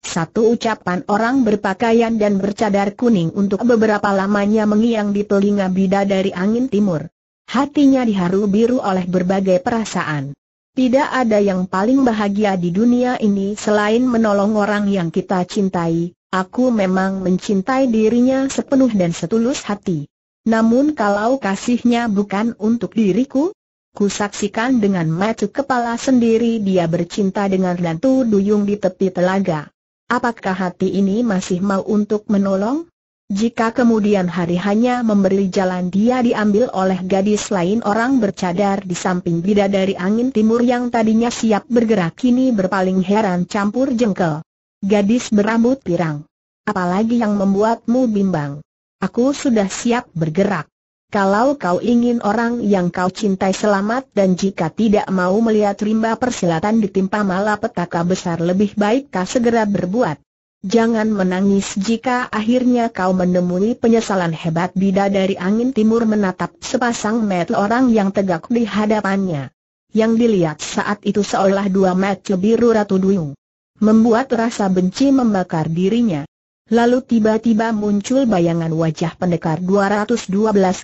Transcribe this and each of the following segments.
Satu ucapan orang berpakaian dan bercadar kuning untuk beberapa lamanya mengiang di telinga bida dari angin timur. Hatinya diharu biru oleh berbagai perasaan. Tidak ada yang paling bahagia di dunia ini selain menolong orang yang kita cintai. Aku memang mencintai dirinya sepenuh dan setulus hati. Namun kalau kasihnya bukan untuk diriku, ku saksikan dengan mata kepala sendiri dia bercinta dengan Lantu Duyung di tepi telaga. Apakah hati ini masih mau untuk menolong? Jika kemudian hari hanya memberi jalan dia diambil oleh gadis lain orang bercadar di samping bidadari angin timur yang tadinya siap bergerak kini berpaling heran campur jengkel. Gadis berambut pirang. Apalagi yang membuatmu bimbang? Aku sudah siap bergerak. Kalau kau ingin orang yang kau cintai selamat dan jika tidak mau melihat rimba persilatan ditimpa malapetaka besar lebih baik kau segera berbuat. Jangan menangis jika akhirnya kau menemui penyesalan hebat bida dari angin timur menatap sepasang mata orang yang tegak di hadapannya. Yang dilihat saat itu seolah dua mata biru ratu duyung. Membuat rasa benci membakar dirinya. Lalu tiba-tiba muncul bayangan wajah pendekar 212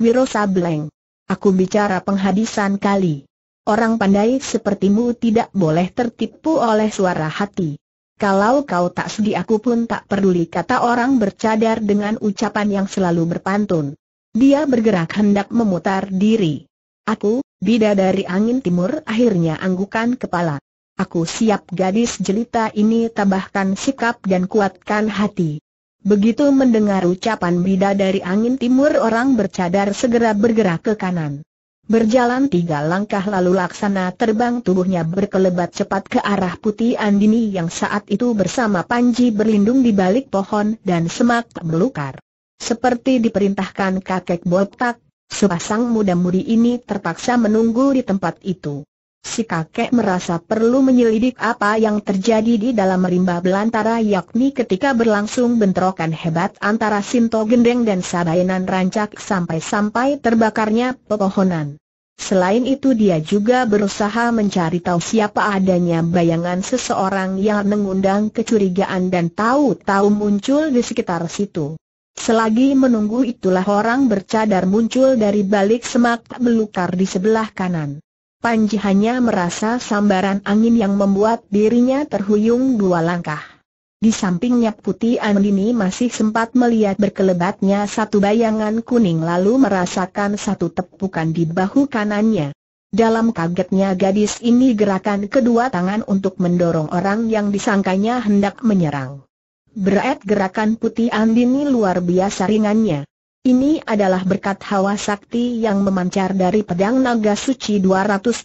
Wiro Sableng. Aku bicara penghabisan kali. Orang pandai sepertimu tidak boleh tertipu oleh suara hati. Kalau kau tak sedih aku pun tak peduli kata orang bercadar dengan ucapan yang selalu berpantun. Dia bergerak hendak memutar diri. Aku, bida dari angin timur akhirnya anggukan kepala. Aku siap gadis jelita ini tabahkan sikap dan kuatkan hati. Begitu mendengar ucapan bida dari angin timur orang bercadar segera bergerak ke kanan. Berjalan tiga langkah lalu laksana terbang tubuhnya berkelebat cepat ke arah putih Andini yang saat itu bersama Panji berlindung di balik pohon dan semak belukar. Seperti diperintahkan kakek botak, sepasang muda-mudi ini terpaksa menunggu di tempat itu si kakek merasa perlu menyelidik apa yang terjadi di dalam rimba belantara yakni ketika berlangsung bentrokan hebat antara Sinto Gendeng dan Sabayanan Rancak sampai-sampai terbakarnya pepohonan. Selain itu dia juga berusaha mencari tahu siapa adanya bayangan seseorang yang mengundang kecurigaan dan tahu-tahu muncul di sekitar situ. Selagi menunggu itulah orang bercadar muncul dari balik semak belukar di sebelah kanan. Panji hanya merasa sambaran angin yang membuat dirinya terhuyung dua langkah. Di sampingnya Putih Andini masih sempat melihat berkelebatnya satu bayangan kuning lalu merasakan satu tepukan di bahu kanannya. Dalam kagetnya gadis ini gerakan kedua tangan untuk mendorong orang yang disangkanya hendak menyerang. Berat gerakan Putih Andini luar biasa ringannya. Ini adalah berkat hawa sakti yang memancar dari pedang naga suci 212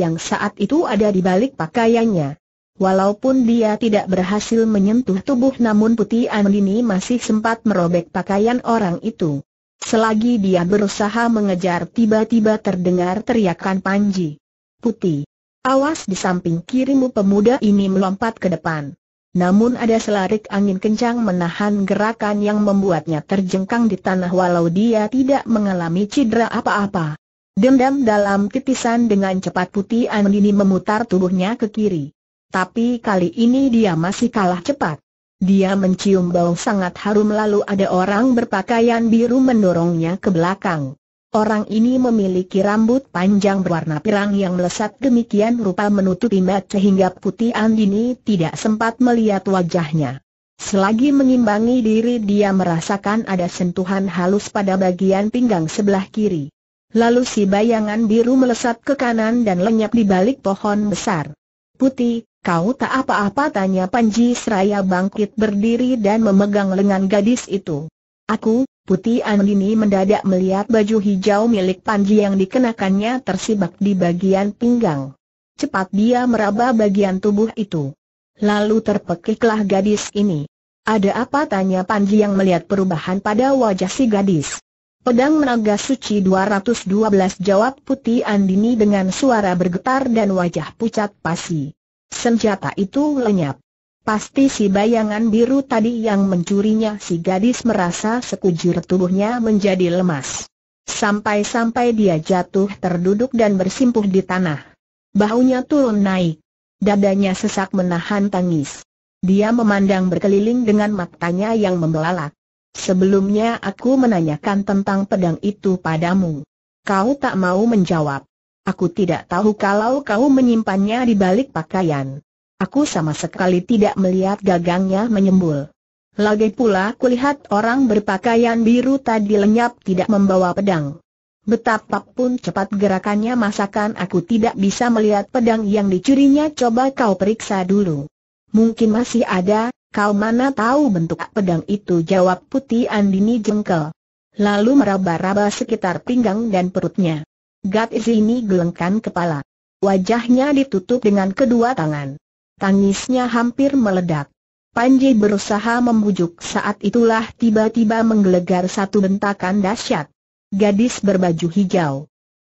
yang saat itu ada di balik pakaiannya. Walaupun dia tidak berhasil menyentuh tubuh namun Putih Andini masih sempat merobek pakaian orang itu. Selagi dia berusaha mengejar tiba-tiba terdengar teriakan Panji. Putih. Awas di samping kirimu pemuda ini melompat ke depan. Namun ada selarik angin kencang menahan gerakan yang membuatnya terjengkang di tanah walau dia tidak mengalami cedera apa-apa. Dendam dalam titisan dengan cepat putih Andini memutar tubuhnya ke kiri. Tapi kali ini dia masih kalah cepat. Dia mencium bau sangat harum lalu ada orang berpakaian biru mendorongnya ke belakang. Orang ini memiliki rambut panjang berwarna pirang yang melesat demikian rupa menutupi mat, sehingga putih Andini tidak sempat melihat wajahnya. Selagi mengimbangi diri dia merasakan ada sentuhan halus pada bagian pinggang sebelah kiri. Lalu si bayangan biru melesat ke kanan dan lenyap di balik pohon besar. Putih, kau tak apa-apa tanya Panji Seraya bangkit berdiri dan memegang lengan gadis itu. Aku, Putih Andini mendadak melihat baju hijau milik Panji yang dikenakannya tersibak di bagian pinggang. Cepat dia meraba bagian tubuh itu. Lalu terpekiklah gadis ini. Ada apa tanya Panji yang melihat perubahan pada wajah si gadis. Pedang Menaga Suci 212 jawab Putih Andini dengan suara bergetar dan wajah pucat pasi. Senjata itu lenyap. Pasti si bayangan biru tadi yang mencurinya si gadis merasa sekujur tubuhnya menjadi lemas. Sampai-sampai dia jatuh terduduk dan bersimpuh di tanah. Bahunya turun naik. Dadanya sesak menahan tangis. Dia memandang berkeliling dengan matanya yang membelalak. Sebelumnya aku menanyakan tentang pedang itu padamu. Kau tak mau menjawab. Aku tidak tahu kalau kau menyimpannya di balik pakaian. Aku sama sekali tidak melihat gagangnya menyembul. Lagi pula kulihat orang berpakaian biru tadi lenyap tidak membawa pedang. Betapapun cepat gerakannya masakan aku tidak bisa melihat pedang yang dicurinya coba kau periksa dulu. Mungkin masih ada, kau mana tahu bentuk pedang itu jawab putih Andini jengkel. Lalu meraba-raba sekitar pinggang dan perutnya. Gadis ini gelengkan kepala. Wajahnya ditutup dengan kedua tangan tangisnya hampir meledak. Panji berusaha membujuk saat itulah tiba-tiba menggelegar satu bentakan dahsyat. Gadis berbaju hijau.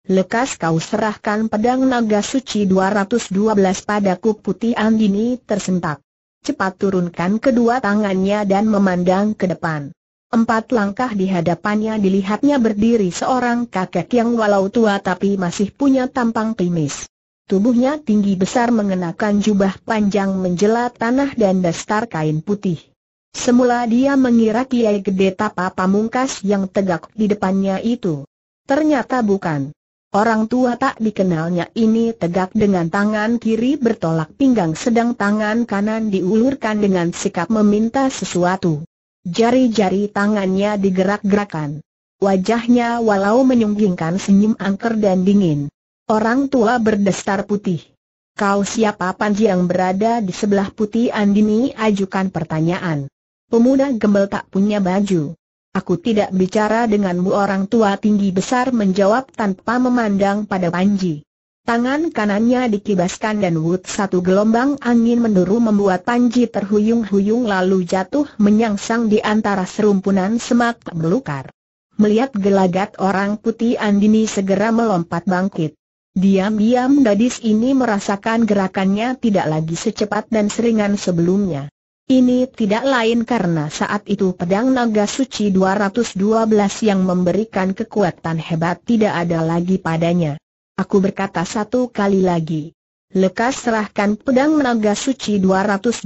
Lekas kau serahkan pedang naga suci 212 padaku putih Andini tersentak. Cepat turunkan kedua tangannya dan memandang ke depan. Empat langkah di hadapannya dilihatnya berdiri seorang kakek yang walau tua tapi masih punya tampang pimis. Tubuhnya tinggi besar mengenakan jubah panjang menjelat tanah dan dasar kain putih. Semula dia mengira Kiai Gede Tapa Pamungkas yang tegak di depannya itu. Ternyata bukan. Orang tua tak dikenalnya ini tegak dengan tangan kiri bertolak pinggang sedang tangan kanan diulurkan dengan sikap meminta sesuatu. Jari-jari tangannya digerak-gerakan. Wajahnya walau menyunggingkan senyum angker dan dingin Orang tua berdestar putih. Kau siapa Panji yang berada di sebelah putih Andini ajukan pertanyaan. Pemuda gembel tak punya baju. Aku tidak bicara denganmu orang tua tinggi besar menjawab tanpa memandang pada Panji. Tangan kanannya dikibaskan dan wut satu gelombang angin menduru membuat Panji terhuyung-huyung lalu jatuh menyangsang di antara serumpunan semak belukar. Melihat gelagat orang putih Andini segera melompat bangkit. Diam-diam gadis ini merasakan gerakannya tidak lagi secepat dan seringan sebelumnya. Ini tidak lain karena saat itu pedang naga suci 212 yang memberikan kekuatan hebat tidak ada lagi padanya. Aku berkata satu kali lagi. Lekas serahkan pedang naga suci 212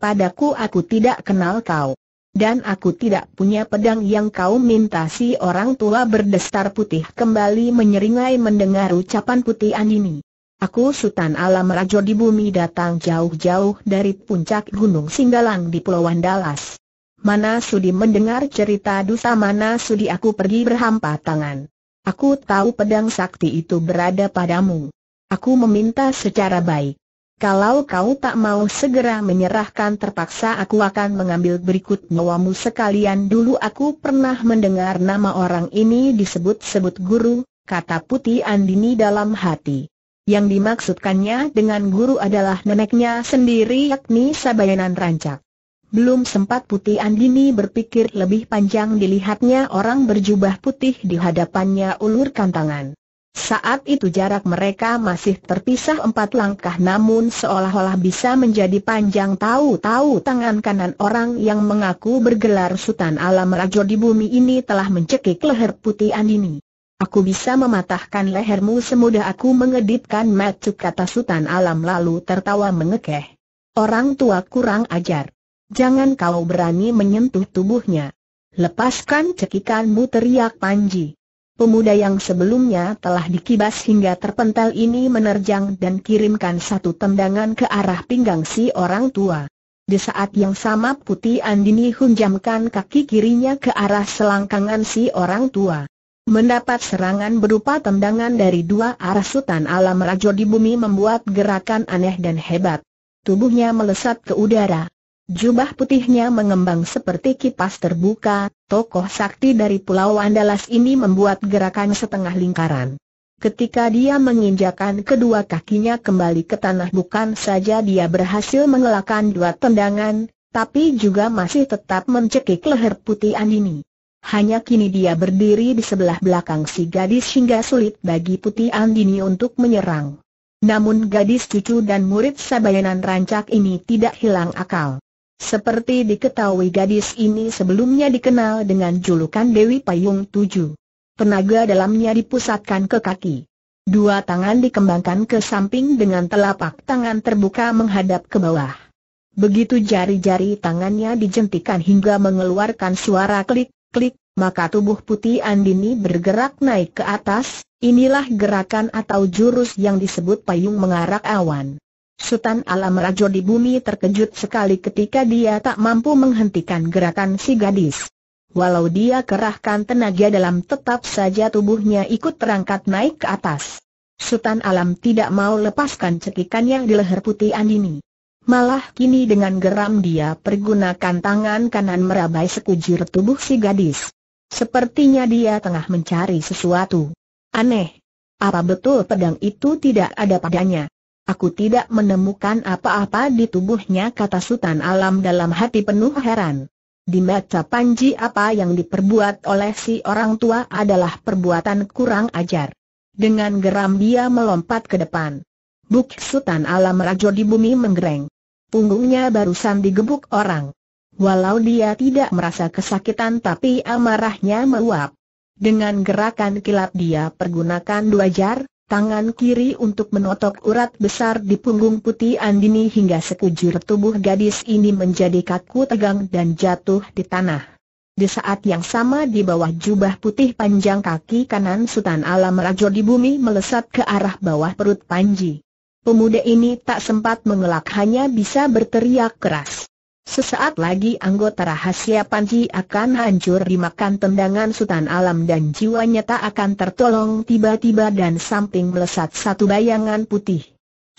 padaku aku tidak kenal kau. Dan aku tidak punya pedang yang kau minta si orang tua berdestar putih kembali menyeringai mendengar ucapan putih Andini. Aku Sultan Alam Rajo di bumi datang jauh-jauh dari puncak Gunung Singgalang di Pulau Andalas. Mana sudi mendengar cerita dusta mana sudi aku pergi berhampa tangan. Aku tahu pedang sakti itu berada padamu. Aku meminta secara baik. Kalau kau tak mau segera menyerahkan terpaksa aku akan mengambil berikut nyawamu sekalian dulu aku pernah mendengar nama orang ini disebut-sebut guru, kata Putih Andini dalam hati. Yang dimaksudkannya dengan guru adalah neneknya sendiri yakni Sabayanan Rancak. Belum sempat Putih Andini berpikir lebih panjang dilihatnya orang berjubah putih di hadapannya ulurkan tangan. Saat itu jarak mereka masih terpisah empat langkah namun seolah-olah bisa menjadi panjang tahu-tahu tangan kanan orang yang mengaku bergelar Sultan Alam Rajo di bumi ini telah mencekik leher putih Andini. Aku bisa mematahkan lehermu semudah aku mengedipkan mata kata Sultan Alam lalu tertawa mengekeh. Orang tua kurang ajar. Jangan kau berani menyentuh tubuhnya. Lepaskan cekikanmu teriak Panji pemuda yang sebelumnya telah dikibas hingga terpental ini menerjang dan kirimkan satu tendangan ke arah pinggang si orang tua. Di saat yang sama Putih Andini hunjamkan kaki kirinya ke arah selangkangan si orang tua. Mendapat serangan berupa tendangan dari dua arah Sultan Alam Rajo di bumi membuat gerakan aneh dan hebat. Tubuhnya melesat ke udara, Jubah putihnya mengembang seperti kipas terbuka, tokoh sakti dari Pulau Andalas ini membuat gerakan setengah lingkaran. Ketika dia menginjakan kedua kakinya kembali ke tanah bukan saja dia berhasil mengelakkan dua tendangan, tapi juga masih tetap mencekik leher putih Andini. Hanya kini dia berdiri di sebelah belakang si gadis hingga sulit bagi putih Andini untuk menyerang. Namun gadis cucu dan murid Sabayanan Rancak ini tidak hilang akal. Seperti diketahui gadis ini sebelumnya dikenal dengan julukan Dewi Payung Tujuh. Tenaga dalamnya dipusatkan ke kaki. Dua tangan dikembangkan ke samping dengan telapak tangan terbuka menghadap ke bawah. Begitu jari-jari tangannya dijentikan hingga mengeluarkan suara klik-klik, maka tubuh putih Andini bergerak naik ke atas, inilah gerakan atau jurus yang disebut payung mengarak awan. Sultan Alam Rajo di bumi terkejut sekali ketika dia tak mampu menghentikan gerakan si gadis. Walau dia kerahkan tenaga dalam tetap saja tubuhnya ikut terangkat naik ke atas. Sultan Alam tidak mau lepaskan cekikannya di leher putih Andini. Malah kini dengan geram dia pergunakan tangan kanan merabai sekujur tubuh si gadis. Sepertinya dia tengah mencari sesuatu. Aneh. Apa betul pedang itu tidak ada padanya? Aku tidak menemukan apa-apa di tubuhnya kata Sultan Alam dalam hati penuh heran. Di mata Panji apa yang diperbuat oleh si orang tua adalah perbuatan kurang ajar. Dengan geram dia melompat ke depan. Buk Sultan Alam Rajo di bumi menggereng. Punggungnya barusan digebuk orang. Walau dia tidak merasa kesakitan tapi amarahnya meluap. Dengan gerakan kilat dia pergunakan dua jar, tangan kiri untuk menotok urat besar di punggung putih Andini hingga sekujur tubuh gadis ini menjadi kaku tegang dan jatuh di tanah. Di saat yang sama di bawah jubah putih panjang kaki kanan Sultan Alam Rajo di bumi melesat ke arah bawah perut Panji. Pemuda ini tak sempat mengelak hanya bisa berteriak keras. Sesaat lagi anggota rahasia Panji akan hancur dimakan tendangan Sultan Alam dan jiwanya tak akan tertolong tiba-tiba dan samping melesat satu bayangan putih.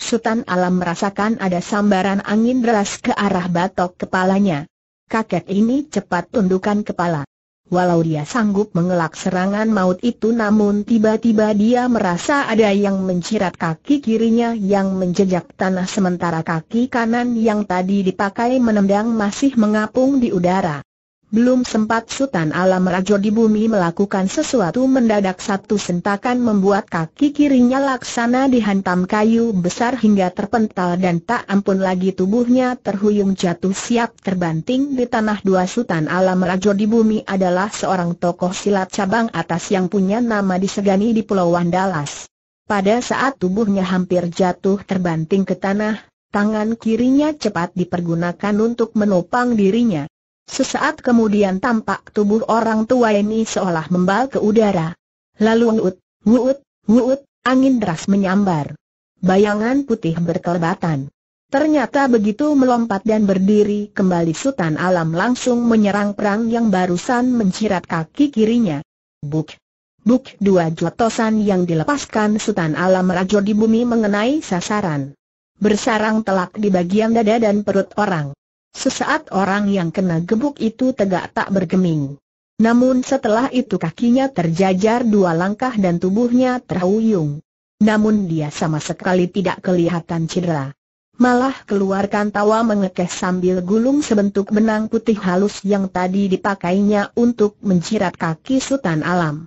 Sultan Alam merasakan ada sambaran angin deras ke arah batok kepalanya. Kakek ini cepat tundukkan kepala. Walau dia sanggup mengelak serangan maut itu namun tiba-tiba dia merasa ada yang mencirat kaki kirinya yang menjejak tanah sementara kaki kanan yang tadi dipakai menendang masih mengapung di udara. Belum sempat Sultan Alam Rajo di bumi melakukan sesuatu mendadak satu sentakan membuat kaki kirinya laksana dihantam kayu besar hingga terpental dan tak ampun lagi tubuhnya terhuyung jatuh siap terbanting di tanah dua Sultan Alam Rajo di bumi adalah seorang tokoh silat cabang atas yang punya nama disegani di Pulau Wandalas. Pada saat tubuhnya hampir jatuh terbanting ke tanah, tangan kirinya cepat dipergunakan untuk menopang dirinya. Sesaat kemudian tampak tubuh orang tua ini seolah membal ke udara. Lalu nguut, nguut, nguut, angin deras menyambar. Bayangan putih berkelebatan. Ternyata begitu melompat dan berdiri kembali Sultan Alam langsung menyerang perang yang barusan mencirat kaki kirinya. Buk! Buk dua jotosan yang dilepaskan Sultan Alam Rajo di bumi mengenai sasaran. Bersarang telak di bagian dada dan perut orang. Sesaat orang yang kena gebuk itu tegak tak bergeming. Namun setelah itu kakinya terjajar dua langkah dan tubuhnya terhuyung. Namun dia sama sekali tidak kelihatan cedera. Malah keluarkan tawa mengekeh sambil gulung sebentuk benang putih halus yang tadi dipakainya untuk mencirat kaki Sultan Alam.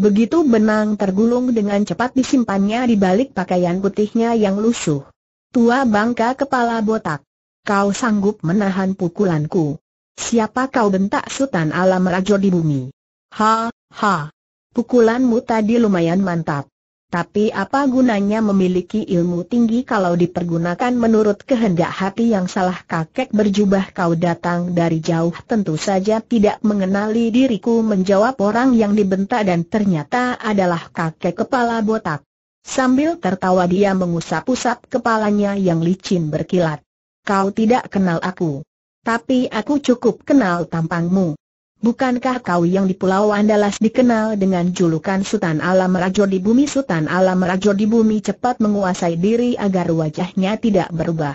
Begitu benang tergulung dengan cepat disimpannya di balik pakaian putihnya yang lusuh. Tua bangka kepala botak kau sanggup menahan pukulanku. Siapa kau bentak Sultan Alam Rajo di bumi? Ha, ha. Pukulanmu tadi lumayan mantap. Tapi apa gunanya memiliki ilmu tinggi kalau dipergunakan menurut kehendak hati yang salah kakek berjubah kau datang dari jauh tentu saja tidak mengenali diriku menjawab orang yang dibentak dan ternyata adalah kakek kepala botak. Sambil tertawa dia mengusap-usap kepalanya yang licin berkilat kau tidak kenal aku. Tapi aku cukup kenal tampangmu. Bukankah kau yang di Pulau Andalas dikenal dengan julukan Sultan Alam Rajo di Bumi? Sultan Alam Rajo di Bumi cepat menguasai diri agar wajahnya tidak berubah.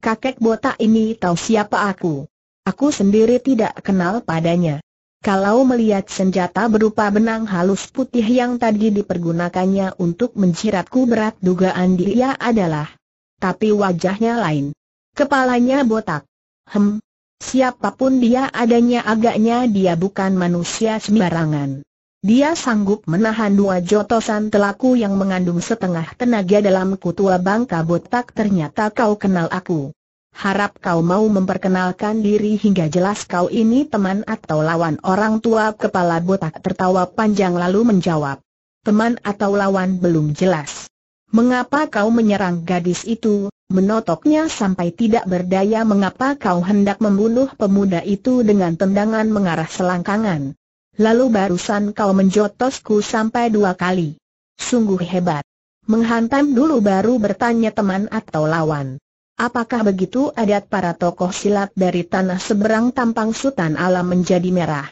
Kakek botak ini tahu siapa aku. Aku sendiri tidak kenal padanya. Kalau melihat senjata berupa benang halus putih yang tadi dipergunakannya untuk menciratku berat dugaan dia adalah. Tapi wajahnya lain. Kepalanya botak. Hem. Siapapun dia adanya agaknya dia bukan manusia sembarangan. Dia sanggup menahan dua jotosan telaku yang mengandung setengah tenaga dalam kutua bangka botak ternyata kau kenal aku. Harap kau mau memperkenalkan diri hingga jelas kau ini teman atau lawan orang tua kepala botak tertawa panjang lalu menjawab. Teman atau lawan belum jelas. Mengapa kau menyerang gadis itu, menotoknya sampai tidak berdaya mengapa kau hendak membunuh pemuda itu dengan tendangan mengarah selangkangan. Lalu barusan kau menjotosku sampai dua kali. Sungguh hebat. Menghantam dulu baru bertanya teman atau lawan. Apakah begitu adat para tokoh silat dari tanah seberang tampang sultan alam menjadi merah?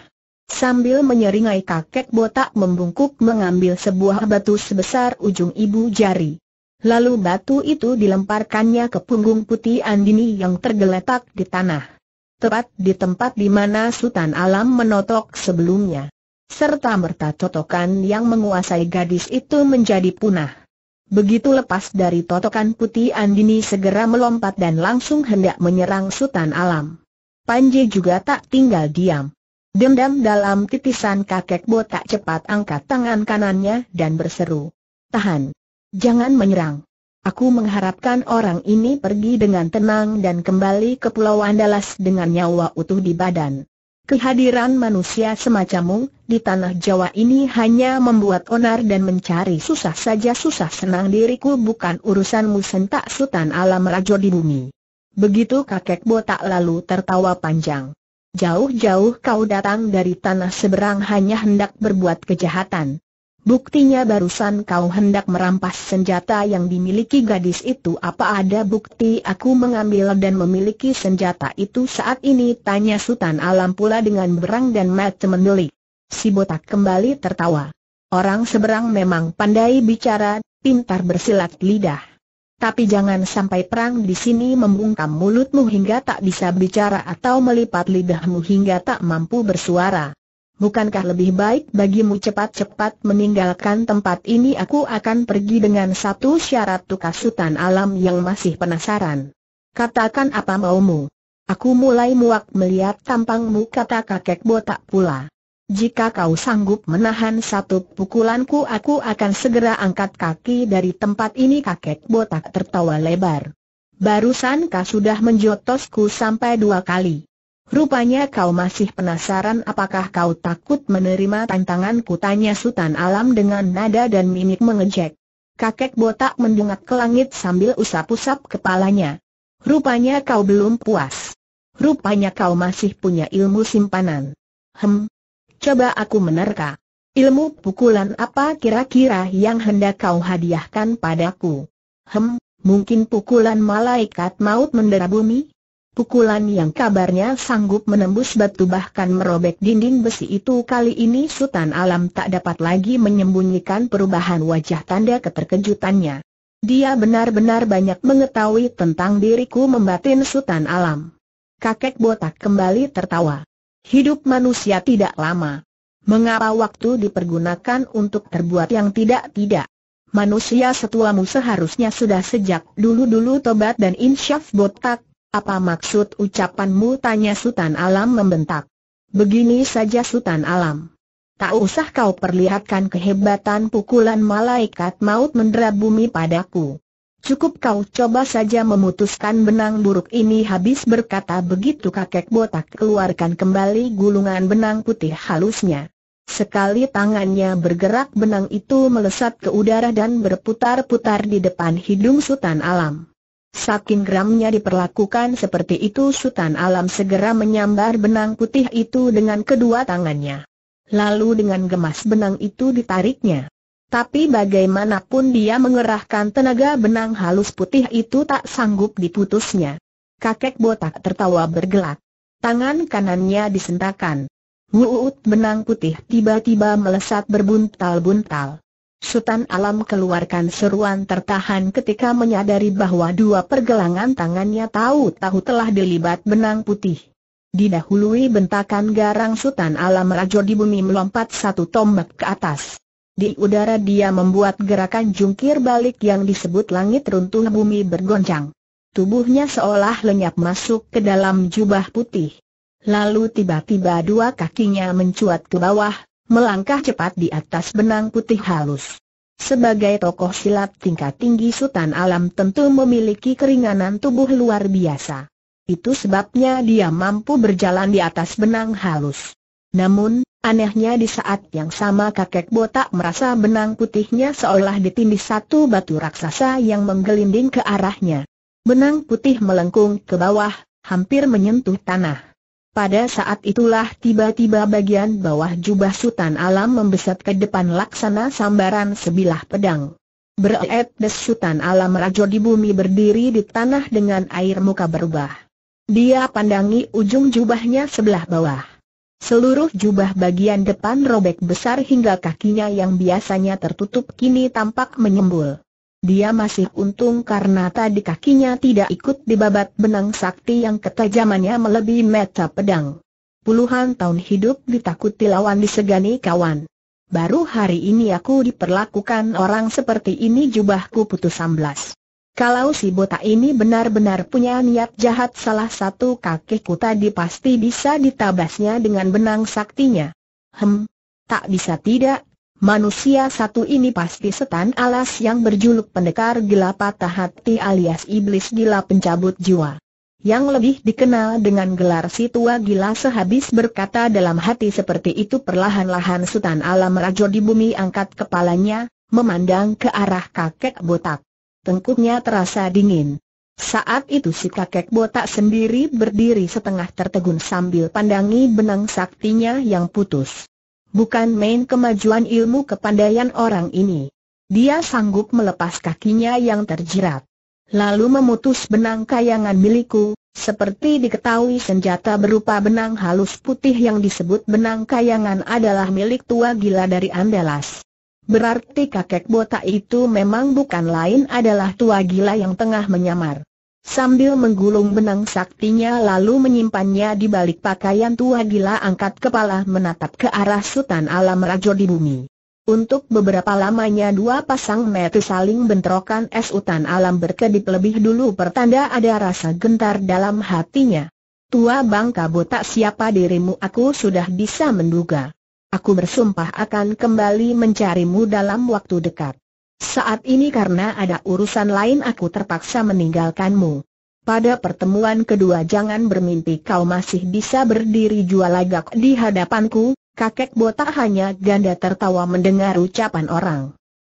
Sambil menyeringai kakek botak membungkuk mengambil sebuah batu sebesar ujung ibu jari. Lalu batu itu dilemparkannya ke punggung putih Andini yang tergeletak di tanah. Tepat di tempat di mana Sultan Alam menotok sebelumnya. Serta merta totokan yang menguasai gadis itu menjadi punah. Begitu lepas dari totokan putih Andini segera melompat dan langsung hendak menyerang Sultan Alam. Panji juga tak tinggal diam. Dendam dalam titisan kakek botak cepat angkat tangan kanannya dan berseru. Tahan! Jangan menyerang. Aku mengharapkan orang ini pergi dengan tenang dan kembali ke Pulau Andalas dengan nyawa utuh di badan. Kehadiran manusia semacammu di tanah Jawa ini hanya membuat onar dan mencari susah saja susah senang diriku bukan urusanmu sentak sultan alam rajo di bumi. Begitu kakek botak lalu tertawa panjang. Jauh-jauh kau datang dari tanah seberang hanya hendak berbuat kejahatan. Buktinya barusan kau hendak merampas senjata yang dimiliki gadis itu Apa ada bukti aku mengambil dan memiliki senjata itu saat ini? Tanya Sultan Alam pula dengan berang dan mata mendelik Si botak kembali tertawa Orang seberang memang pandai bicara, pintar bersilat lidah Tapi jangan sampai perang di sini membungkam mulutmu hingga tak bisa bicara atau melipat lidahmu hingga tak mampu bersuara bukankah lebih baik bagimu cepat-cepat meninggalkan tempat ini aku akan pergi dengan satu syarat tukas Sultan Alam yang masih penasaran. Katakan apa maumu. Aku mulai muak melihat tampangmu kata kakek botak pula. Jika kau sanggup menahan satu pukulanku aku akan segera angkat kaki dari tempat ini kakek botak tertawa lebar. Barusan kau sudah menjotosku sampai dua kali. Rupanya kau masih penasaran apakah kau takut menerima tantanganku tanya Sultan Alam dengan nada dan mimik mengejek. Kakek botak mendungak ke langit sambil usap-usap kepalanya. Rupanya kau belum puas. Rupanya kau masih punya ilmu simpanan. Hem. Coba aku menerka. Ilmu pukulan apa kira-kira yang hendak kau hadiahkan padaku? Hem, mungkin pukulan malaikat maut mendera bumi? Pukulan yang kabarnya sanggup menembus batu bahkan merobek dinding besi itu kali ini Sultan Alam tak dapat lagi menyembunyikan perubahan wajah tanda keterkejutannya. Dia benar-benar banyak mengetahui tentang diriku membatin Sultan Alam. Kakek botak kembali tertawa. Hidup manusia tidak lama. Mengapa waktu dipergunakan untuk terbuat yang tidak-tidak? Manusia setuamu seharusnya sudah sejak dulu-dulu tobat dan insyaf botak, apa maksud ucapanmu tanya Sultan Alam membentak. Begini saja Sultan Alam. Tak usah kau perlihatkan kehebatan pukulan malaikat maut mendera bumi padaku. Cukup kau coba saja memutuskan benang buruk ini habis berkata begitu kakek botak keluarkan kembali gulungan benang putih halusnya. Sekali tangannya bergerak benang itu melesat ke udara dan berputar-putar di depan hidung Sultan Alam. Saking geramnya diperlakukan seperti itu Sultan Alam segera menyambar benang putih itu dengan kedua tangannya. Lalu dengan gemas benang itu ditariknya. Tapi bagaimanapun dia mengerahkan tenaga benang halus putih itu tak sanggup diputusnya. Kakek botak tertawa bergelak. Tangan kanannya disentakan. Wuut benang putih tiba-tiba melesat berbuntal-buntal. Sultan Alam keluarkan seruan tertahan ketika menyadari bahwa dua pergelangan tangannya tahu-tahu telah dilibat benang putih. Didahului bentakan garang Sultan Alam Rajo di bumi melompat satu tombak ke atas. Di udara dia membuat gerakan jungkir balik yang disebut langit runtuh bumi bergoncang. Tubuhnya seolah lenyap masuk ke dalam jubah putih. Lalu tiba-tiba dua kakinya mencuat ke bawah, melangkah cepat di atas benang putih halus. Sebagai tokoh silat tingkat tinggi Sultan Alam tentu memiliki keringanan tubuh luar biasa. Itu sebabnya dia mampu berjalan di atas benang halus. Namun, anehnya di saat yang sama kakek botak merasa benang putihnya seolah ditindih satu batu raksasa yang menggelinding ke arahnya. Benang putih melengkung ke bawah, hampir menyentuh tanah. Pada saat itulah tiba-tiba bagian bawah jubah Sultan Alam membesar ke depan laksana sambaran sebilah pedang. Beret des Sultan Alam Rajo di bumi berdiri di tanah dengan air muka berubah. Dia pandangi ujung jubahnya sebelah bawah. Seluruh jubah bagian depan robek besar hingga kakinya yang biasanya tertutup kini tampak menyembul. Dia masih untung karena tadi kakinya tidak ikut dibabat benang sakti yang ketajamannya melebihi meta pedang. Puluhan tahun hidup ditakuti lawan disegani kawan. Baru hari ini aku diperlakukan orang seperti ini jubahku putus amblas. Kalau si botak ini benar-benar punya niat jahat salah satu kakiku tadi pasti bisa ditabasnya dengan benang saktinya. Hem, tak bisa tidak, Manusia satu ini pasti setan alas yang berjuluk pendekar gila patah hati alias iblis gila pencabut jiwa. Yang lebih dikenal dengan gelar si tua gila sehabis berkata dalam hati seperti itu perlahan-lahan setan Alam Rajo di bumi angkat kepalanya, memandang ke arah kakek botak. Tengkuknya terasa dingin. Saat itu si kakek botak sendiri berdiri setengah tertegun sambil pandangi benang saktinya yang putus bukan main kemajuan ilmu kepandaian orang ini. Dia sanggup melepas kakinya yang terjerat. Lalu memutus benang kayangan milikku, seperti diketahui senjata berupa benang halus putih yang disebut benang kayangan adalah milik tua gila dari Andalas. Berarti kakek botak itu memang bukan lain adalah tua gila yang tengah menyamar. Sambil menggulung benang saktinya lalu menyimpannya di balik pakaian tua gila angkat kepala menatap ke arah Sultan Alam Rajo di bumi. Untuk beberapa lamanya dua pasang mata saling bentrokan es alam berkedip lebih dulu pertanda ada rasa gentar dalam hatinya. Tua bangka botak siapa dirimu aku sudah bisa menduga. Aku bersumpah akan kembali mencarimu dalam waktu dekat. Saat ini karena ada urusan lain aku terpaksa meninggalkanmu. Pada pertemuan kedua jangan bermimpi kau masih bisa berdiri jual lagak di hadapanku, kakek botak hanya ganda tertawa mendengar ucapan orang.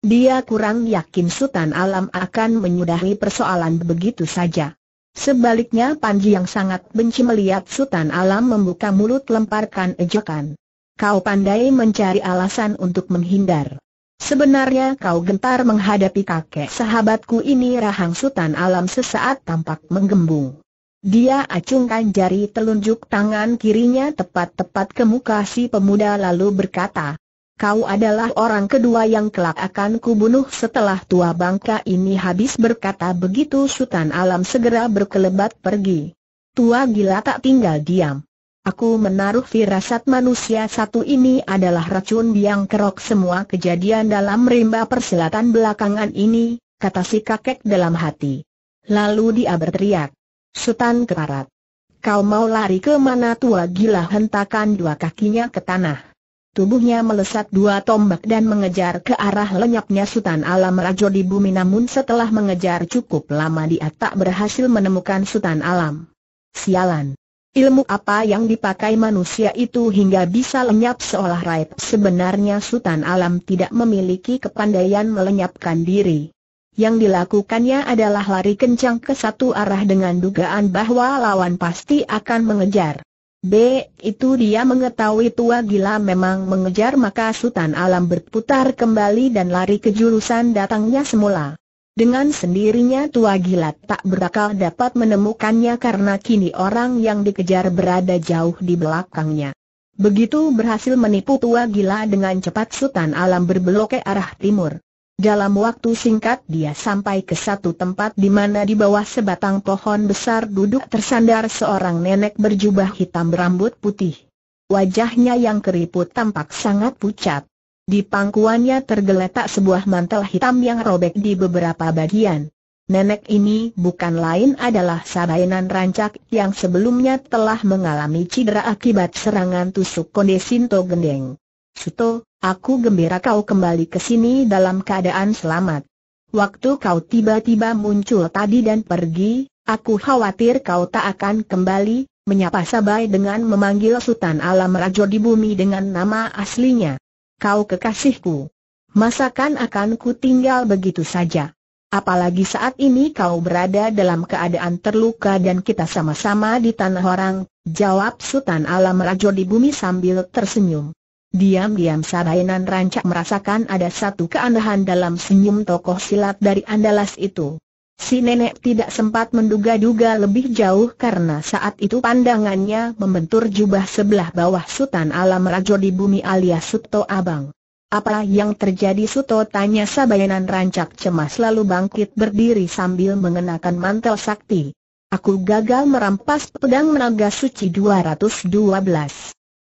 Dia kurang yakin Sultan Alam akan menyudahi persoalan begitu saja. Sebaliknya Panji yang sangat benci melihat Sultan Alam membuka mulut lemparkan ejekan. Kau pandai mencari alasan untuk menghindar. Sebenarnya kau gentar menghadapi kakek sahabatku ini Rahang Sutan Alam sesaat tampak menggembung. Dia acungkan jari telunjuk tangan kirinya tepat-tepat ke muka si pemuda lalu berkata, Kau adalah orang kedua yang kelak akan kubunuh setelah tua bangka ini habis berkata begitu Sultan Alam segera berkelebat pergi. Tua gila tak tinggal diam. Aku menaruh firasat manusia satu ini adalah racun yang kerok semua kejadian dalam rimba persilatan belakangan ini, kata si kakek dalam hati. Lalu dia berteriak. Sultan Keparat. Kau mau lari ke mana tua gila hentakan dua kakinya ke tanah. Tubuhnya melesat dua tombak dan mengejar ke arah lenyapnya Sultan Alam Rajo di bumi namun setelah mengejar cukup lama dia tak berhasil menemukan Sultan Alam. Sialan. Ilmu apa yang dipakai manusia itu hingga bisa lenyap seolah raib Sebenarnya Sultan Alam tidak memiliki kepandaian melenyapkan diri Yang dilakukannya adalah lari kencang ke satu arah dengan dugaan bahwa lawan pasti akan mengejar B. Itu dia mengetahui tua gila memang mengejar maka Sultan Alam berputar kembali dan lari ke jurusan datangnya semula dengan sendirinya tua gila tak berakal dapat menemukannya karena kini orang yang dikejar berada jauh di belakangnya. Begitu berhasil menipu tua gila dengan cepat Sultan Alam berbelok ke arah timur. Dalam waktu singkat dia sampai ke satu tempat di mana di bawah sebatang pohon besar duduk tersandar seorang nenek berjubah hitam berambut putih. Wajahnya yang keriput tampak sangat pucat. Di pangkuannya tergeletak sebuah mantel hitam yang robek di beberapa bagian. Nenek ini bukan lain adalah Sabainan Rancak yang sebelumnya telah mengalami cedera akibat serangan tusuk konde Sinto Gendeng. Suto, aku gembira kau kembali ke sini dalam keadaan selamat. Waktu kau tiba-tiba muncul tadi dan pergi, aku khawatir kau tak akan kembali, menyapa Sabai dengan memanggil Sultan Alam Rajo di bumi dengan nama aslinya kau kekasihku. Masakan akan ku tinggal begitu saja. Apalagi saat ini kau berada dalam keadaan terluka dan kita sama-sama di tanah orang, jawab Sultan Alam Rajo di bumi sambil tersenyum. Diam-diam Sarainan rancak merasakan ada satu keanehan dalam senyum tokoh silat dari Andalas itu. Si nenek tidak sempat menduga-duga lebih jauh karena saat itu pandangannya membentur jubah sebelah bawah Sultan Alam Rajo di bumi alias Suto Abang. Apa yang terjadi Suto tanya Sabayanan rancak cemas lalu bangkit berdiri sambil mengenakan mantel sakti. Aku gagal merampas pedang Naga suci 212.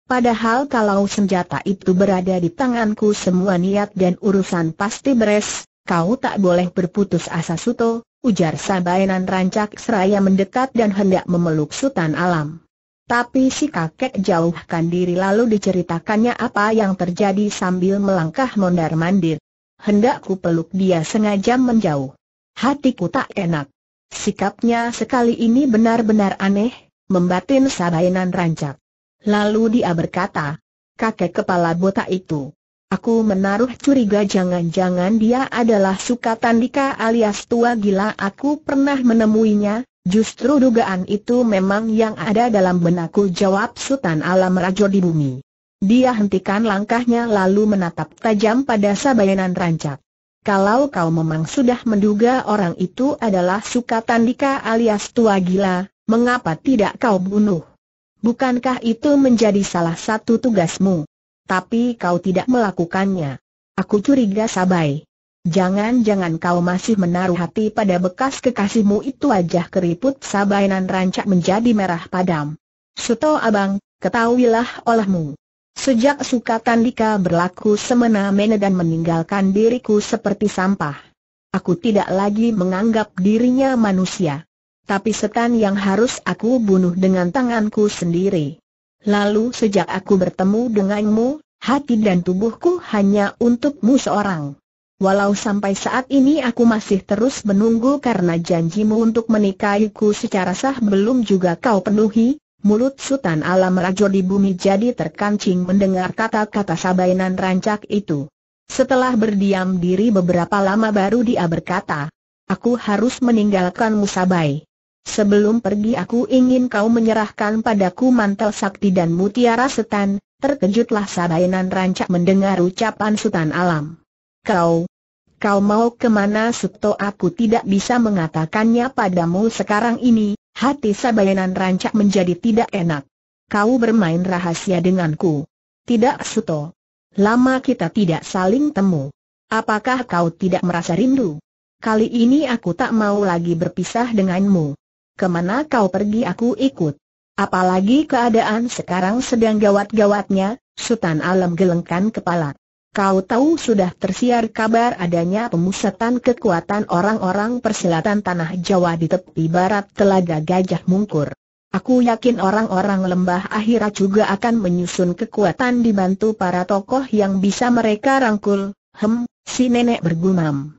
Padahal kalau senjata itu berada di tanganku semua niat dan urusan pasti beres, kau tak boleh berputus asa Suto, ujar Sabainan rancak seraya mendekat dan hendak memeluk Sultan Alam. Tapi si kakek jauhkan diri lalu diceritakannya apa yang terjadi sambil melangkah mondar-mandir. Hendakku peluk dia sengaja menjauh. Hatiku tak enak. Sikapnya sekali ini benar-benar aneh, membatin Sabainan rancak. Lalu dia berkata, kakek kepala botak itu, Aku menaruh curiga jangan-jangan dia adalah Sukatandika alias tua gila aku pernah menemuinya, justru dugaan itu memang yang ada dalam benakku jawab Sultan Alam Rajo di bumi. Dia hentikan langkahnya lalu menatap tajam pada Sabayanan Rancak. Kalau kau memang sudah menduga orang itu adalah Sukatandika alias tua gila, mengapa tidak kau bunuh? Bukankah itu menjadi salah satu tugasmu? tapi kau tidak melakukannya. Aku curiga Sabai. Jangan-jangan kau masih menaruh hati pada bekas kekasihmu itu aja keriput Sabai nan rancak menjadi merah padam. Suto abang, ketahuilah olehmu. Sejak suka tandika berlaku semena-mena dan meninggalkan diriku seperti sampah. Aku tidak lagi menganggap dirinya manusia. Tapi setan yang harus aku bunuh dengan tanganku sendiri. Lalu sejak aku bertemu denganmu, hati dan tubuhku hanya untukmu seorang. Walau sampai saat ini aku masih terus menunggu karena janjimu untuk menikahiku secara sah belum juga kau penuhi, mulut Sultan Alam Rajo di bumi jadi terkancing mendengar kata-kata sabainan rancak itu. Setelah berdiam diri beberapa lama baru dia berkata, Aku harus meninggalkanmu Sabai. Sebelum pergi aku ingin kau menyerahkan padaku mantel sakti dan mutiara setan, terkejutlah Sabainan rancak mendengar ucapan Sultan Alam. Kau, kau mau kemana Suto aku tidak bisa mengatakannya padamu sekarang ini, hati Sabainan rancak menjadi tidak enak. Kau bermain rahasia denganku. Tidak Suto. Lama kita tidak saling temu. Apakah kau tidak merasa rindu? Kali ini aku tak mau lagi berpisah denganmu kemana kau pergi aku ikut. Apalagi keadaan sekarang sedang gawat-gawatnya, Sultan Alam gelengkan kepala. Kau tahu sudah tersiar kabar adanya pemusatan kekuatan orang-orang persilatan tanah Jawa di tepi barat Telaga Gajah Mungkur. Aku yakin orang-orang lembah akhirat juga akan menyusun kekuatan dibantu para tokoh yang bisa mereka rangkul, hem, si nenek bergumam.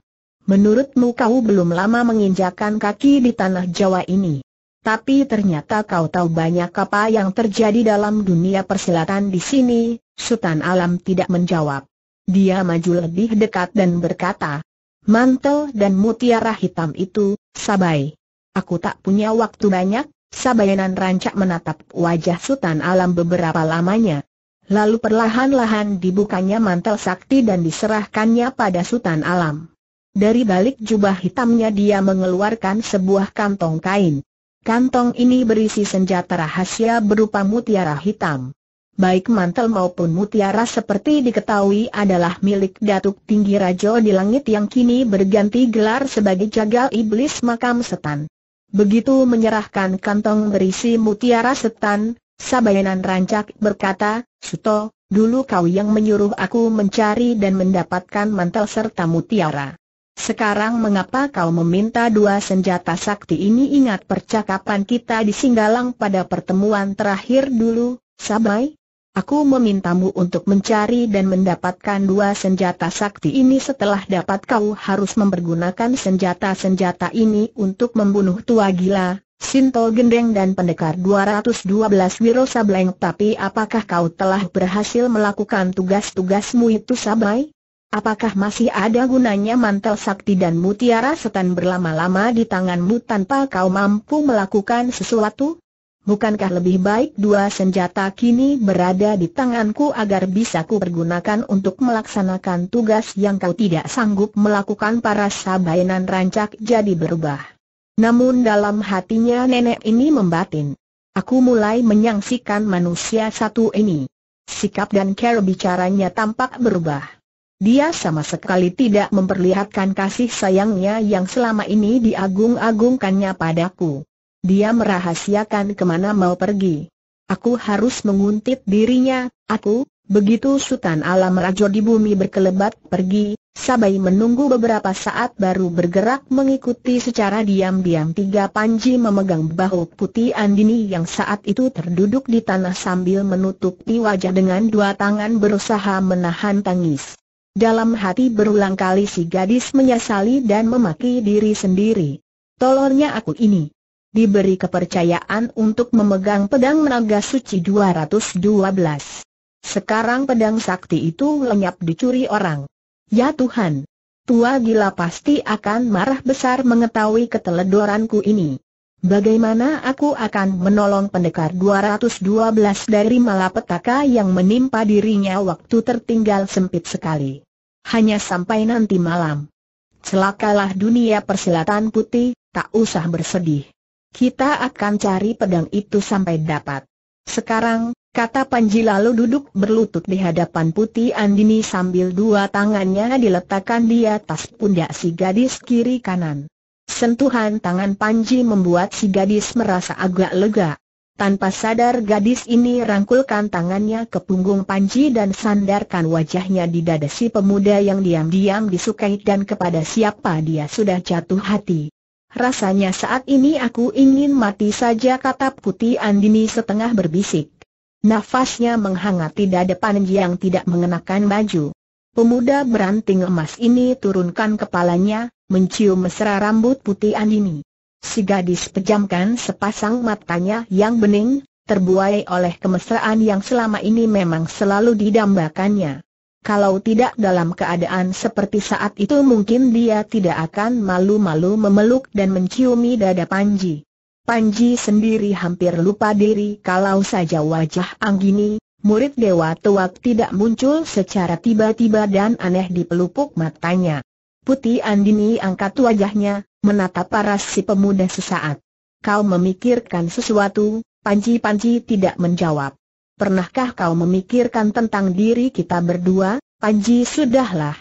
Menurutmu kau belum lama menginjakan kaki di tanah Jawa ini. Tapi ternyata kau tahu banyak apa yang terjadi dalam dunia persilatan di sini, Sultan Alam tidak menjawab. Dia maju lebih dekat dan berkata, Mantel dan mutiara hitam itu, Sabai. Aku tak punya waktu banyak, Sabayanan rancak menatap wajah Sultan Alam beberapa lamanya. Lalu perlahan-lahan dibukanya mantel sakti dan diserahkannya pada Sultan Alam. Dari balik jubah hitamnya dia mengeluarkan sebuah kantong kain. Kantong ini berisi senjata rahasia berupa mutiara hitam. Baik mantel maupun mutiara seperti diketahui adalah milik Datuk Tinggi Rajo di langit yang kini berganti gelar sebagai Jagal Iblis Makam Setan. Begitu menyerahkan kantong berisi mutiara setan, Sabayanan Rancak berkata, Suto, dulu kau yang menyuruh aku mencari dan mendapatkan mantel serta mutiara. Sekarang mengapa kau meminta dua senjata sakti ini ingat percakapan kita di Singgalang pada pertemuan terakhir dulu, Sabai? Aku memintamu untuk mencari dan mendapatkan dua senjata sakti ini setelah dapat kau harus mempergunakan senjata-senjata ini untuk membunuh tua gila, Sinto Gendeng dan pendekar 212 Wiro Sableng tapi apakah kau telah berhasil melakukan tugas-tugasmu itu Sabai? Apakah masih ada gunanya mantel sakti dan mutiara setan berlama-lama di tanganmu tanpa kau mampu melakukan sesuatu? Bukankah lebih baik dua senjata kini berada di tanganku agar bisa ku untuk melaksanakan tugas yang kau tidak sanggup melakukan para sabainan rancak jadi berubah. Namun dalam hatinya nenek ini membatin. Aku mulai menyaksikan manusia satu ini. Sikap dan cara bicaranya tampak berubah. Dia sama sekali tidak memperlihatkan kasih sayangnya yang selama ini diagung-agungkannya padaku. Dia merahasiakan kemana mau pergi. Aku harus menguntit dirinya, aku, begitu Sultan Alam Rajo di bumi berkelebat pergi, Sabai menunggu beberapa saat baru bergerak mengikuti secara diam-diam tiga panji memegang bahu putih Andini yang saat itu terduduk di tanah sambil menutupi wajah dengan dua tangan berusaha menahan tangis. Dalam hati berulang kali si gadis menyesali dan memaki diri sendiri. Tolornya aku ini. Diberi kepercayaan untuk memegang pedang menaga suci 212. Sekarang pedang sakti itu lenyap dicuri orang. Ya Tuhan. Tua gila pasti akan marah besar mengetahui keteledoranku ini. Bagaimana aku akan menolong pendekar 212 dari malapetaka yang menimpa dirinya waktu tertinggal sempit sekali? hanya sampai nanti malam. Celakalah dunia persilatan putih, tak usah bersedih. Kita akan cari pedang itu sampai dapat. Sekarang, kata Panji lalu duduk berlutut di hadapan putih Andini sambil dua tangannya diletakkan di atas pundak si gadis kiri kanan. Sentuhan tangan Panji membuat si gadis merasa agak lega. Tanpa sadar gadis ini rangkulkan tangannya ke punggung Panji dan sandarkan wajahnya di dada si pemuda yang diam-diam disukai dan kepada siapa dia sudah jatuh hati. Rasanya saat ini aku ingin mati saja kata putih Andini setengah berbisik. Nafasnya menghangati dada Panji yang tidak mengenakan baju. Pemuda beranting emas ini turunkan kepalanya, mencium mesra rambut putih Andini. Si gadis pejamkan sepasang matanya yang bening, terbuai oleh kemesraan yang selama ini memang selalu didambakannya. Kalau tidak dalam keadaan seperti saat itu mungkin dia tidak akan malu-malu memeluk dan menciumi dada Panji. Panji sendiri hampir lupa diri kalau saja wajah Anggini, murid Dewa Tuak tidak muncul secara tiba-tiba dan aneh di pelupuk matanya. Putih Andini angkat wajahnya, Menatap paras si pemuda sesaat. Kau memikirkan sesuatu, Panji-Panji tidak menjawab. Pernahkah kau memikirkan tentang diri kita berdua, Panji sudahlah.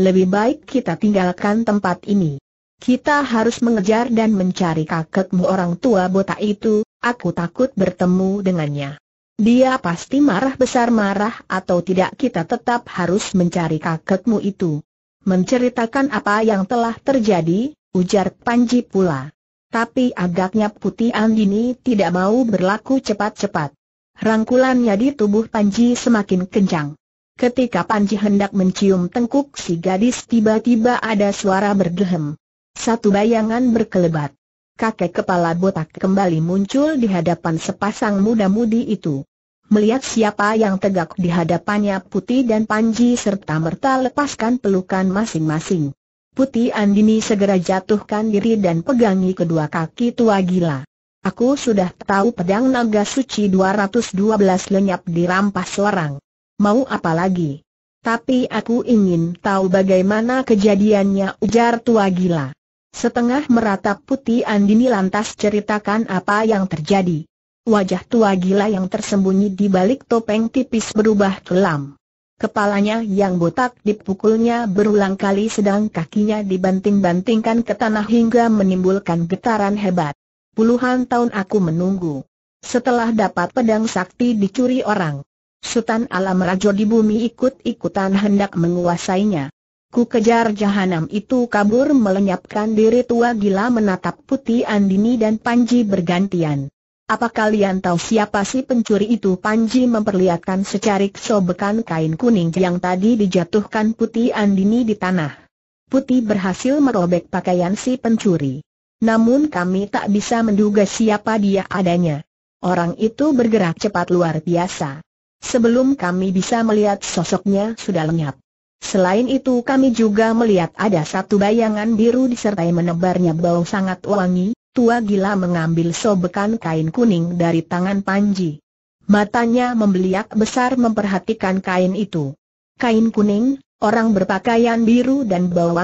Lebih baik kita tinggalkan tempat ini. Kita harus mengejar dan mencari kakekmu orang tua botak itu, aku takut bertemu dengannya. Dia pasti marah besar marah atau tidak kita tetap harus mencari kakekmu itu. Menceritakan apa yang telah terjadi, ujar Panji pula. Tapi agaknya Putih Andini tidak mau berlaku cepat-cepat. Rangkulannya di tubuh Panji semakin kencang. Ketika Panji hendak mencium tengkuk si gadis tiba-tiba ada suara berdehem. Satu bayangan berkelebat. Kakek kepala botak kembali muncul di hadapan sepasang muda-mudi itu. Melihat siapa yang tegak di hadapannya Putih dan Panji serta merta lepaskan pelukan masing-masing. Putih Andini segera jatuhkan diri dan pegangi kedua kaki tua gila. Aku sudah tahu pedang naga suci 212 lenyap dirampas orang. Mau apa lagi? Tapi aku ingin tahu bagaimana kejadiannya ujar tua gila. Setengah meratap putih Andini lantas ceritakan apa yang terjadi. Wajah tua gila yang tersembunyi di balik topeng tipis berubah kelam. Kepalanya yang botak dipukulnya berulang kali sedang kakinya dibanting-bantingkan ke tanah hingga menimbulkan getaran hebat. Puluhan tahun aku menunggu. Setelah dapat pedang sakti dicuri orang. Sultan Alam Rajo di bumi ikut-ikutan hendak menguasainya. Ku kejar jahanam itu kabur melenyapkan diri tua gila menatap putih Andini dan Panji bergantian. Apa kalian tahu siapa si pencuri itu? Panji memperlihatkan secarik sobekan kain kuning yang tadi dijatuhkan putih Andini di tanah. Putih berhasil merobek pakaian si pencuri. Namun kami tak bisa menduga siapa dia adanya. Orang itu bergerak cepat luar biasa. Sebelum kami bisa melihat sosoknya sudah lenyap. Selain itu kami juga melihat ada satu bayangan biru disertai menebarnya bau sangat wangi, tua gila mengambil sobekan kain kuning dari tangan Panji. Matanya membeliak besar memperhatikan kain itu. Kain kuning, orang berpakaian biru dan bau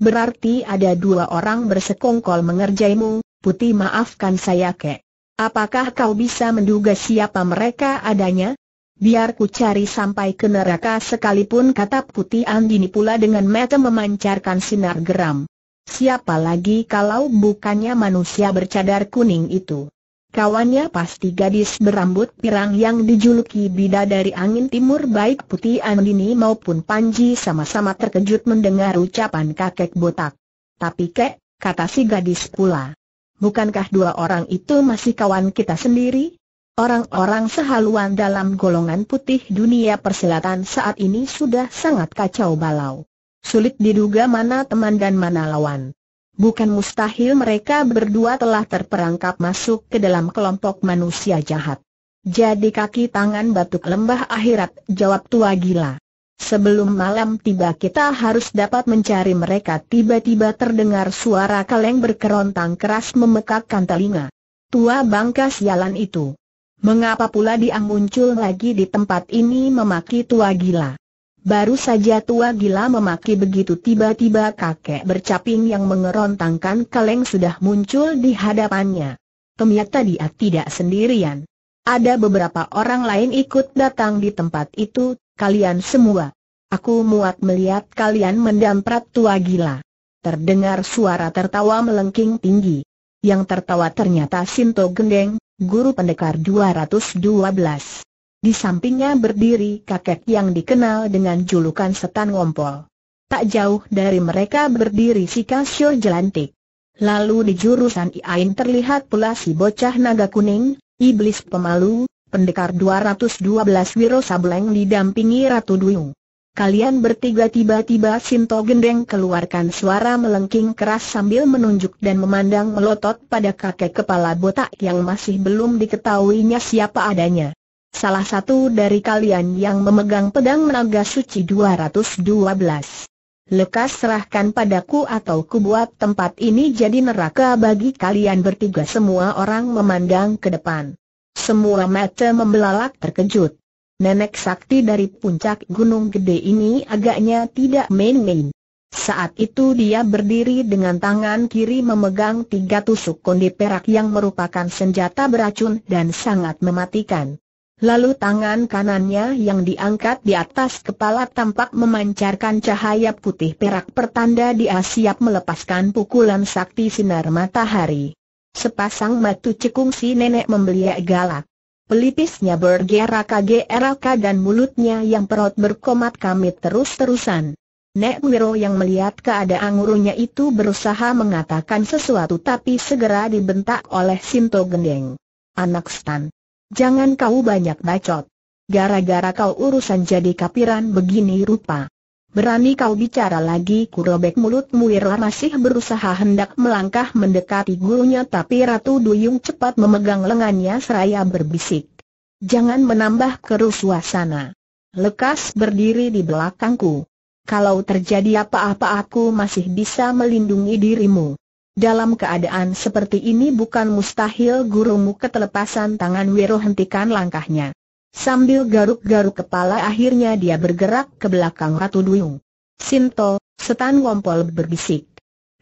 Berarti ada dua orang bersekongkol mengerjaimu, putih maafkan saya kek. Apakah kau bisa menduga siapa mereka adanya? Biar ku cari sampai ke neraka sekalipun kata putih Andini pula dengan mata memancarkan sinar geram. Siapa lagi kalau bukannya manusia bercadar kuning itu? Kawannya pasti gadis berambut pirang yang dijuluki Bida dari angin timur baik Putih Andini maupun Panji sama-sama terkejut mendengar ucapan kakek botak. Tapi kek, kata si gadis pula. Bukankah dua orang itu masih kawan kita sendiri? Orang-orang sehaluan dalam golongan putih dunia persilatan saat ini sudah sangat kacau balau. Sulit diduga mana teman dan mana lawan. Bukan mustahil mereka berdua telah terperangkap masuk ke dalam kelompok manusia jahat. Jadi kaki tangan batuk lembah akhirat, jawab tua gila. Sebelum malam tiba kita harus dapat mencari mereka tiba-tiba terdengar suara kaleng berkerontang keras memekakkan telinga. Tua bangka sialan itu. Mengapa pula dia muncul lagi di tempat ini memaki tua gila? Baru saja tua gila memaki begitu tiba-tiba kakek bercaping yang mengerontangkan kaleng sudah muncul di hadapannya. Ternyata dia tidak sendirian. Ada beberapa orang lain ikut datang di tempat itu, kalian semua. Aku muat melihat kalian mendamprat tua gila. Terdengar suara tertawa melengking tinggi. Yang tertawa ternyata Sinto Gendeng, guru pendekar 212. Di sampingnya berdiri kakek yang dikenal dengan julukan setan ngompol. Tak jauh dari mereka berdiri si Kasio Jelantik. Lalu di jurusan Iain terlihat pula si bocah naga kuning, iblis pemalu, pendekar 212 Wiro Sableng didampingi Ratu Duyung. Kalian bertiga tiba-tiba Sinto Gendeng keluarkan suara melengking keras sambil menunjuk dan memandang melotot pada kakek kepala botak yang masih belum diketahuinya siapa adanya. Salah satu dari kalian yang memegang pedang menaga suci 212. Lekas serahkan padaku atau kubuat tempat ini jadi neraka bagi kalian bertiga semua orang memandang ke depan. Semua mata membelalak terkejut. Nenek sakti dari puncak gunung gede ini agaknya tidak main-main. Saat itu dia berdiri dengan tangan kiri memegang tiga tusuk konde perak yang merupakan senjata beracun dan sangat mematikan. Lalu tangan kanannya yang diangkat di atas kepala tampak memancarkan cahaya putih perak pertanda dia siap melepaskan pukulan sakti sinar matahari. Sepasang mata cekung si nenek membeliak galak. Pelipisnya bergerak gerak dan mulutnya yang perut berkomat kamit terus-terusan. Nek Wiro yang melihat keadaan urunya itu berusaha mengatakan sesuatu tapi segera dibentak oleh Sinto Gendeng. Anak Stan. Jangan kau banyak bacot. Gara-gara kau urusan jadi kapiran begini rupa. Berani kau bicara lagi kurobek mulutmu Ira masih berusaha hendak melangkah mendekati gurunya tapi Ratu Duyung cepat memegang lengannya seraya berbisik. Jangan menambah keruh suasana. Lekas berdiri di belakangku. Kalau terjadi apa-apa aku masih bisa melindungi dirimu. Dalam keadaan seperti ini bukan mustahil gurumu ketelepasan tangan Wiro hentikan langkahnya. Sambil garuk-garuk kepala akhirnya dia bergerak ke belakang Ratu Duyung. Sinto, setan Wompol berbisik.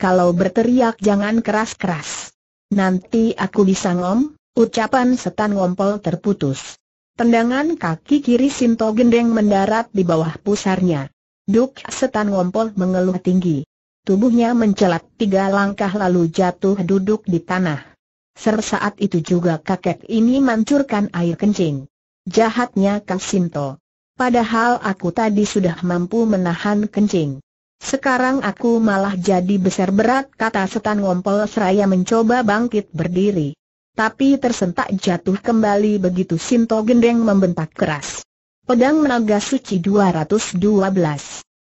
Kalau berteriak jangan keras-keras. Nanti aku bisa ngom, ucapan setan Wompol terputus. Tendangan kaki kiri Sinto gendeng mendarat di bawah pusarnya. Duk setan Wompol mengeluh tinggi. Tubuhnya mencelat tiga langkah lalu jatuh duduk di tanah. saat itu juga kakek ini mancurkan air kencing. Jahatnya Kasinto. Padahal aku tadi sudah mampu menahan kencing. Sekarang aku malah jadi besar berat kata setan ngompol seraya mencoba bangkit berdiri. Tapi tersentak jatuh kembali begitu Sinto gendeng membentak keras. Pedang Naga Suci 212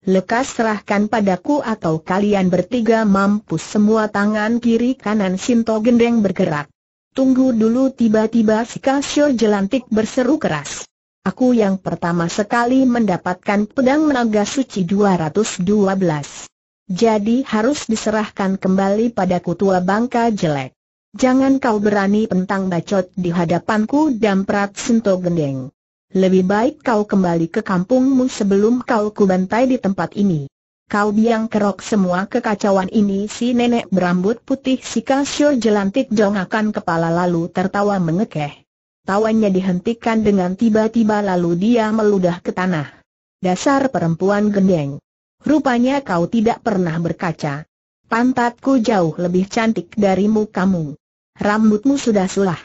Lekas serahkan padaku atau kalian bertiga mampus semua tangan kiri kanan Sinto gendeng bergerak. Tunggu dulu tiba-tiba si kasur jelantik berseru keras. Aku yang pertama sekali mendapatkan pedang naga suci 212. Jadi harus diserahkan kembali padaku tua bangka jelek. Jangan kau berani pentang bacot di hadapanku damprat Sinto Gendeng. Lebih baik kau kembali ke kampungmu sebelum kau kubantai di tempat ini. Kau biang kerok semua kekacauan ini si nenek berambut putih si kasyo jelantik jongakan kepala lalu tertawa mengekeh. Tawanya dihentikan dengan tiba-tiba lalu dia meludah ke tanah. Dasar perempuan gendeng. Rupanya kau tidak pernah berkaca. Pantatku jauh lebih cantik darimu kamu. Rambutmu sudah sulah.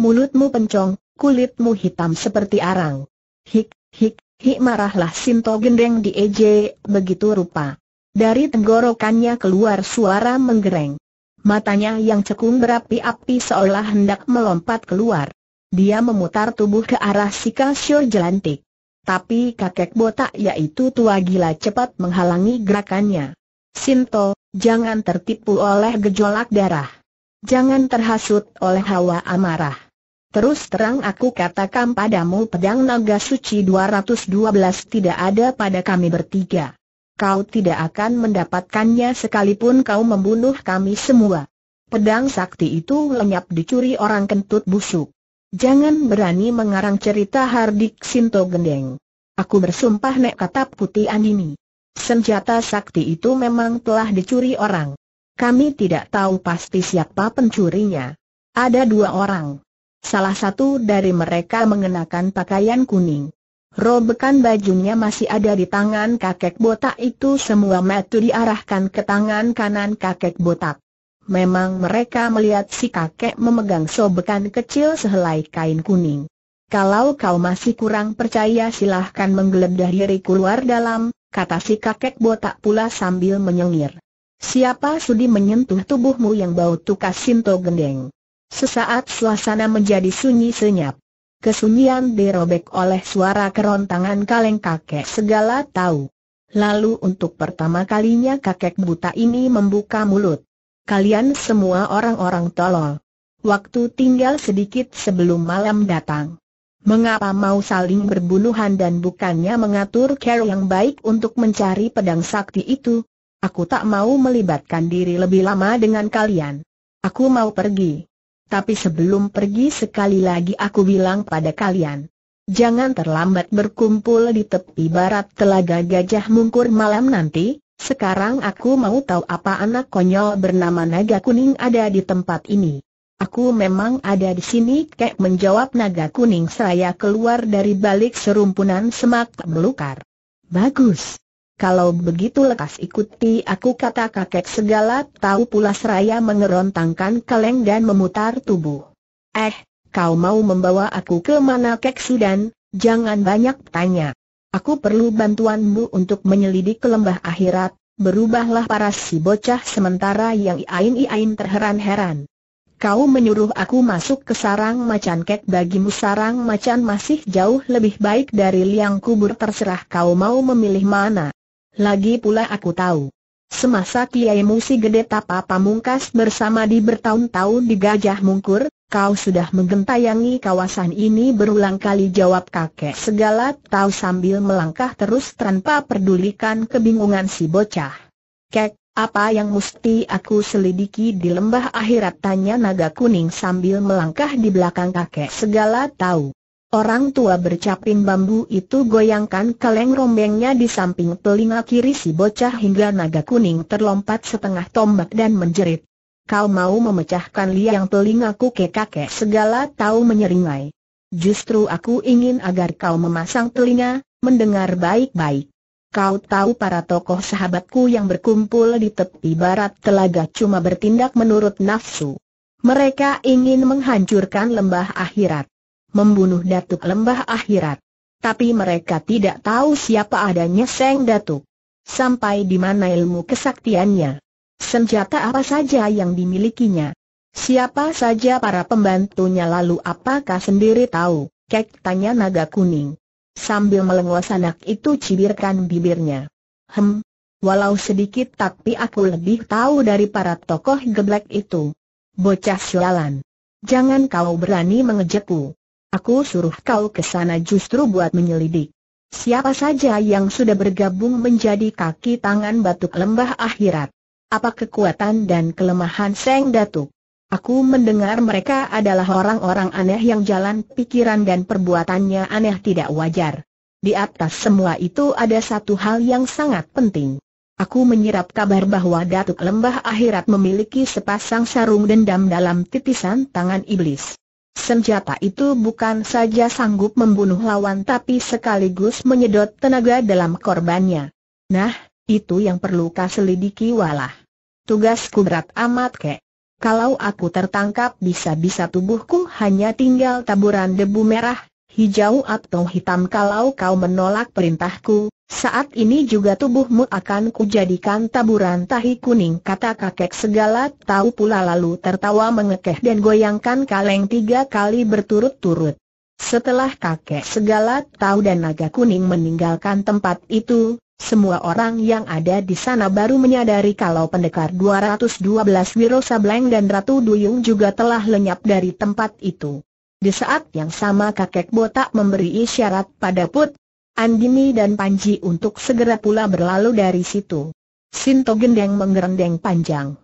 Mulutmu pencong, kulitmu hitam seperti arang. Hik, hik, hik marahlah Sinto gendeng di EJ, begitu rupa. Dari tenggorokannya keluar suara menggereng. Matanya yang cekung berapi-api seolah hendak melompat keluar. Dia memutar tubuh ke arah si Kasio jelantik. Tapi kakek botak yaitu tua gila cepat menghalangi gerakannya. Sinto, jangan tertipu oleh gejolak darah. Jangan terhasut oleh hawa amarah. Terus terang aku katakan padamu pedang naga suci 212 tidak ada pada kami bertiga. Kau tidak akan mendapatkannya sekalipun kau membunuh kami semua. Pedang sakti itu lenyap dicuri orang kentut busuk. Jangan berani mengarang cerita Hardik Sinto Gendeng. Aku bersumpah nek kata putih Andini. Senjata sakti itu memang telah dicuri orang. Kami tidak tahu pasti siapa pencurinya. Ada dua orang. Salah satu dari mereka mengenakan pakaian kuning. Robekan bajunya masih ada di tangan kakek botak itu semua metu diarahkan ke tangan kanan kakek botak. Memang mereka melihat si kakek memegang sobekan kecil sehelai kain kuning. Kalau kau masih kurang percaya silahkan menggeledah diri keluar dalam, kata si kakek botak pula sambil menyengir. Siapa sudi menyentuh tubuhmu yang bau tukas sinto gendeng? Sesaat suasana menjadi sunyi senyap. Kesunyian dirobek oleh suara kerontangan kaleng kakek segala tahu. Lalu untuk pertama kalinya kakek buta ini membuka mulut. Kalian semua orang-orang tolol. Waktu tinggal sedikit sebelum malam datang. Mengapa mau saling berbunuhan dan bukannya mengatur care yang baik untuk mencari pedang sakti itu? Aku tak mau melibatkan diri lebih lama dengan kalian. Aku mau pergi. Tapi sebelum pergi sekali lagi aku bilang pada kalian. Jangan terlambat berkumpul di tepi barat telaga gajah mungkur malam nanti, sekarang aku mau tahu apa anak konyol bernama Naga Kuning ada di tempat ini. Aku memang ada di sini, Kek menjawab Naga Kuning seraya keluar dari balik serumpunan semak belukar. Bagus. Kalau begitu lekas ikuti aku kata kakek segala tahu pula seraya mengerontangkan kaleng dan memutar tubuh. Eh, kau mau membawa aku ke mana kek Sudan? Jangan banyak tanya. Aku perlu bantuanmu untuk menyelidik lembah akhirat, berubahlah paras si bocah sementara yang iain-iain terheran-heran. Kau menyuruh aku masuk ke sarang macan kek bagimu sarang macan masih jauh lebih baik dari liang kubur terserah kau mau memilih mana. Lagi pula aku tahu. Semasa Kiai Musi Gede Tapa Pamungkas bersama di bertahun-tahun di Gajah Mungkur, kau sudah menggentayangi kawasan ini berulang kali jawab kakek segala tahu sambil melangkah terus tanpa pedulikan kebingungan si bocah. Kek, apa yang mesti aku selidiki di lembah akhirat tanya naga kuning sambil melangkah di belakang kakek segala tahu. Orang tua bercaping bambu itu goyangkan kaleng rombengnya di samping telinga kiri si bocah hingga naga kuning terlompat setengah tombak dan menjerit. Kau mau memecahkan liang telingaku ke kakek segala tahu menyeringai. Justru aku ingin agar kau memasang telinga, mendengar baik-baik. Kau tahu para tokoh sahabatku yang berkumpul di tepi barat telaga cuma bertindak menurut nafsu. Mereka ingin menghancurkan lembah akhirat membunuh Datuk Lembah Akhirat. Tapi mereka tidak tahu siapa adanya Seng Datuk. Sampai di mana ilmu kesaktiannya. Senjata apa saja yang dimilikinya. Siapa saja para pembantunya lalu apakah sendiri tahu, kek tanya naga kuning. Sambil melengos anak itu cibirkan bibirnya. Hem, walau sedikit tapi aku lebih tahu dari para tokoh geblek itu. Bocah sialan. Jangan kau berani mengejekku. Aku suruh kau ke sana justru buat menyelidik. Siapa saja yang sudah bergabung menjadi kaki tangan batuk lembah akhirat? Apa kekuatan dan kelemahan Seng Datuk? Aku mendengar mereka adalah orang-orang aneh yang jalan pikiran dan perbuatannya aneh tidak wajar. Di atas semua itu ada satu hal yang sangat penting. Aku menyerap kabar bahwa Datuk Lembah Akhirat memiliki sepasang sarung dendam dalam titisan tangan iblis. Senjata itu bukan saja sanggup membunuh lawan tapi sekaligus menyedot tenaga dalam korbannya. Nah, itu yang perlu kau selidiki walah. Tugasku berat amat kek. Kalau aku tertangkap bisa-bisa tubuhku hanya tinggal taburan debu merah, hijau atau hitam kalau kau menolak perintahku, saat ini juga tubuhmu akan kujadikan taburan tahi kuning kata kakek segala tahu pula lalu tertawa mengekeh dan goyangkan kaleng tiga kali berturut-turut. Setelah kakek segala tahu dan naga kuning meninggalkan tempat itu, semua orang yang ada di sana baru menyadari kalau pendekar 212 Wiro Sableng dan Ratu Duyung juga telah lenyap dari tempat itu. Di saat yang sama kakek botak memberi isyarat pada Put, Andini dan Panji untuk segera pula berlalu dari situ. Sinto Gendeng menggerendeng panjang.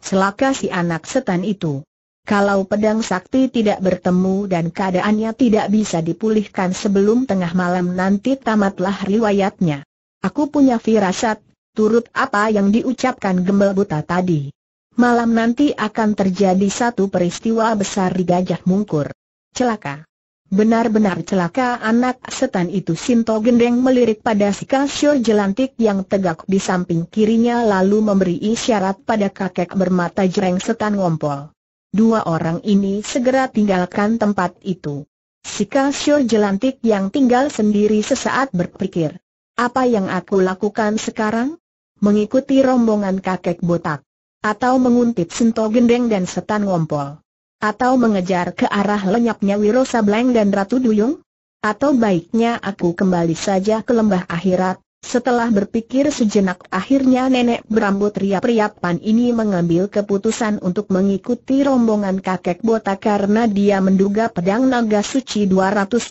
Selaka si anak setan itu. Kalau pedang sakti tidak bertemu dan keadaannya tidak bisa dipulihkan sebelum tengah malam nanti tamatlah riwayatnya. Aku punya firasat, turut apa yang diucapkan gembel buta tadi. Malam nanti akan terjadi satu peristiwa besar di Gajah Mungkur. Celaka. Benar-benar celaka anak setan itu Sinto Gendeng melirik pada si Kasio jelantik yang tegak di samping kirinya lalu memberi isyarat pada kakek bermata jereng setan ngompol. Dua orang ini segera tinggalkan tempat itu. Si Kasio jelantik yang tinggal sendiri sesaat berpikir. Apa yang aku lakukan sekarang? Mengikuti rombongan kakek botak. Atau menguntit Sinto Gendeng dan setan ngompol. Atau mengejar ke arah lenyapnya Wiro Sableng dan Ratu Duyung? Atau baiknya aku kembali saja ke lembah akhirat, setelah berpikir sejenak akhirnya nenek berambut ria riapan ini mengambil keputusan untuk mengikuti rombongan kakek botak karena dia menduga pedang naga suci 212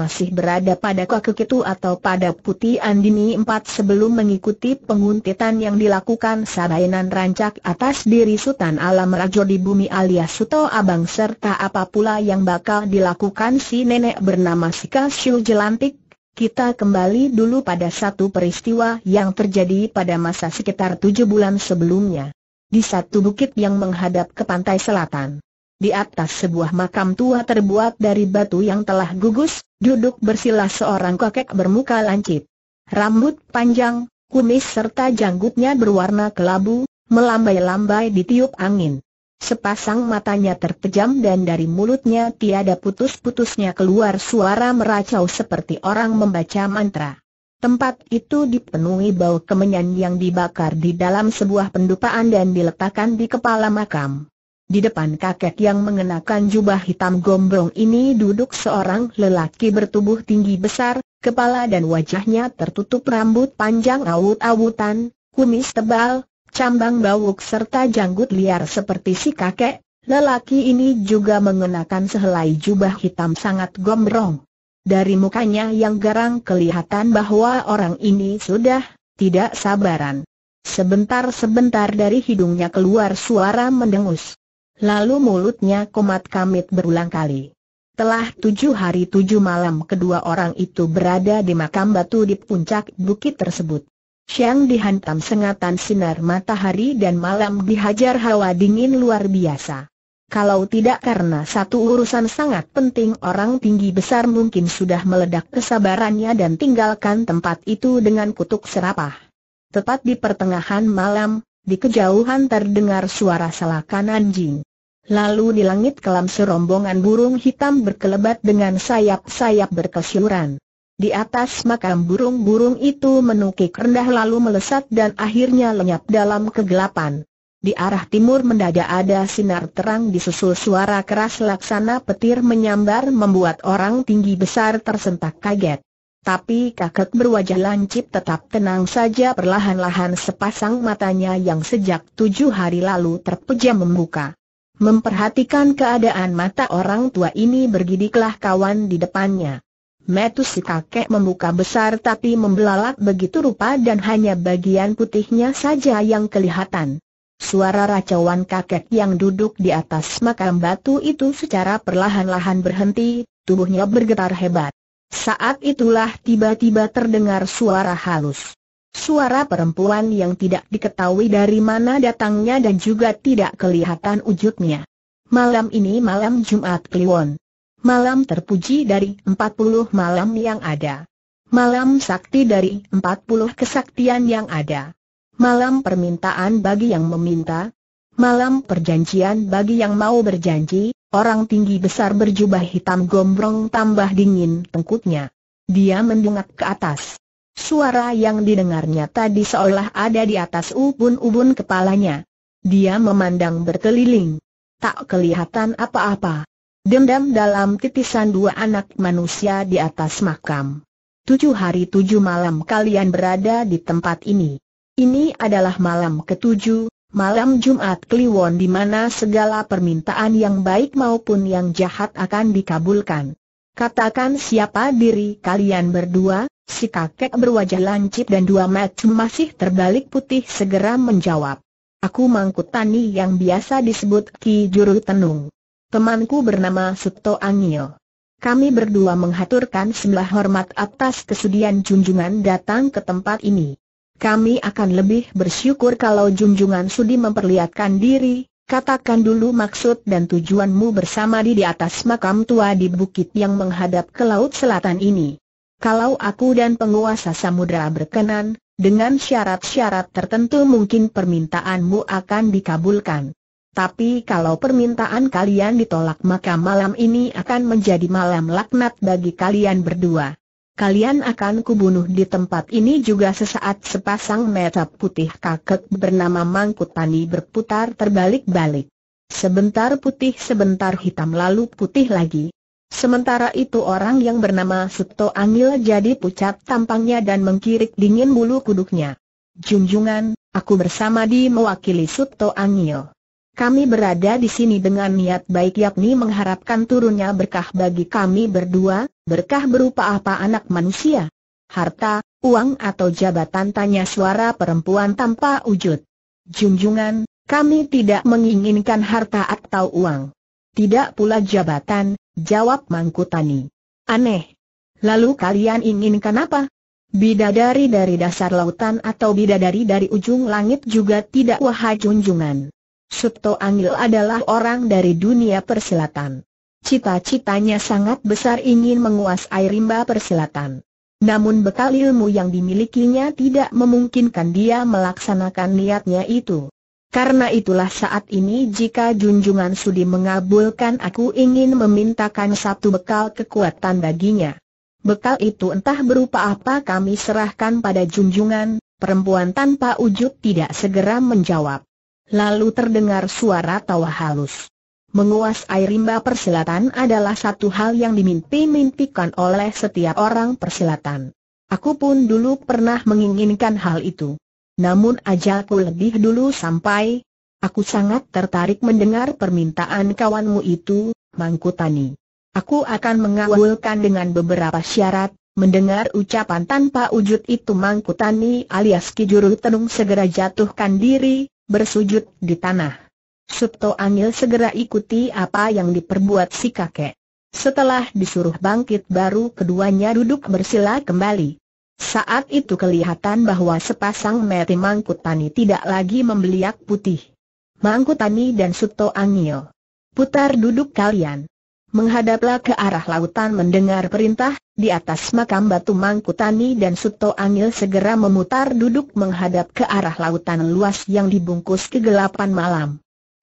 masih berada pada kakek itu atau pada putih andini 4 sebelum mengikuti penguntitan yang dilakukan sabainan rancak atas diri Sultan Alam Rajo di bumi alias Suto Abang serta apa pula yang bakal dilakukan si nenek bernama Sika Syul Jelantik kita kembali dulu pada satu peristiwa yang terjadi pada masa sekitar tujuh bulan sebelumnya. Di satu bukit yang menghadap ke pantai selatan. Di atas sebuah makam tua terbuat dari batu yang telah gugus, duduk bersila seorang kakek bermuka lancip. Rambut panjang, kumis serta janggutnya berwarna kelabu, melambai-lambai ditiup angin. Sepasang matanya terpejam dan dari mulutnya tiada putus-putusnya keluar suara meracau seperti orang membaca mantra. Tempat itu dipenuhi bau kemenyan yang dibakar di dalam sebuah pendupaan dan diletakkan di kepala makam. Di depan kakek yang mengenakan jubah hitam gombrong ini duduk seorang lelaki bertubuh tinggi besar, kepala dan wajahnya tertutup rambut panjang awut-awutan, kumis tebal, cambang bawuk serta janggut liar seperti si kakek, lelaki ini juga mengenakan sehelai jubah hitam sangat gombrong. Dari mukanya yang garang kelihatan bahwa orang ini sudah tidak sabaran. Sebentar-sebentar dari hidungnya keluar suara mendengus. Lalu mulutnya komat kamit berulang kali. Telah tujuh hari tujuh malam kedua orang itu berada di makam batu di puncak bukit tersebut. Siang dihantam sengatan sinar matahari dan malam dihajar hawa dingin luar biasa. Kalau tidak karena satu urusan sangat penting orang tinggi besar mungkin sudah meledak kesabarannya dan tinggalkan tempat itu dengan kutuk serapah. Tepat di pertengahan malam, di kejauhan terdengar suara salakan anjing. Lalu di langit kelam serombongan burung hitam berkelebat dengan sayap-sayap berkesyuran. Di atas makam burung-burung itu menukik rendah lalu melesat dan akhirnya lenyap dalam kegelapan. Di arah timur mendadak ada sinar terang disusul suara keras laksana petir menyambar membuat orang tinggi besar tersentak kaget. Tapi kakek berwajah lancip tetap tenang saja perlahan-lahan sepasang matanya yang sejak tujuh hari lalu terpejam membuka. Memperhatikan keadaan mata orang tua ini bergidiklah kawan di depannya. Metus si kakek membuka besar tapi membelalak begitu rupa dan hanya bagian putihnya saja yang kelihatan. Suara racauan kakek yang duduk di atas makam batu itu secara perlahan-lahan berhenti, tubuhnya bergetar hebat. Saat itulah tiba-tiba terdengar suara halus. Suara perempuan yang tidak diketahui dari mana datangnya dan juga tidak kelihatan wujudnya. Malam ini malam Jumat Kliwon. Malam terpuji dari 40 malam yang ada. Malam sakti dari 40 kesaktian yang ada. Malam permintaan bagi yang meminta. Malam perjanjian bagi yang mau berjanji, orang tinggi besar berjubah hitam gombrong tambah dingin tengkutnya. Dia mendungak ke atas. Suara yang didengarnya tadi seolah ada di atas ubun-ubun kepalanya. Dia memandang berkeliling. Tak kelihatan apa-apa. Dendam dalam titisan dua anak manusia di atas makam. Tujuh hari tujuh malam kalian berada di tempat ini. Ini adalah malam ketujuh, malam Jumat Kliwon di mana segala permintaan yang baik maupun yang jahat akan dikabulkan. Katakan siapa diri kalian berdua, si kakek berwajah lancip dan dua macam masih terbalik putih segera menjawab. Aku Mangkutani yang biasa disebut Ki Juru Tenung. Temanku bernama Suto Angil. Kami berdua menghaturkan sembah hormat atas kesudian junjungan datang ke tempat ini. Kami akan lebih bersyukur kalau junjungan sudi memperlihatkan diri, katakan dulu maksud dan tujuanmu bersama di di atas makam tua di bukit yang menghadap ke laut selatan ini. Kalau aku dan penguasa samudera berkenan, dengan syarat-syarat tertentu mungkin permintaanmu akan dikabulkan. Tapi kalau permintaan kalian ditolak maka malam ini akan menjadi malam laknat bagi kalian berdua. Kalian akan kubunuh di tempat ini juga sesaat sepasang mata putih kakek bernama Mangkut berputar terbalik-balik. Sebentar putih sebentar hitam lalu putih lagi. Sementara itu orang yang bernama Suto Angil jadi pucat tampangnya dan mengkirik dingin bulu kuduknya. Junjungan, aku bersama di mewakili Suto Angil. Kami berada di sini dengan niat baik yakni mengharapkan turunnya berkah bagi kami berdua, berkah berupa apa anak manusia? Harta, uang atau jabatan tanya suara perempuan tanpa wujud. Junjungan, kami tidak menginginkan harta atau uang. Tidak pula jabatan, jawab Mangkutani. Aneh. Lalu kalian inginkan apa? Bidadari dari dasar lautan atau bidadari dari ujung langit juga tidak wahai junjungan. Subto Angil adalah orang dari dunia persilatan. Cita-citanya sangat besar ingin menguasai rimba persilatan. Namun bekal ilmu yang dimilikinya tidak memungkinkan dia melaksanakan niatnya itu. Karena itulah saat ini jika junjungan Sudi mengabulkan aku ingin memintakan satu bekal kekuatan baginya. Bekal itu entah berupa apa kami serahkan pada junjungan, perempuan tanpa ujub tidak segera menjawab lalu terdengar suara tawa halus. Menguas rimba persilatan adalah satu hal yang dimimpi-mimpikan oleh setiap orang persilatan. Aku pun dulu pernah menginginkan hal itu. Namun ajalku lebih dulu sampai, aku sangat tertarik mendengar permintaan kawanmu itu, Mangkutani. Aku akan mengawalkan dengan beberapa syarat, mendengar ucapan tanpa wujud itu Mangkutani alias Kijuru Tenung segera jatuhkan diri, bersujud di tanah. Subto Angil segera ikuti apa yang diperbuat si kakek. Setelah disuruh bangkit baru keduanya duduk bersila kembali. Saat itu kelihatan bahwa sepasang mangkut tani tidak lagi membeliak putih. Mangkut tani dan Subto Angil. Putar duduk kalian menghadaplah ke arah lautan mendengar perintah, di atas makam batu Mangkutani dan Suto Angil segera memutar duduk menghadap ke arah lautan luas yang dibungkus kegelapan malam.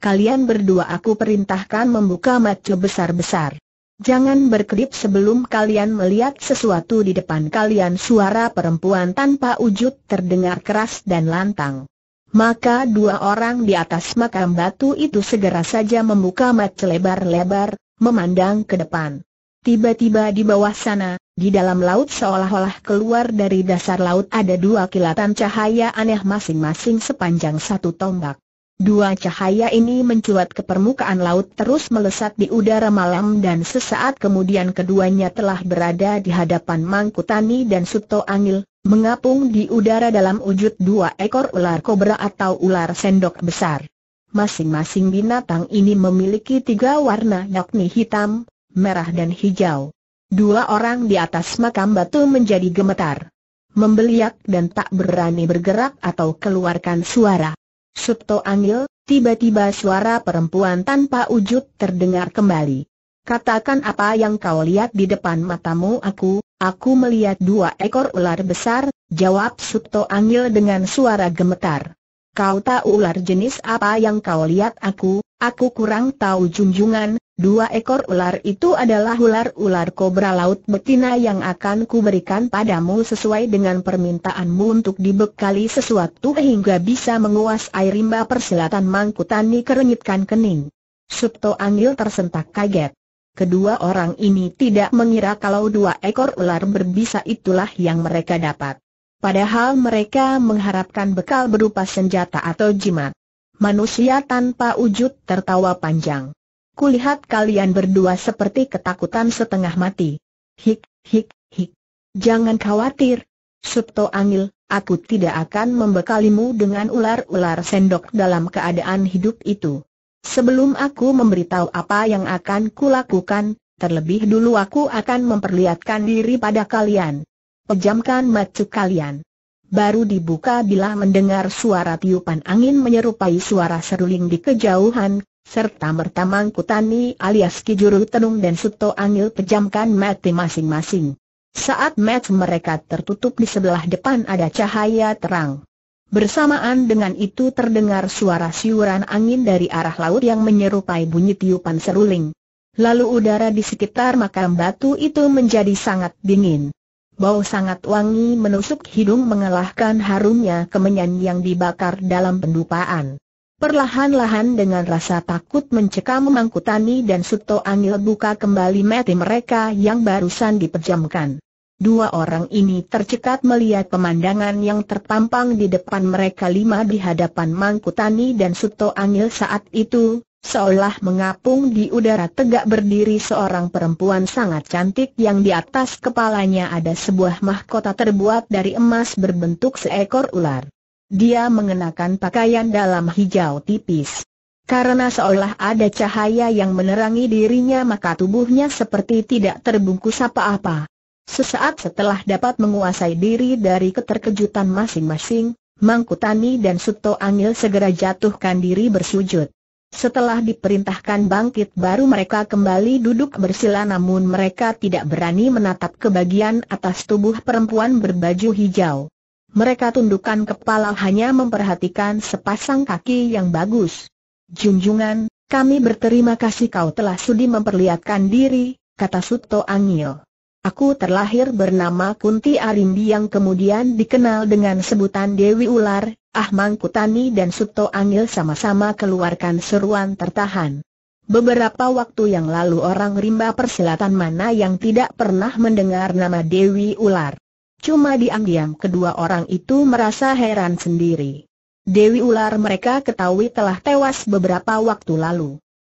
Kalian berdua aku perintahkan membuka mata besar-besar. Jangan berkedip sebelum kalian melihat sesuatu di depan kalian suara perempuan tanpa wujud terdengar keras dan lantang. Maka dua orang di atas makam batu itu segera saja membuka mata lebar-lebar, memandang ke depan. Tiba-tiba di bawah sana, di dalam laut seolah-olah keluar dari dasar laut ada dua kilatan cahaya aneh masing-masing sepanjang satu tombak. Dua cahaya ini mencuat ke permukaan laut terus melesat di udara malam dan sesaat kemudian keduanya telah berada di hadapan Mangkutani dan Suto Angil, mengapung di udara dalam wujud dua ekor ular kobra atau ular sendok besar. Masing-masing binatang ini memiliki tiga warna yakni hitam, merah dan hijau. Dua orang di atas makam batu menjadi gemetar. Membeliak dan tak berani bergerak atau keluarkan suara. Subto Angil, tiba-tiba suara perempuan tanpa wujud terdengar kembali. Katakan apa yang kau lihat di depan matamu aku, aku melihat dua ekor ular besar, jawab Subto Angil dengan suara gemetar. Kau tak ular jenis apa yang kau lihat aku, aku kurang tahu junjungan, dua ekor ular itu adalah ular-ular kobra laut betina yang akan kuberikan padamu sesuai dengan permintaanmu untuk dibekali sesuatu hingga bisa menguasai rimba persilatan mangkutani kerenyitkan kening. Subto Angil tersentak kaget. Kedua orang ini tidak mengira kalau dua ekor ular berbisa itulah yang mereka dapat. Padahal mereka mengharapkan bekal berupa senjata atau jimat. Manusia tanpa wujud tertawa panjang. Kulihat kalian berdua seperti ketakutan setengah mati. Hik, hik, hik. Jangan khawatir. Subto Angil, aku tidak akan membekalimu dengan ular-ular sendok dalam keadaan hidup itu. Sebelum aku memberitahu apa yang akan kulakukan, terlebih dulu aku akan memperlihatkan diri pada kalian pejamkan mata kalian. Baru dibuka bila mendengar suara tiupan angin menyerupai suara seruling di kejauhan, serta merta kutani alias Kijuru Tenung dan Suto Angil pejamkan mati masing-masing. Saat match mereka tertutup di sebelah depan ada cahaya terang. Bersamaan dengan itu terdengar suara siuran angin dari arah laut yang menyerupai bunyi tiupan seruling. Lalu udara di sekitar makam batu itu menjadi sangat dingin. Bau sangat wangi menusuk hidung mengalahkan harumnya kemenyan yang dibakar dalam pendupaan. Perlahan-lahan dengan rasa takut mencekam Mangkutani dan Suto Angil buka kembali mati mereka yang barusan dipejamkan. Dua orang ini tercekat melihat pemandangan yang terpampang di depan mereka lima di hadapan Mangkutani dan Suto Angil saat itu, Seolah mengapung di udara tegak berdiri seorang perempuan sangat cantik yang di atas kepalanya ada sebuah mahkota terbuat dari emas berbentuk seekor ular. Dia mengenakan pakaian dalam hijau tipis. Karena seolah ada cahaya yang menerangi dirinya maka tubuhnya seperti tidak terbungkus apa-apa. Sesaat setelah dapat menguasai diri dari keterkejutan masing-masing, Mangkutani dan Suto Angil segera jatuhkan diri bersujud. Setelah diperintahkan bangkit baru mereka kembali duduk bersila namun mereka tidak berani menatap ke bagian atas tubuh perempuan berbaju hijau. Mereka tundukkan kepala hanya memperhatikan sepasang kaki yang bagus. Junjungan, kami berterima kasih kau telah sudi memperlihatkan diri, kata Suto Angil. Aku terlahir bernama Kunti Arimbi yang kemudian dikenal dengan sebutan Dewi Ular, Ahmang Kutani dan Suto Angil sama-sama keluarkan seruan tertahan. Beberapa waktu yang lalu orang rimba persilatan mana yang tidak pernah mendengar nama Dewi Ular. Cuma diam-diam kedua orang itu merasa heran sendiri. Dewi Ular mereka ketahui telah tewas beberapa waktu lalu.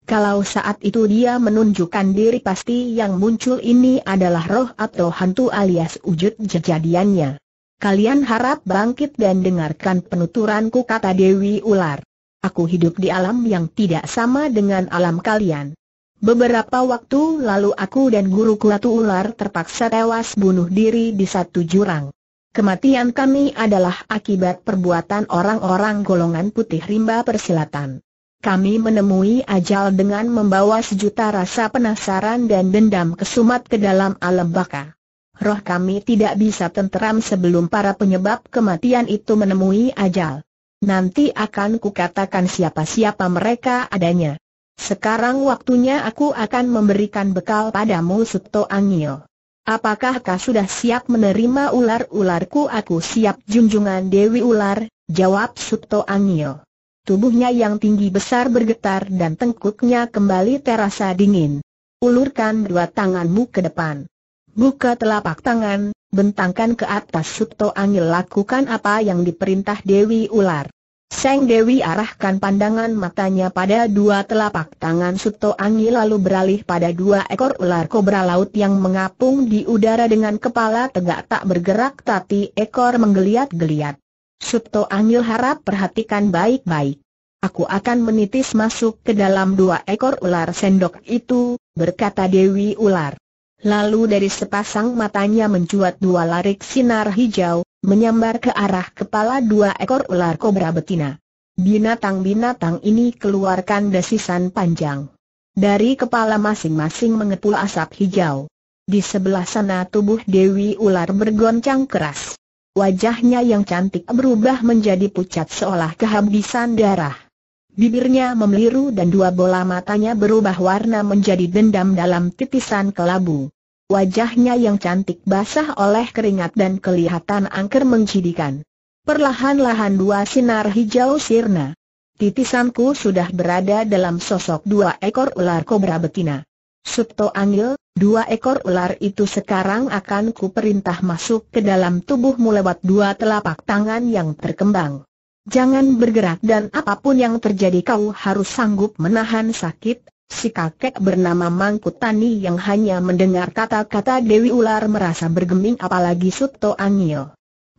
Kalau saat itu dia menunjukkan diri pasti yang muncul ini adalah roh atau hantu alias wujud kejadiannya. Kalian harap bangkit dan dengarkan penuturanku kata Dewi Ular. Aku hidup di alam yang tidak sama dengan alam kalian. Beberapa waktu lalu aku dan guru Kulatu Ular terpaksa tewas bunuh diri di satu jurang. Kematian kami adalah akibat perbuatan orang-orang golongan putih rimba persilatan kami menemui ajal dengan membawa sejuta rasa penasaran dan dendam kesumat ke dalam alam baka. Roh kami tidak bisa tenteram sebelum para penyebab kematian itu menemui ajal. Nanti akan kukatakan siapa-siapa mereka adanya. Sekarang waktunya aku akan memberikan bekal padamu Suto Angil. Apakah kau sudah siap menerima ular-ularku? Aku siap junjungan Dewi Ular, jawab Suto Angil. Tubuhnya yang tinggi besar bergetar dan tengkuknya kembali terasa dingin. Ulurkan dua tanganmu ke depan. Buka telapak tangan, bentangkan ke atas Subto Angil lakukan apa yang diperintah Dewi Ular. Seng Dewi arahkan pandangan matanya pada dua telapak tangan Suto Angil lalu beralih pada dua ekor ular kobra laut yang mengapung di udara dengan kepala tegak tak bergerak tapi ekor menggeliat-geliat. Subto Angil harap perhatikan baik-baik. Aku akan menitis masuk ke dalam dua ekor ular sendok itu, berkata Dewi Ular. Lalu dari sepasang matanya mencuat dua larik sinar hijau, menyambar ke arah kepala dua ekor ular kobra betina. Binatang-binatang ini keluarkan desisan panjang. Dari kepala masing-masing mengepul asap hijau. Di sebelah sana tubuh Dewi Ular bergoncang keras. Wajahnya yang cantik berubah menjadi pucat seolah kehabisan darah. Bibirnya memeliru dan dua bola matanya berubah warna menjadi dendam dalam titisan kelabu. Wajahnya yang cantik basah oleh keringat dan kelihatan angker mencidikan. Perlahan-lahan dua sinar hijau sirna. Titisanku sudah berada dalam sosok dua ekor ular kobra betina. Subto Angil, dua ekor ular itu sekarang akan kuperintah masuk ke dalam tubuhmu lewat dua telapak tangan yang terkembang. Jangan bergerak dan apapun yang terjadi kau harus sanggup menahan sakit, Si kakek bernama Mangkutani yang hanya mendengar kata-kata Dewi Ular merasa bergeming apalagi Subto Angil.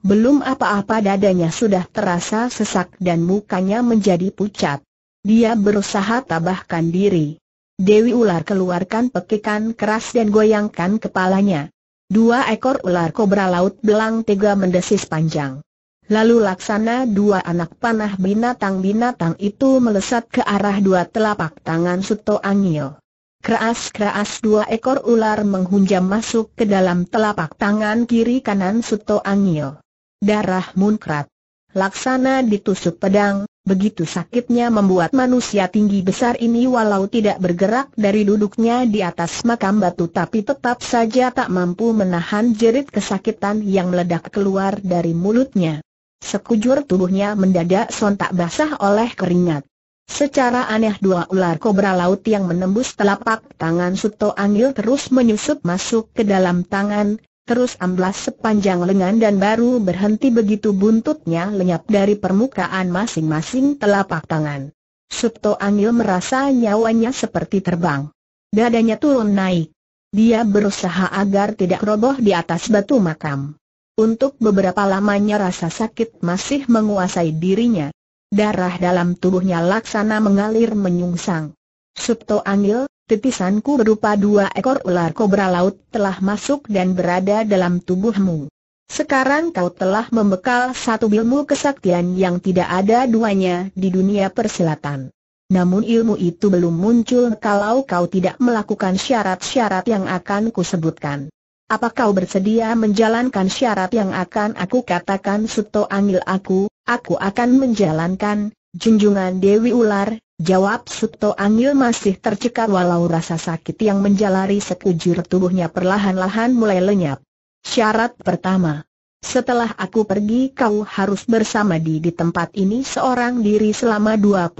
Belum apa-apa dadanya sudah terasa sesak dan mukanya menjadi pucat. Dia berusaha tabahkan diri. Dewi ular keluarkan pekikan keras dan goyangkan kepalanya. Dua ekor ular kobra laut belang tega mendesis panjang. Lalu laksana dua anak panah binatang-binatang itu melesat ke arah dua telapak tangan Suto Angil. Keras-keras dua ekor ular menghunjam masuk ke dalam telapak tangan kiri kanan Suto Angil. Darah munkrat. Laksana ditusuk pedang, Begitu sakitnya membuat manusia tinggi besar ini walau tidak bergerak dari duduknya di atas makam batu tapi tetap saja tak mampu menahan jerit kesakitan yang meledak keluar dari mulutnya. Sekujur tubuhnya mendadak sontak basah oleh keringat. Secara aneh dua ular kobra laut yang menembus telapak tangan Suto Angil terus menyusup masuk ke dalam tangan, terus amblas sepanjang lengan dan baru berhenti begitu buntutnya lenyap dari permukaan masing-masing telapak tangan. Subto Angil merasa nyawanya seperti terbang. Dadanya turun naik. Dia berusaha agar tidak roboh di atas batu makam. Untuk beberapa lamanya rasa sakit masih menguasai dirinya. Darah dalam tubuhnya laksana mengalir menyungsang. Subto Angil, Tetisanku berupa dua ekor ular kobra laut telah masuk dan berada dalam tubuhmu. Sekarang kau telah membekal satu ilmu kesaktian yang tidak ada duanya di dunia persilatan. Namun ilmu itu belum muncul kalau kau tidak melakukan syarat-syarat yang akan kusebutkan. Apa kau bersedia menjalankan syarat yang akan aku katakan Suto Angil aku, aku akan menjalankan, Junjungan Dewi Ular, jawab Suto Angil masih tercekat walau rasa sakit yang menjalari sekujur tubuhnya perlahan-lahan mulai lenyap. Syarat pertama. Setelah aku pergi kau harus bersama di di tempat ini seorang diri selama 21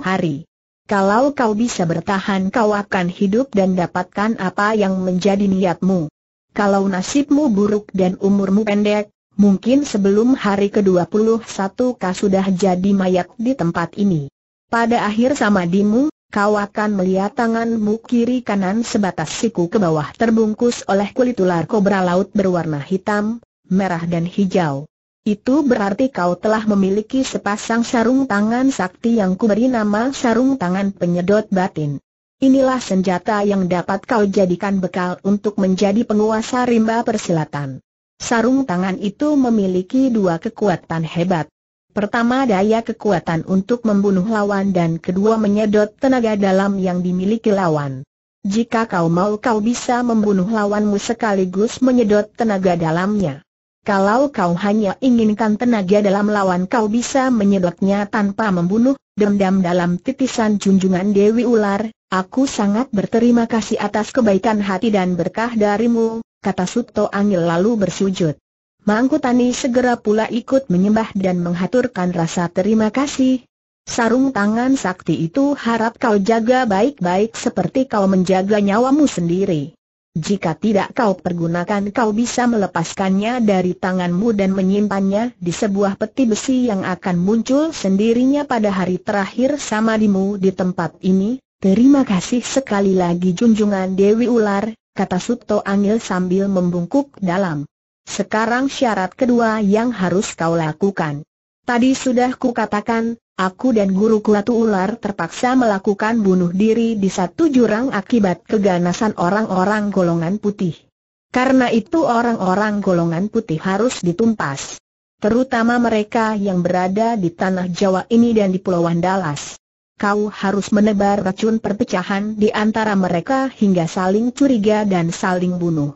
hari. Kalau kau bisa bertahan kau akan hidup dan dapatkan apa yang menjadi niatmu. Kalau nasibmu buruk dan umurmu pendek, Mungkin sebelum hari ke-21 kau sudah jadi mayat di tempat ini. Pada akhir samadimu, kau akan melihat tanganmu kiri kanan sebatas siku ke bawah terbungkus oleh kulit ular kobra laut berwarna hitam, merah dan hijau. Itu berarti kau telah memiliki sepasang sarung tangan sakti yang kuberi nama sarung tangan penyedot batin. Inilah senjata yang dapat kau jadikan bekal untuk menjadi penguasa rimba persilatan. Sarung tangan itu memiliki dua kekuatan hebat. Pertama daya kekuatan untuk membunuh lawan dan kedua menyedot tenaga dalam yang dimiliki lawan. Jika kau mau kau bisa membunuh lawanmu sekaligus menyedot tenaga dalamnya. Kalau kau hanya inginkan tenaga dalam lawan kau bisa menyedotnya tanpa membunuh, dendam dalam titisan junjungan Dewi Ular, aku sangat berterima kasih atas kebaikan hati dan berkah darimu, kata Suto Angil lalu bersujud. Mangkutani segera pula ikut menyembah dan menghaturkan rasa terima kasih. Sarung tangan sakti itu harap kau jaga baik-baik seperti kau menjaga nyawamu sendiri. Jika tidak kau pergunakan kau bisa melepaskannya dari tanganmu dan menyimpannya di sebuah peti besi yang akan muncul sendirinya pada hari terakhir samadimu di tempat ini. Terima kasih sekali lagi junjungan Dewi Ular, kata Subto Angil sambil membungkuk dalam. Sekarang syarat kedua yang harus kau lakukan. Tadi sudah ku katakan, aku dan guru kuatu ular terpaksa melakukan bunuh diri di satu jurang akibat keganasan orang-orang golongan putih. Karena itu orang-orang golongan putih harus ditumpas terutama mereka yang berada di tanah Jawa ini dan di Pulau Andalas kau harus menebar racun perpecahan di antara mereka hingga saling curiga dan saling bunuh.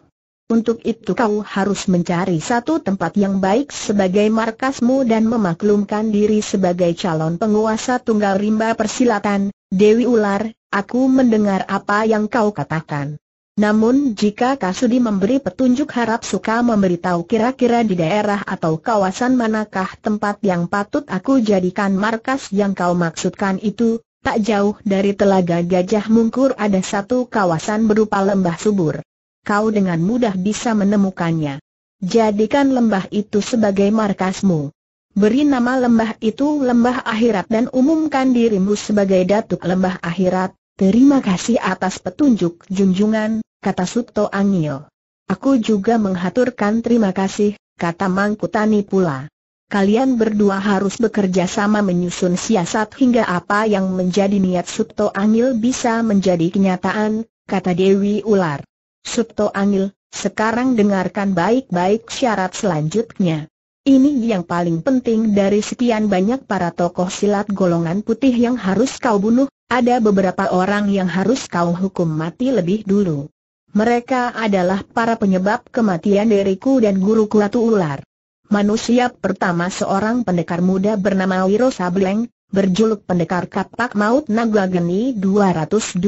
Untuk itu kau harus mencari satu tempat yang baik sebagai markasmu dan memaklumkan diri sebagai calon penguasa tunggal rimba persilatan, Dewi Ular, aku mendengar apa yang kau katakan. Namun jika Kasudi memberi petunjuk harap suka memberitahu kira-kira di daerah atau kawasan manakah tempat yang patut aku jadikan markas yang kau maksudkan itu, tak jauh dari telaga Gajah Mungkur ada satu kawasan berupa lembah subur. Kau dengan mudah bisa menemukannya. Jadikan lembah itu sebagai markasmu. Beri nama lembah itu lembah akhirat dan umumkan dirimu sebagai datuk lembah akhirat, Terima kasih atas petunjuk junjungan, kata Subto Angil. Aku juga menghaturkan terima kasih, kata Mangkutani pula. Kalian berdua harus bekerja sama menyusun siasat hingga apa yang menjadi niat Subto Angil bisa menjadi kenyataan, kata Dewi Ular. Subto Angil, sekarang dengarkan baik-baik syarat selanjutnya. Ini yang paling penting dari sekian banyak para tokoh silat golongan putih yang harus kau bunuh, ada beberapa orang yang harus kau hukum mati lebih dulu. Mereka adalah para penyebab kematian diriku dan guru kuatu Ular. Manusia pertama seorang pendekar muda bernama Wiro Sableng, berjuluk pendekar kapak maut naga geni 212.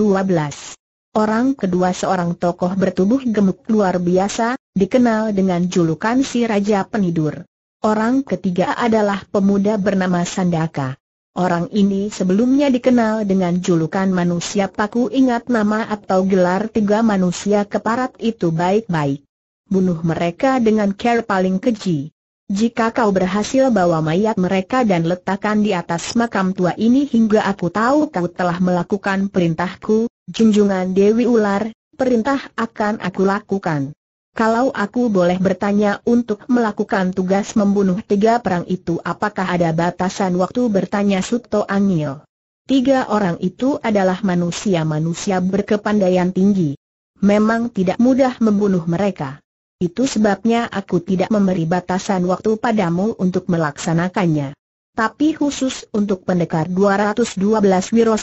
Orang kedua seorang tokoh bertubuh gemuk luar biasa, dikenal dengan julukan si Raja Penidur. Orang ketiga adalah pemuda bernama Sandaka. Orang ini sebelumnya dikenal dengan julukan manusia paku ingat nama atau gelar tiga manusia keparat itu baik-baik. Bunuh mereka dengan care paling keji. Jika kau berhasil bawa mayat mereka dan letakkan di atas makam tua ini hingga aku tahu kau telah melakukan perintahku, junjungan Dewi Ular, perintah akan aku lakukan. Kalau aku boleh bertanya untuk melakukan tugas membunuh tiga perang itu apakah ada batasan waktu bertanya Suto Angil? Tiga orang itu adalah manusia-manusia berkepandaian tinggi. Memang tidak mudah membunuh mereka. Itu sebabnya aku tidak memberi batasan waktu padamu untuk melaksanakannya tapi khusus untuk pendekar 212 Wiro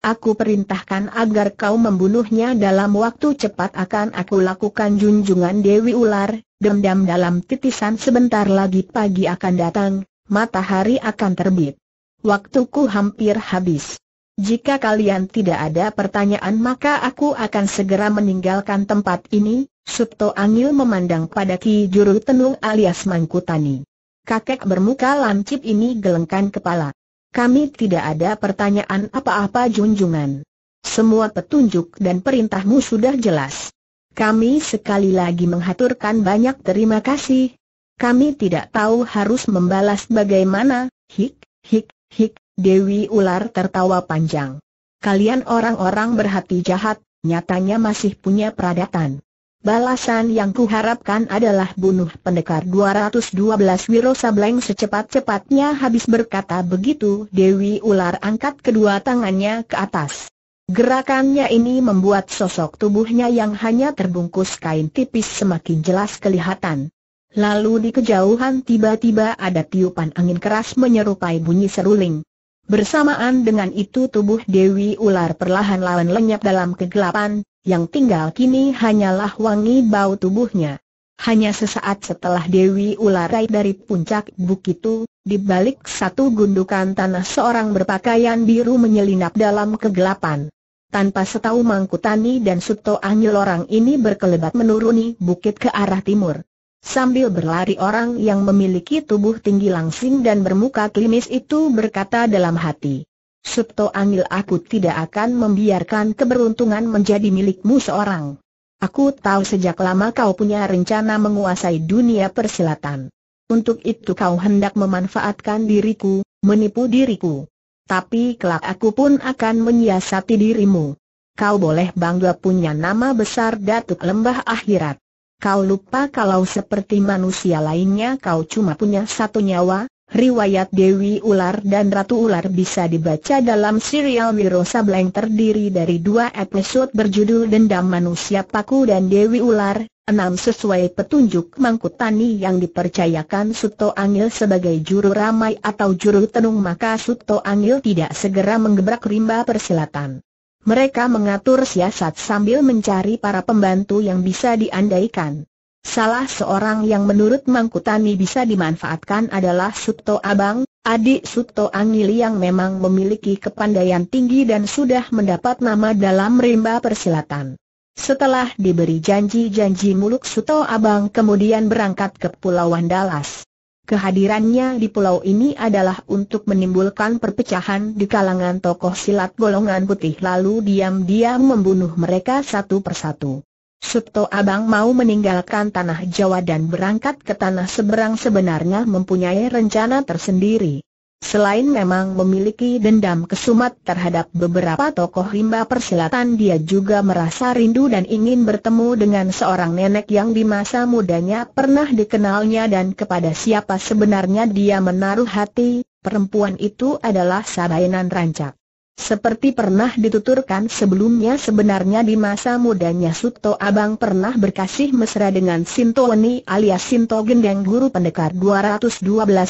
aku perintahkan agar kau membunuhnya dalam waktu cepat akan aku lakukan junjungan Dewi Ular, dendam dalam titisan sebentar lagi pagi akan datang, matahari akan terbit. Waktuku hampir habis. Jika kalian tidak ada pertanyaan maka aku akan segera meninggalkan tempat ini, Subto Angil memandang pada Ki Juru Tenung alias Mangkutani kakek bermuka lancip ini gelengkan kepala. Kami tidak ada pertanyaan apa-apa junjungan. Semua petunjuk dan perintahmu sudah jelas. Kami sekali lagi menghaturkan banyak terima kasih. Kami tidak tahu harus membalas bagaimana, hik, hik, hik, Dewi Ular tertawa panjang. Kalian orang-orang berhati jahat, nyatanya masih punya peradatan. Balasan yang kuharapkan adalah bunuh pendekar 212 Wiro Sableng secepat-cepatnya habis berkata begitu Dewi Ular angkat kedua tangannya ke atas. Gerakannya ini membuat sosok tubuhnya yang hanya terbungkus kain tipis semakin jelas kelihatan. Lalu di kejauhan tiba-tiba ada tiupan angin keras menyerupai bunyi seruling. Bersamaan dengan itu tubuh Dewi Ular perlahan-lahan lenyap dalam kegelapan, yang tinggal kini hanyalah wangi bau tubuhnya. Hanya sesaat setelah Dewi Ularai dari puncak bukit itu, di balik satu gundukan tanah seorang berpakaian biru menyelinap dalam kegelapan. Tanpa setahu Mangkutani dan Suto Angil orang ini berkelebat menuruni bukit ke arah timur. Sambil berlari orang yang memiliki tubuh tinggi langsing dan bermuka klimis itu berkata dalam hati, Subto Angil aku tidak akan membiarkan keberuntungan menjadi milikmu seorang. Aku tahu sejak lama kau punya rencana menguasai dunia persilatan. Untuk itu kau hendak memanfaatkan diriku, menipu diriku. Tapi kelak aku pun akan menyiasati dirimu. Kau boleh bangga punya nama besar Datuk Lembah Akhirat. Kau lupa kalau seperti manusia lainnya kau cuma punya satu nyawa, Riwayat Dewi Ular dan Ratu Ular bisa dibaca dalam serial Wiro Sableng terdiri dari dua episode berjudul Dendam Manusia Paku dan Dewi Ular, enam sesuai petunjuk Mangkutani yang dipercayakan Suto Angil sebagai juru ramai atau juru tenung maka Suto Angil tidak segera menggebrak rimba persilatan. Mereka mengatur siasat sambil mencari para pembantu yang bisa diandaikan. Salah seorang yang menurut Mangkutani bisa dimanfaatkan adalah Suto Abang, adik Suto Angili yang memang memiliki kepandaian tinggi dan sudah mendapat nama dalam rimba persilatan. Setelah diberi janji-janji muluk Suto Abang kemudian berangkat ke Pulau Dallas. Kehadirannya di pulau ini adalah untuk menimbulkan perpecahan di kalangan tokoh silat golongan putih lalu diam-diam membunuh mereka satu persatu. Suto Abang mau meninggalkan tanah Jawa dan berangkat ke tanah seberang sebenarnya mempunyai rencana tersendiri. Selain memang memiliki dendam kesumat terhadap beberapa tokoh rimba persilatan dia juga merasa rindu dan ingin bertemu dengan seorang nenek yang di masa mudanya pernah dikenalnya dan kepada siapa sebenarnya dia menaruh hati, perempuan itu adalah Sabainan Rancak. Seperti pernah dituturkan sebelumnya sebenarnya di masa mudanya Suto Abang pernah berkasih mesra dengan Sinto Weni alias Sinto Gendeng Guru Pendekar 212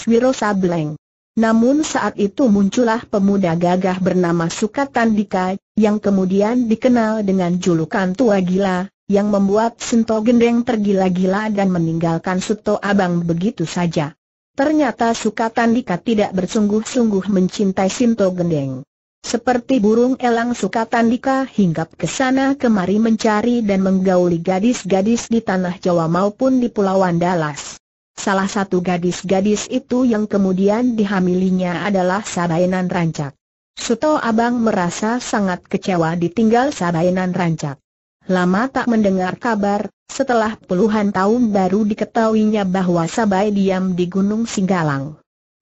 Wiro Sableng. Namun saat itu muncullah pemuda gagah bernama Sukatandika, yang kemudian dikenal dengan julukan Tua Gila, yang membuat Sinto Gendeng tergila-gila dan meninggalkan Suto Abang begitu saja. Ternyata Sukatandika tidak bersungguh-sungguh mencintai Sinto Gendeng. Seperti burung elang suka tandika hinggap ke sana kemari mencari dan menggauli gadis-gadis di tanah Jawa maupun di Pulauan Dallas. Salah satu gadis-gadis itu yang kemudian dihamilinya adalah Sabainan Rancak. Suto Abang merasa sangat kecewa ditinggal Sabainan Rancak. Lama tak mendengar kabar, setelah puluhan tahun baru diketahuinya bahwa Sabai diam di Gunung Singgalang.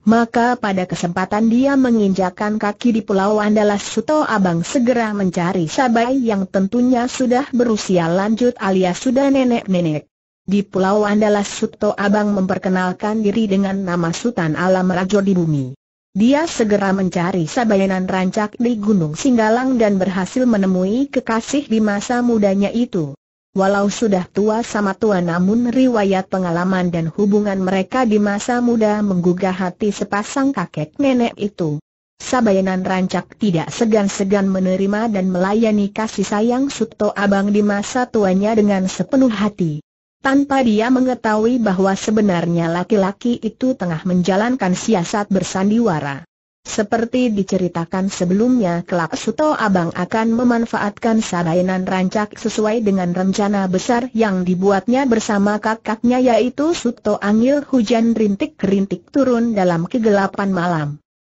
Maka pada kesempatan dia menginjakan kaki di Pulau Andalas Suto Abang segera mencari Sabai yang tentunya sudah berusia lanjut alias sudah nenek-nenek. Di Pulau Andalas Suto Abang memperkenalkan diri dengan nama Sultan Alam Rajo di bumi. Dia segera mencari Sabayanan Rancak di Gunung Singgalang dan berhasil menemui kekasih di masa mudanya itu. Walau sudah tua sama tua namun riwayat pengalaman dan hubungan mereka di masa muda menggugah hati sepasang kakek nenek itu. Sabayanan rancak tidak segan-segan menerima dan melayani kasih sayang Suto Abang di masa tuanya dengan sepenuh hati. Tanpa dia mengetahui bahwa sebenarnya laki-laki itu tengah menjalankan siasat bersandiwara. Seperti diceritakan sebelumnya kelak Suto Abang akan memanfaatkan sabainan rancak sesuai dengan rencana besar yang dibuatnya bersama kakaknya yaitu Suto Angil hujan rintik-rintik turun dalam kegelapan malam.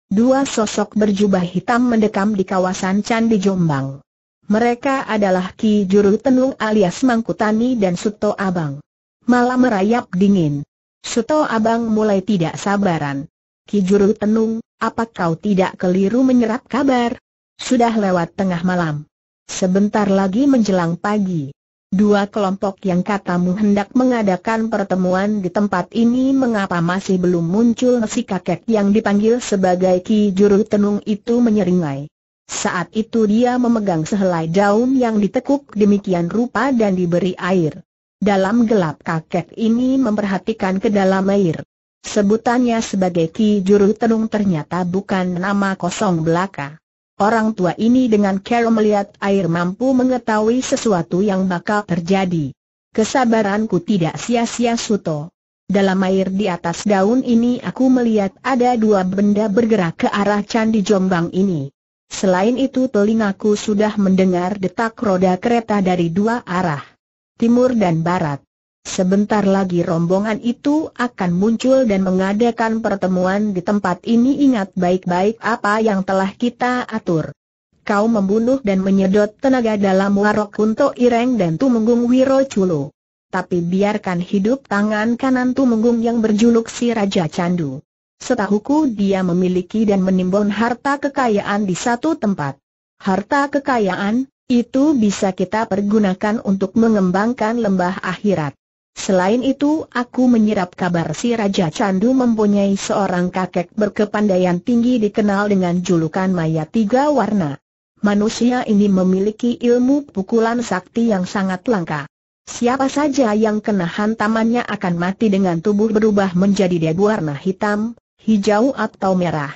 Dua sosok berjubah hitam mendekam di kawasan Candi Jombang. Mereka adalah Ki Juru Tenung alias Mangkutani dan Suto Abang. Malam merayap dingin. Suto Abang mulai tidak sabaran. Ki Juru Tenung, apa kau tidak keliru menyerap kabar? Sudah lewat tengah malam. Sebentar lagi menjelang pagi. Dua kelompok yang katamu hendak mengadakan pertemuan di tempat ini mengapa masih belum muncul si kakek yang dipanggil sebagai Ki Juru Tenung itu menyeringai. Saat itu dia memegang sehelai daun yang ditekuk demikian rupa dan diberi air. Dalam gelap kakek ini memperhatikan ke dalam air. Sebutannya sebagai Ki Juru Tenung ternyata bukan nama kosong belaka. Orang tua ini dengan care melihat air mampu mengetahui sesuatu yang bakal terjadi. Kesabaranku tidak sia-sia Suto. Dalam air di atas daun ini aku melihat ada dua benda bergerak ke arah Candi Jombang ini. Selain itu telingaku sudah mendengar detak roda kereta dari dua arah, timur dan barat. Sebentar lagi rombongan itu akan muncul dan mengadakan pertemuan di tempat ini ingat baik-baik apa yang telah kita atur. Kau membunuh dan menyedot tenaga dalam warok untuk Ireng dan Tumenggung Wiro Culo. Tapi biarkan hidup tangan kanan Tumenggung yang berjuluk si Raja Candu. Setahuku dia memiliki dan menimbun harta kekayaan di satu tempat. Harta kekayaan, itu bisa kita pergunakan untuk mengembangkan lembah akhirat. Selain itu aku menyerap kabar si Raja Candu mempunyai seorang kakek berkepandaian tinggi dikenal dengan julukan Maya Tiga Warna. Manusia ini memiliki ilmu pukulan sakti yang sangat langka. Siapa saja yang kena hantamannya akan mati dengan tubuh berubah menjadi debu warna hitam, hijau atau merah.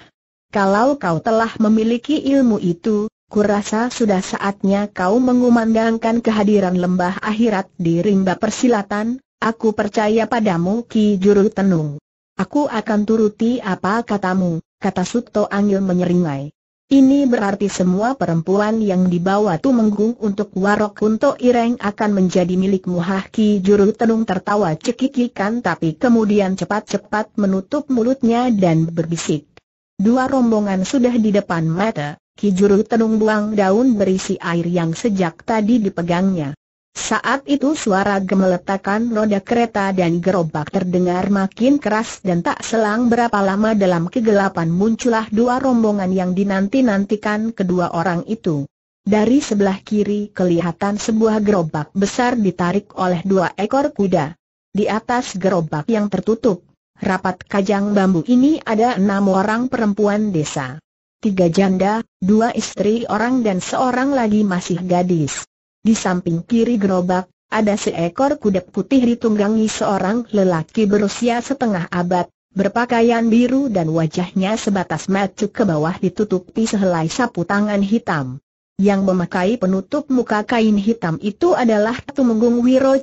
Kalau kau telah memiliki ilmu itu, Kurasa sudah saatnya kau mengumandangkan kehadiran lembah akhirat di rimba persilatan, Aku percaya padamu Ki Juru Tenung. Aku akan turuti apa katamu, kata Suto Angil menyeringai. Ini berarti semua perempuan yang dibawa tu menggung untuk Warok untuk Ireng akan menjadi milikmu Hah Ki Juru Tenung tertawa cekikikan tapi kemudian cepat-cepat menutup mulutnya dan berbisik. Dua rombongan sudah di depan mata, Ki Juru Tenung buang daun berisi air yang sejak tadi dipegangnya. Saat itu suara gemeletakan roda kereta dan gerobak terdengar makin keras dan tak selang berapa lama dalam kegelapan muncullah dua rombongan yang dinanti-nantikan kedua orang itu. Dari sebelah kiri kelihatan sebuah gerobak besar ditarik oleh dua ekor kuda. Di atas gerobak yang tertutup, rapat kajang bambu ini ada enam orang perempuan desa. Tiga janda, dua istri orang dan seorang lagi masih gadis. Di samping kiri gerobak, ada seekor kuda putih ditunggangi seorang lelaki berusia setengah abad, berpakaian biru dan wajahnya sebatas macu ke bawah ditutupi sehelai sapu tangan hitam. Yang memakai penutup muka kain hitam itu adalah Tumenggung Wiro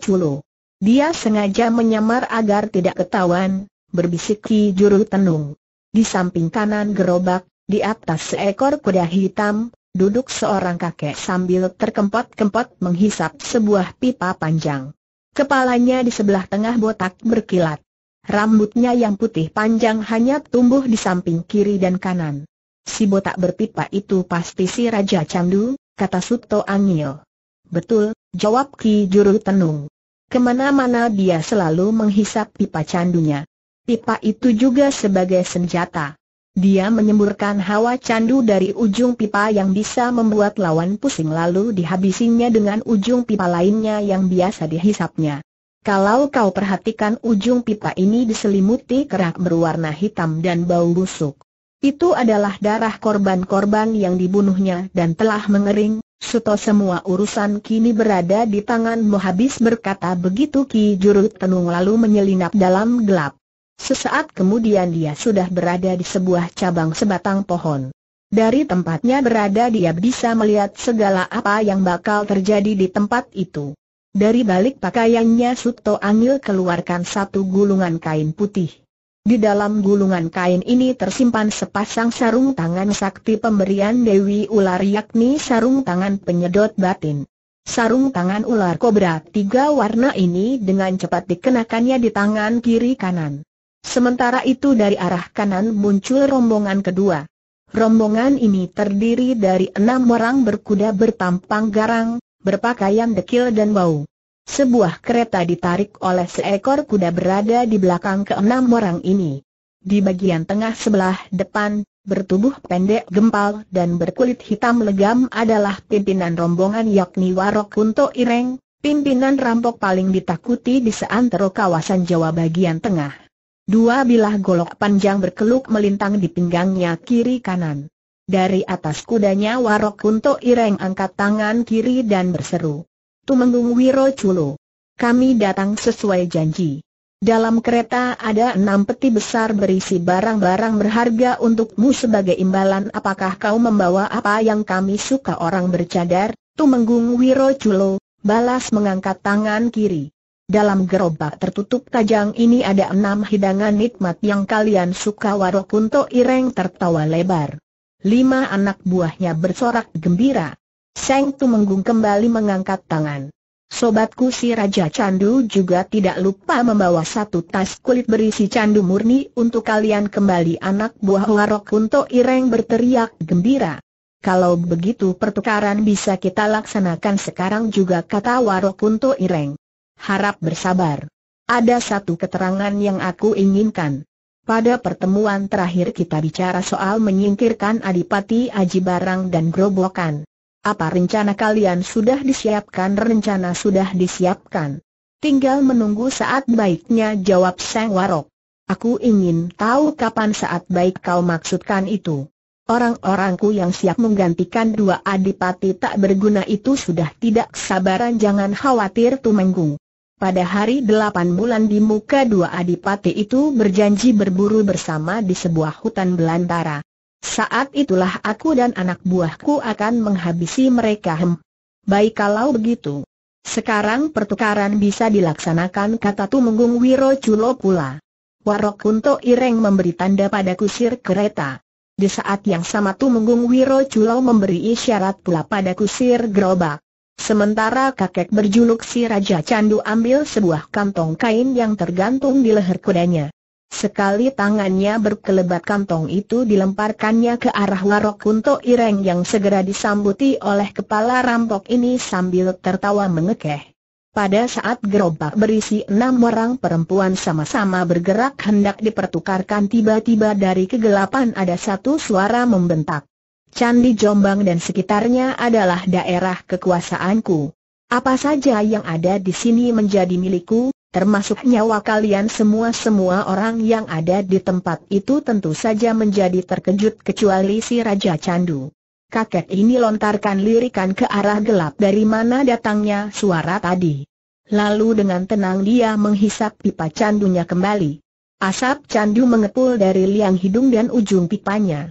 Dia sengaja menyamar agar tidak ketahuan, berbisik Ki Juru Tenung. Di samping kanan gerobak, di atas seekor kuda hitam, duduk seorang kakek sambil terkempot-kempot menghisap sebuah pipa panjang. Kepalanya di sebelah tengah botak berkilat. Rambutnya yang putih panjang hanya tumbuh di samping kiri dan kanan. Si botak berpipa itu pasti si Raja Candu, kata Suto Angil. Betul, jawab Ki Juru Tenung. Kemana-mana dia selalu menghisap pipa candunya. Pipa itu juga sebagai senjata. Dia menyemburkan hawa candu dari ujung pipa yang bisa membuat lawan pusing lalu dihabisinya dengan ujung pipa lainnya yang biasa dihisapnya. Kalau kau perhatikan ujung pipa ini diselimuti kerak berwarna hitam dan bau busuk. Itu adalah darah korban-korban yang dibunuhnya dan telah mengering, Suto semua urusan kini berada di tangan muhabis berkata begitu Ki Jurut Tenung lalu menyelinap dalam gelap. Sesaat kemudian dia sudah berada di sebuah cabang sebatang pohon. Dari tempatnya berada dia bisa melihat segala apa yang bakal terjadi di tempat itu. Dari balik pakaiannya Suto Angil keluarkan satu gulungan kain putih. Di dalam gulungan kain ini tersimpan sepasang sarung tangan sakti pemberian Dewi Ular yakni sarung tangan penyedot batin. Sarung tangan ular kobra tiga warna ini dengan cepat dikenakannya di tangan kiri kanan. Sementara itu dari arah kanan muncul rombongan kedua. Rombongan ini terdiri dari enam orang berkuda bertampang garang, berpakaian dekil dan bau. Sebuah kereta ditarik oleh seekor kuda berada di belakang keenam orang ini. Di bagian tengah sebelah depan, bertubuh pendek gempal dan berkulit hitam legam adalah pimpinan rombongan yakni Warok Kunto Ireng, pimpinan rampok paling ditakuti di seantero kawasan Jawa bagian tengah. Dua bilah golok panjang berkeluk melintang di pinggangnya kiri kanan. Dari atas kudanya Warok Kunto Ireng angkat tangan kiri dan berseru. Tumenggung Wiro Culo. Kami datang sesuai janji. Dalam kereta ada enam peti besar berisi barang-barang berharga untukmu sebagai imbalan apakah kau membawa apa yang kami suka orang bercadar, Tumenggung Wiro Culo, balas mengangkat tangan kiri. Dalam gerobak tertutup tajam ini ada enam hidangan nikmat yang kalian suka Warokunto Ireng tertawa lebar. Lima anak buahnya bersorak gembira. Seng Tu menggung kembali mengangkat tangan. Sobatku si Raja Candu juga tidak lupa membawa satu tas kulit berisi candu murni untuk kalian kembali anak buah Warokunto Ireng berteriak gembira. Kalau begitu pertukaran bisa kita laksanakan sekarang juga kata Warokunto Ireng. Harap bersabar. Ada satu keterangan yang aku inginkan. Pada pertemuan terakhir kita bicara soal menyingkirkan Adipati Aji Barang dan Grobokan. Apa rencana kalian sudah disiapkan? Rencana sudah disiapkan. Tinggal menunggu saat baiknya jawab Seng Warok. Aku ingin tahu kapan saat baik kau maksudkan itu. Orang-orangku yang siap menggantikan dua adipati tak berguna itu sudah tidak sabaran jangan khawatir Tumenggung. Pada hari delapan bulan di muka dua adipati itu berjanji berburu bersama di sebuah hutan belantara. Saat itulah aku dan anak buahku akan menghabisi mereka hem. Baik kalau begitu. Sekarang pertukaran bisa dilaksanakan kata Tumenggung Wiro Culo pula. Warok Kunto Ireng memberi tanda pada kusir kereta. Di saat yang sama Tumenggung Wiro Culo memberi isyarat pula pada kusir gerobak. Sementara kakek berjuluk si Raja Candu ambil sebuah kantong kain yang tergantung di leher kudanya. Sekali tangannya berkelebat kantong itu dilemparkannya ke arah warok Kunto Ireng yang segera disambuti oleh kepala rampok ini sambil tertawa mengekeh. Pada saat gerobak berisi enam orang perempuan sama-sama bergerak hendak dipertukarkan tiba-tiba dari kegelapan ada satu suara membentak. Candi Jombang dan sekitarnya adalah daerah kekuasaanku. Apa saja yang ada di sini menjadi milikku, termasuk nyawa kalian semua-semua orang yang ada di tempat itu tentu saja menjadi terkejut kecuali si Raja Candu. Kakek ini lontarkan lirikan ke arah gelap dari mana datangnya suara tadi. Lalu dengan tenang dia menghisap pipa candunya kembali. Asap candu mengepul dari liang hidung dan ujung pipanya.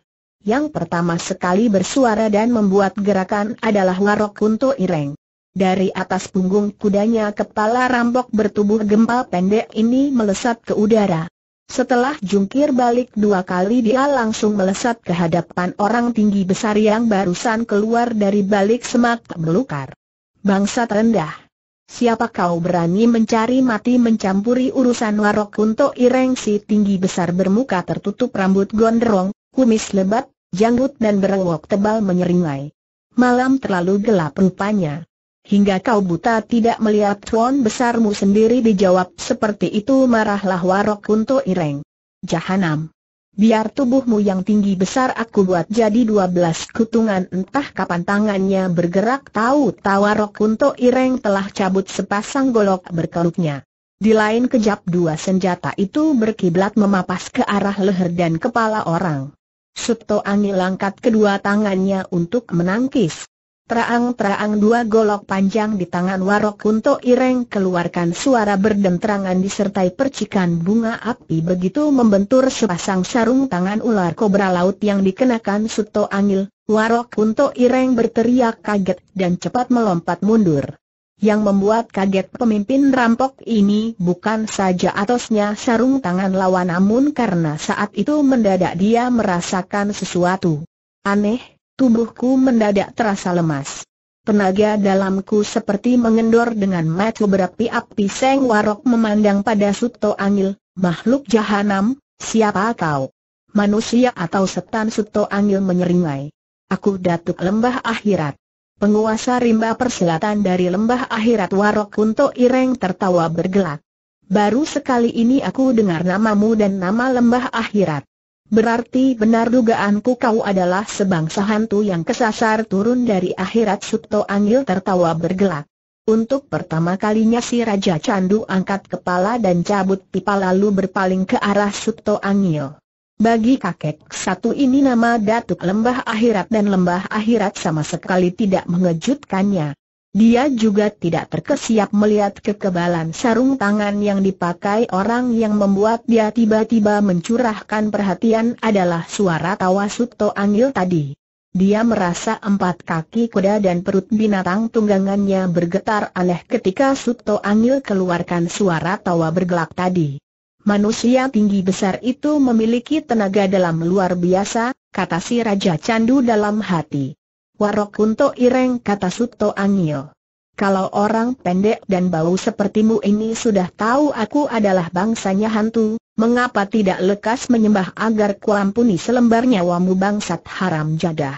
Yang pertama sekali bersuara dan membuat gerakan adalah Warok Kunto Ireng. Dari atas punggung kudanya kepala rambok bertubuh gempal pendek ini melesat ke udara. Setelah jungkir balik dua kali dia langsung melesat ke hadapan orang tinggi besar yang barusan keluar dari balik semak belukar. Bangsa rendah. Siapa kau berani mencari mati mencampuri urusan warok untuk ireng si tinggi besar bermuka tertutup rambut gondrong, kumis lebat, janggut dan berengok tebal menyeringai. Malam terlalu gelap rupanya. Hingga kau buta tidak melihat tuan besarmu sendiri dijawab seperti itu marahlah warok untuk ireng. Jahanam. Biar tubuhmu yang tinggi besar aku buat jadi dua belas kutungan entah kapan tangannya bergerak tahu tawa untuk Ireng telah cabut sepasang golok berkeluknya. Di lain kejap dua senjata itu berkiblat memapas ke arah leher dan kepala orang. Subto Angil langkat kedua tangannya untuk menangkis. Terang-terang dua golok panjang di tangan Warok Kunto Ireng keluarkan suara berdentrangan disertai percikan bunga api begitu membentur sepasang sarung tangan ular kobra laut yang dikenakan Suto Angil. Warok Kunto Ireng berteriak kaget dan cepat melompat mundur. Yang membuat kaget pemimpin rampok ini bukan saja atasnya sarung tangan lawan namun karena saat itu mendadak dia merasakan sesuatu. Aneh, tubuhku mendadak terasa lemas. Tenaga dalamku seperti mengendor dengan mata berapi-api Seng Warok memandang pada Suto Angil, makhluk jahanam, siapa kau? Manusia atau setan Suto Angil menyeringai. Aku datuk lembah akhirat. Penguasa rimba perselatan dari lembah akhirat Warok Kunto Ireng tertawa bergelak. Baru sekali ini aku dengar namamu dan nama lembah akhirat. Berarti benar dugaanku kau adalah sebangsa hantu yang kesasar turun dari akhirat Sutto Angil tertawa bergelak. Untuk pertama kalinya si Raja Candu angkat kepala dan cabut pipa lalu berpaling ke arah Sutto Angil. Bagi kakek satu ini nama Datuk Lembah Akhirat dan Lembah Akhirat sama sekali tidak mengejutkannya. Dia juga tidak terkesiap melihat kekebalan sarung tangan yang dipakai orang yang membuat dia tiba-tiba mencurahkan perhatian adalah suara tawa Suto Angil tadi. Dia merasa empat kaki kuda dan perut binatang tunggangannya bergetar aneh ketika Suto Angil keluarkan suara tawa bergelak tadi. Manusia tinggi besar itu memiliki tenaga dalam luar biasa, kata si Raja Candu dalam hati. Warok untuk ireng kata Suto Angil. Kalau orang pendek dan bau sepertimu ini sudah tahu aku adalah bangsanya hantu, mengapa tidak lekas menyembah agar kuampuni selembar nyawamu bangsat haram jadah?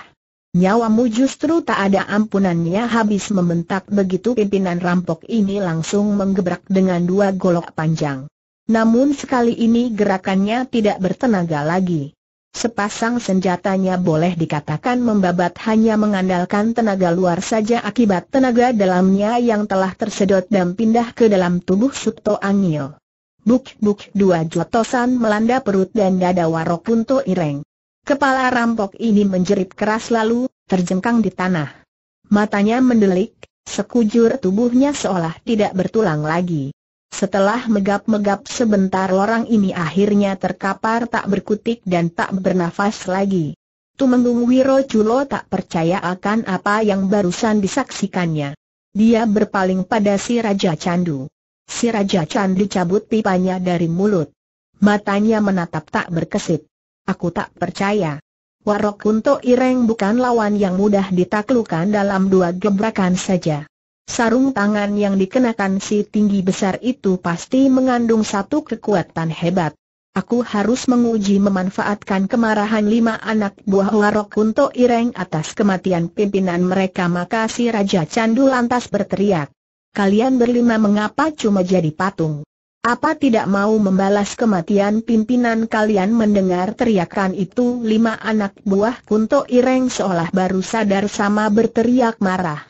Nyawamu justru tak ada ampunannya habis membentak begitu pimpinan rampok ini langsung menggebrak dengan dua golok panjang. Namun sekali ini gerakannya tidak bertenaga lagi. Sepasang senjatanya boleh dikatakan membabat hanya mengandalkan tenaga luar saja akibat tenaga dalamnya yang telah tersedot dan pindah ke dalam tubuh Sukto Angil. Buk-buk dua jotosan melanda perut dan dada punto Ireng. Kepala rampok ini menjerit keras lalu, terjengkang di tanah. Matanya mendelik, sekujur tubuhnya seolah tidak bertulang lagi. Setelah megap-megap sebentar orang ini akhirnya terkapar tak berkutik dan tak bernafas lagi. Tumenggung Wiro Culo tak percaya akan apa yang barusan disaksikannya. Dia berpaling pada si Raja Candu. Si Raja Candu cabut pipanya dari mulut. Matanya menatap tak berkesip. Aku tak percaya. Warok untuk Ireng bukan lawan yang mudah ditaklukan dalam dua gebrakan saja. Sarung tangan yang dikenakan si tinggi besar itu pasti mengandung satu kekuatan hebat. Aku harus menguji memanfaatkan kemarahan lima anak buah warok untuk ireng atas kematian pimpinan mereka maka si Raja Candu lantas berteriak. Kalian berlima mengapa cuma jadi patung? Apa tidak mau membalas kematian pimpinan kalian mendengar teriakan itu lima anak buah kunto ireng seolah baru sadar sama berteriak marah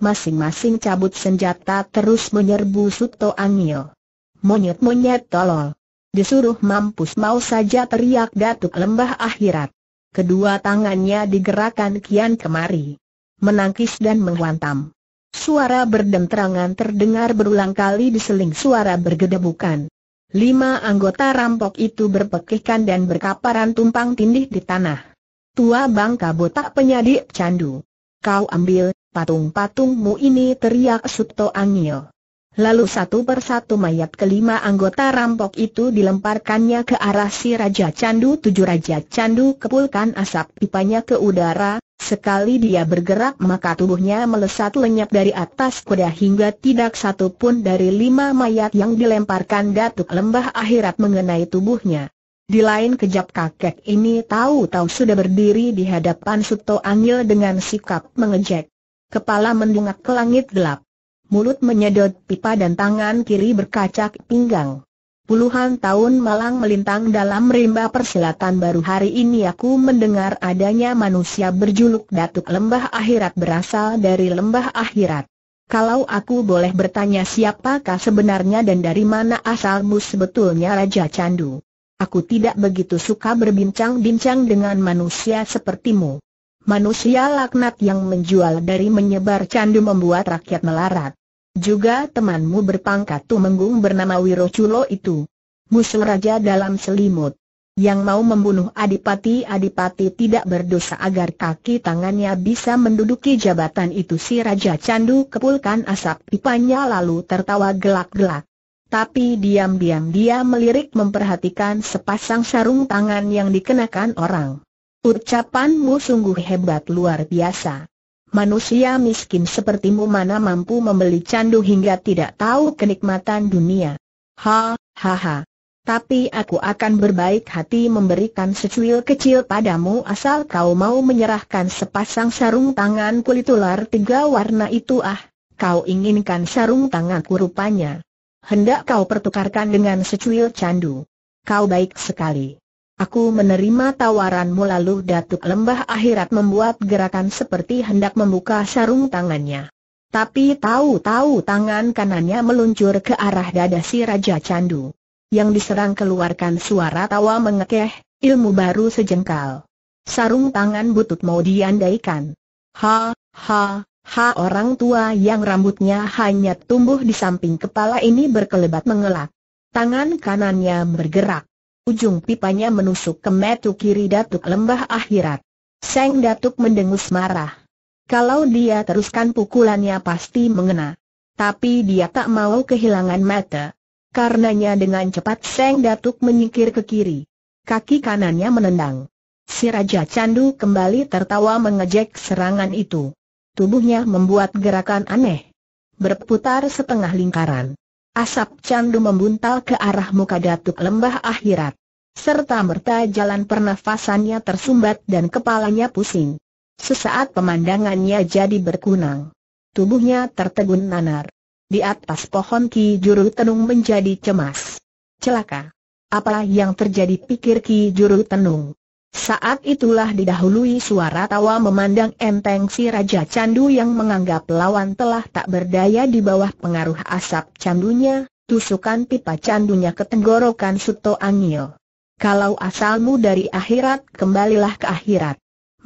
masing-masing cabut senjata terus menyerbu Suto Angil. Monyet-monyet tolol. Disuruh mampus mau saja teriak Datuk Lembah Akhirat. Kedua tangannya digerakkan kian kemari. Menangkis dan menghantam. Suara berdentrangan terdengar berulang kali diseling suara bergedebukan. Lima anggota rampok itu berpekikan dan berkaparan tumpang tindih di tanah. Tua bangka botak penyadik candu kau ambil, patung-patungmu ini teriak Suto Angil. Lalu satu persatu mayat kelima anggota rampok itu dilemparkannya ke arah si Raja Candu tujuh Raja Candu kepulkan asap pipanya ke udara, sekali dia bergerak maka tubuhnya melesat lenyap dari atas kuda hingga tidak satu pun dari lima mayat yang dilemparkan datuk lembah akhirat mengenai tubuhnya. Di lain kejap kakek ini tahu-tahu sudah berdiri di hadapan Suto Angil dengan sikap mengejek. Kepala mendungak ke langit gelap. Mulut menyedot pipa dan tangan kiri berkacak pinggang. Puluhan tahun malang melintang dalam rimba persilatan baru hari ini aku mendengar adanya manusia berjuluk Datuk Lembah Akhirat berasal dari Lembah Akhirat. Kalau aku boleh bertanya siapakah sebenarnya dan dari mana asalmu sebetulnya Raja Candu? Aku tidak begitu suka berbincang-bincang dengan manusia sepertimu. Manusia laknat yang menjual dari menyebar candu membuat rakyat melarat. Juga temanmu berpangkat tumenggung bernama Wirochulo itu. Musuh raja dalam selimut. Yang mau membunuh Adipati-Adipati tidak berdosa agar kaki tangannya bisa menduduki jabatan itu si Raja Candu kepulkan asap pipanya lalu tertawa gelak-gelak. Tapi diam-diam dia melirik memperhatikan sepasang sarung tangan yang dikenakan orang. Ucapanmu sungguh hebat luar biasa. Manusia miskin sepertimu mana mampu membeli candu hingga tidak tahu kenikmatan dunia. Ha, ha, ha. Tapi aku akan berbaik hati memberikan secuil kecil padamu asal kau mau menyerahkan sepasang sarung tangan kulit ular tiga warna itu ah, kau inginkan sarung tanganku rupanya hendak kau pertukarkan dengan secuil candu. Kau baik sekali. Aku menerima tawaranmu lalu Datuk Lembah Akhirat membuat gerakan seperti hendak membuka sarung tangannya. Tapi tahu-tahu tangan kanannya meluncur ke arah dada si Raja Candu. Yang diserang keluarkan suara tawa mengekeh, ilmu baru sejengkal. Sarung tangan butut mau diandaikan. Ha, ha, Ha orang tua yang rambutnya hanya tumbuh di samping kepala ini berkelebat mengelak. Tangan kanannya bergerak. Ujung pipanya menusuk ke metu kiri Datuk Lembah Akhirat. Seng Datuk mendengus marah. Kalau dia teruskan pukulannya pasti mengena. Tapi dia tak mau kehilangan mata. Karenanya dengan cepat Seng Datuk menyingkir ke kiri. Kaki kanannya menendang. Si Raja Candu kembali tertawa mengejek serangan itu tubuhnya membuat gerakan aneh. Berputar setengah lingkaran. Asap candu membuntal ke arah muka datuk lembah akhirat. Serta merta jalan pernafasannya tersumbat dan kepalanya pusing. Sesaat pemandangannya jadi berkunang. Tubuhnya tertegun nanar. Di atas pohon Ki Juru Tenung menjadi cemas. Celaka. Apalah yang terjadi pikir Ki Juru Tenung. Saat itulah didahului suara tawa memandang enteng si Raja Candu yang menganggap lawan telah tak berdaya di bawah pengaruh asap candunya, tusukan pipa candunya ke tenggorokan Suto Angil. Kalau asalmu dari akhirat, kembalilah ke akhirat.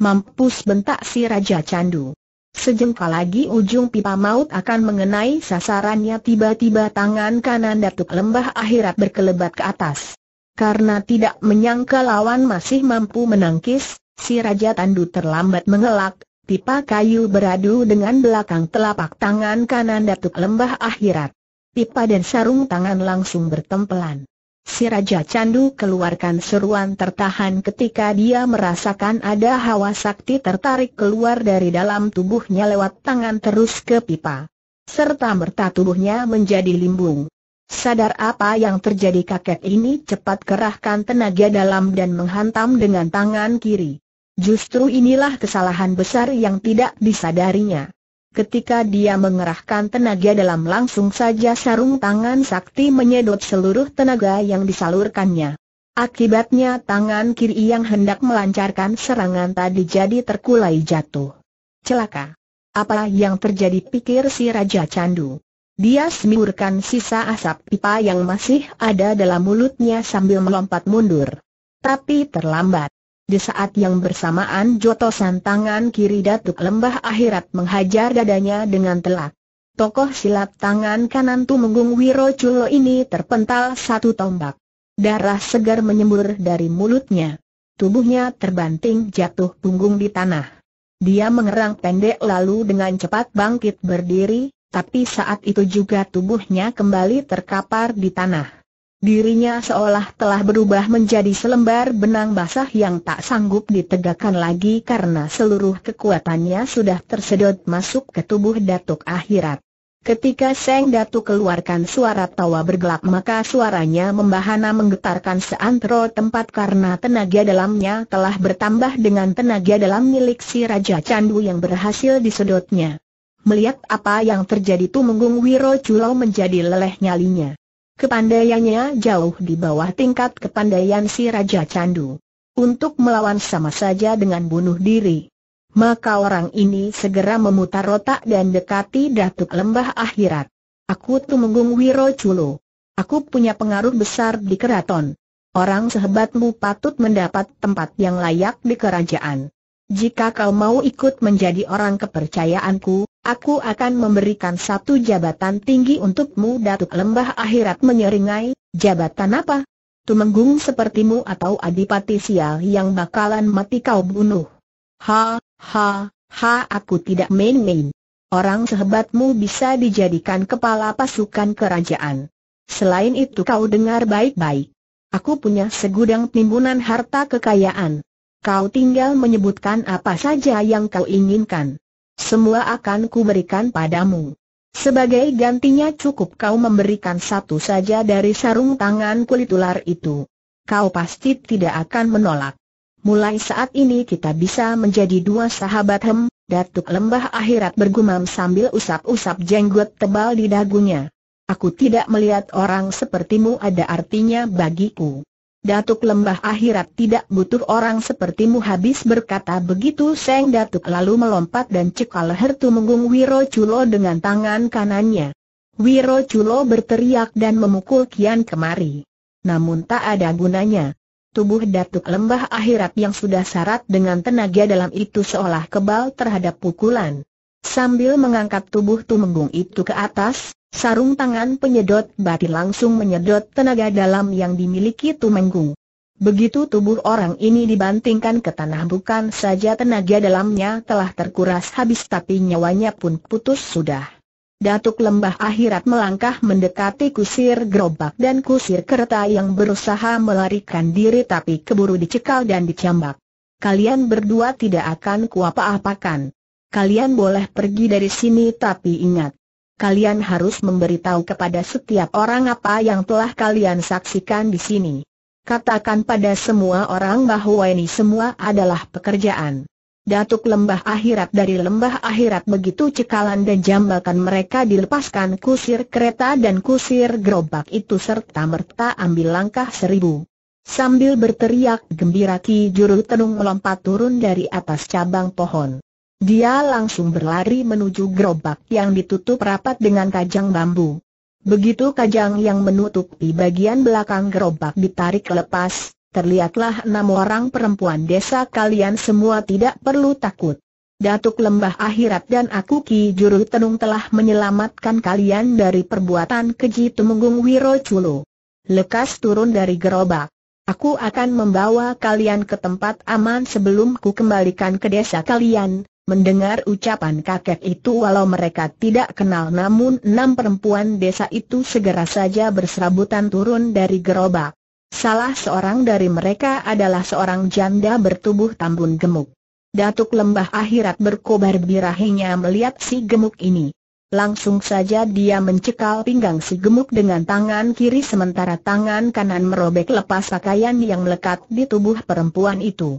Mampus bentak si Raja Candu. Sejengkal lagi ujung pipa maut akan mengenai sasarannya tiba-tiba tangan kanan Datuk Lembah Akhirat berkelebat ke atas. Karena tidak menyangka lawan masih mampu menangkis, si Raja Tandu terlambat mengelak, pipa kayu beradu dengan belakang telapak tangan kanan Datuk Lembah Akhirat. Pipa dan sarung tangan langsung bertempelan. Si Raja Candu keluarkan seruan tertahan ketika dia merasakan ada hawa sakti tertarik keluar dari dalam tubuhnya lewat tangan terus ke pipa. Serta merta tubuhnya menjadi limbung. Sadar apa yang terjadi kakek ini cepat kerahkan tenaga dalam dan menghantam dengan tangan kiri. Justru inilah kesalahan besar yang tidak disadarinya. Ketika dia mengerahkan tenaga dalam langsung saja sarung tangan sakti menyedot seluruh tenaga yang disalurkannya. Akibatnya tangan kiri yang hendak melancarkan serangan tadi jadi terkulai jatuh. Celaka. Apa yang terjadi pikir si Raja Candu. Dia semburkan sisa asap pipa yang masih ada dalam mulutnya sambil melompat mundur. Tapi terlambat. Di saat yang bersamaan jotosan tangan kiri Datuk Lembah Akhirat menghajar dadanya dengan telak. Tokoh silat tangan kanan Tumenggung Wiro Culo ini terpental satu tombak. Darah segar menyembur dari mulutnya. Tubuhnya terbanting jatuh punggung di tanah. Dia mengerang pendek lalu dengan cepat bangkit berdiri, tapi saat itu juga tubuhnya kembali terkapar di tanah. Dirinya seolah telah berubah menjadi selembar benang basah yang tak sanggup ditegakkan lagi karena seluruh kekuatannya sudah tersedot masuk ke tubuh Datuk Akhirat. Ketika Seng Datu keluarkan suara tawa bergelak maka suaranya membahana menggetarkan seantero tempat karena tenaga dalamnya telah bertambah dengan tenaga dalam milik si Raja Candu yang berhasil disedotnya. Melihat apa yang terjadi Tumenggung Wiro Culo menjadi leleh nyalinya. Kepandaiannya jauh di bawah tingkat kepandaian si Raja Candu. Untuk melawan sama saja dengan bunuh diri. Maka orang ini segera memutar otak dan dekati Datuk Lembah Akhirat. Aku Tumenggung Wiro Culo. Aku punya pengaruh besar di keraton. Orang sehebatmu patut mendapat tempat yang layak di kerajaan. Jika kau mau ikut menjadi orang kepercayaanku, Aku akan memberikan satu jabatan tinggi untukmu Datuk Lembah Akhirat menyeringai, jabatan apa? Tumenggung sepertimu atau adipati sial yang bakalan mati kau bunuh. Ha, ha, ha aku tidak main-main. Orang sehebatmu bisa dijadikan kepala pasukan kerajaan. Selain itu kau dengar baik-baik. Aku punya segudang timbunan harta kekayaan. Kau tinggal menyebutkan apa saja yang kau inginkan semua akan kuberikan padamu. Sebagai gantinya cukup kau memberikan satu saja dari sarung tangan kulit ular itu. Kau pasti tidak akan menolak. Mulai saat ini kita bisa menjadi dua sahabat hem, Datuk Lembah Akhirat bergumam sambil usap-usap jenggot tebal di dagunya. Aku tidak melihat orang sepertimu ada artinya bagiku. Datuk lembah akhirat tidak butuh orang sepertimu habis berkata begitu Seng Datuk lalu melompat dan cekal hertu menggung Wiro Culo dengan tangan kanannya. Wiro Culo berteriak dan memukul kian kemari. Namun tak ada gunanya. Tubuh Datuk lembah akhirat yang sudah syarat dengan tenaga dalam itu seolah kebal terhadap pukulan. Sambil mengangkat tubuh Tumenggung itu ke atas, Sarung tangan penyedot batin langsung menyedot tenaga dalam yang dimiliki Tumenggung. Begitu tubuh orang ini dibantingkan ke tanah bukan saja tenaga dalamnya telah terkuras habis tapi nyawanya pun putus sudah. Datuk lembah akhirat melangkah mendekati kusir gerobak dan kusir kereta yang berusaha melarikan diri tapi keburu dicekal dan dicambak. Kalian berdua tidak akan kuapa-apakan. Kalian boleh pergi dari sini tapi ingat, kalian harus memberitahu kepada setiap orang apa yang telah kalian saksikan di sini. Katakan pada semua orang bahwa ini semua adalah pekerjaan. Datuk lembah akhirat dari lembah akhirat begitu cekalan dan jambakan mereka dilepaskan kusir kereta dan kusir gerobak itu serta merta ambil langkah seribu. Sambil berteriak gembira Ki Juru Tenung melompat turun dari atas cabang pohon. Dia langsung berlari menuju gerobak yang ditutup rapat dengan kajang bambu. Begitu kajang yang menutupi bagian belakang gerobak ditarik lepas, terlihatlah enam orang perempuan desa kalian semua tidak perlu takut. Datuk Lembah Akhirat dan aku Ki Juru Tenung telah menyelamatkan kalian dari perbuatan keji Tumenggung Culo. Lekas turun dari gerobak. Aku akan membawa kalian ke tempat aman sebelum ku kembalikan ke desa kalian, Mendengar ucapan kakek itu walau mereka tidak kenal namun enam perempuan desa itu segera saja berserabutan turun dari gerobak. Salah seorang dari mereka adalah seorang janda bertubuh tambun gemuk. Datuk lembah akhirat berkobar birahinya melihat si gemuk ini. Langsung saja dia mencekal pinggang si gemuk dengan tangan kiri sementara tangan kanan merobek lepas pakaian yang melekat di tubuh perempuan itu.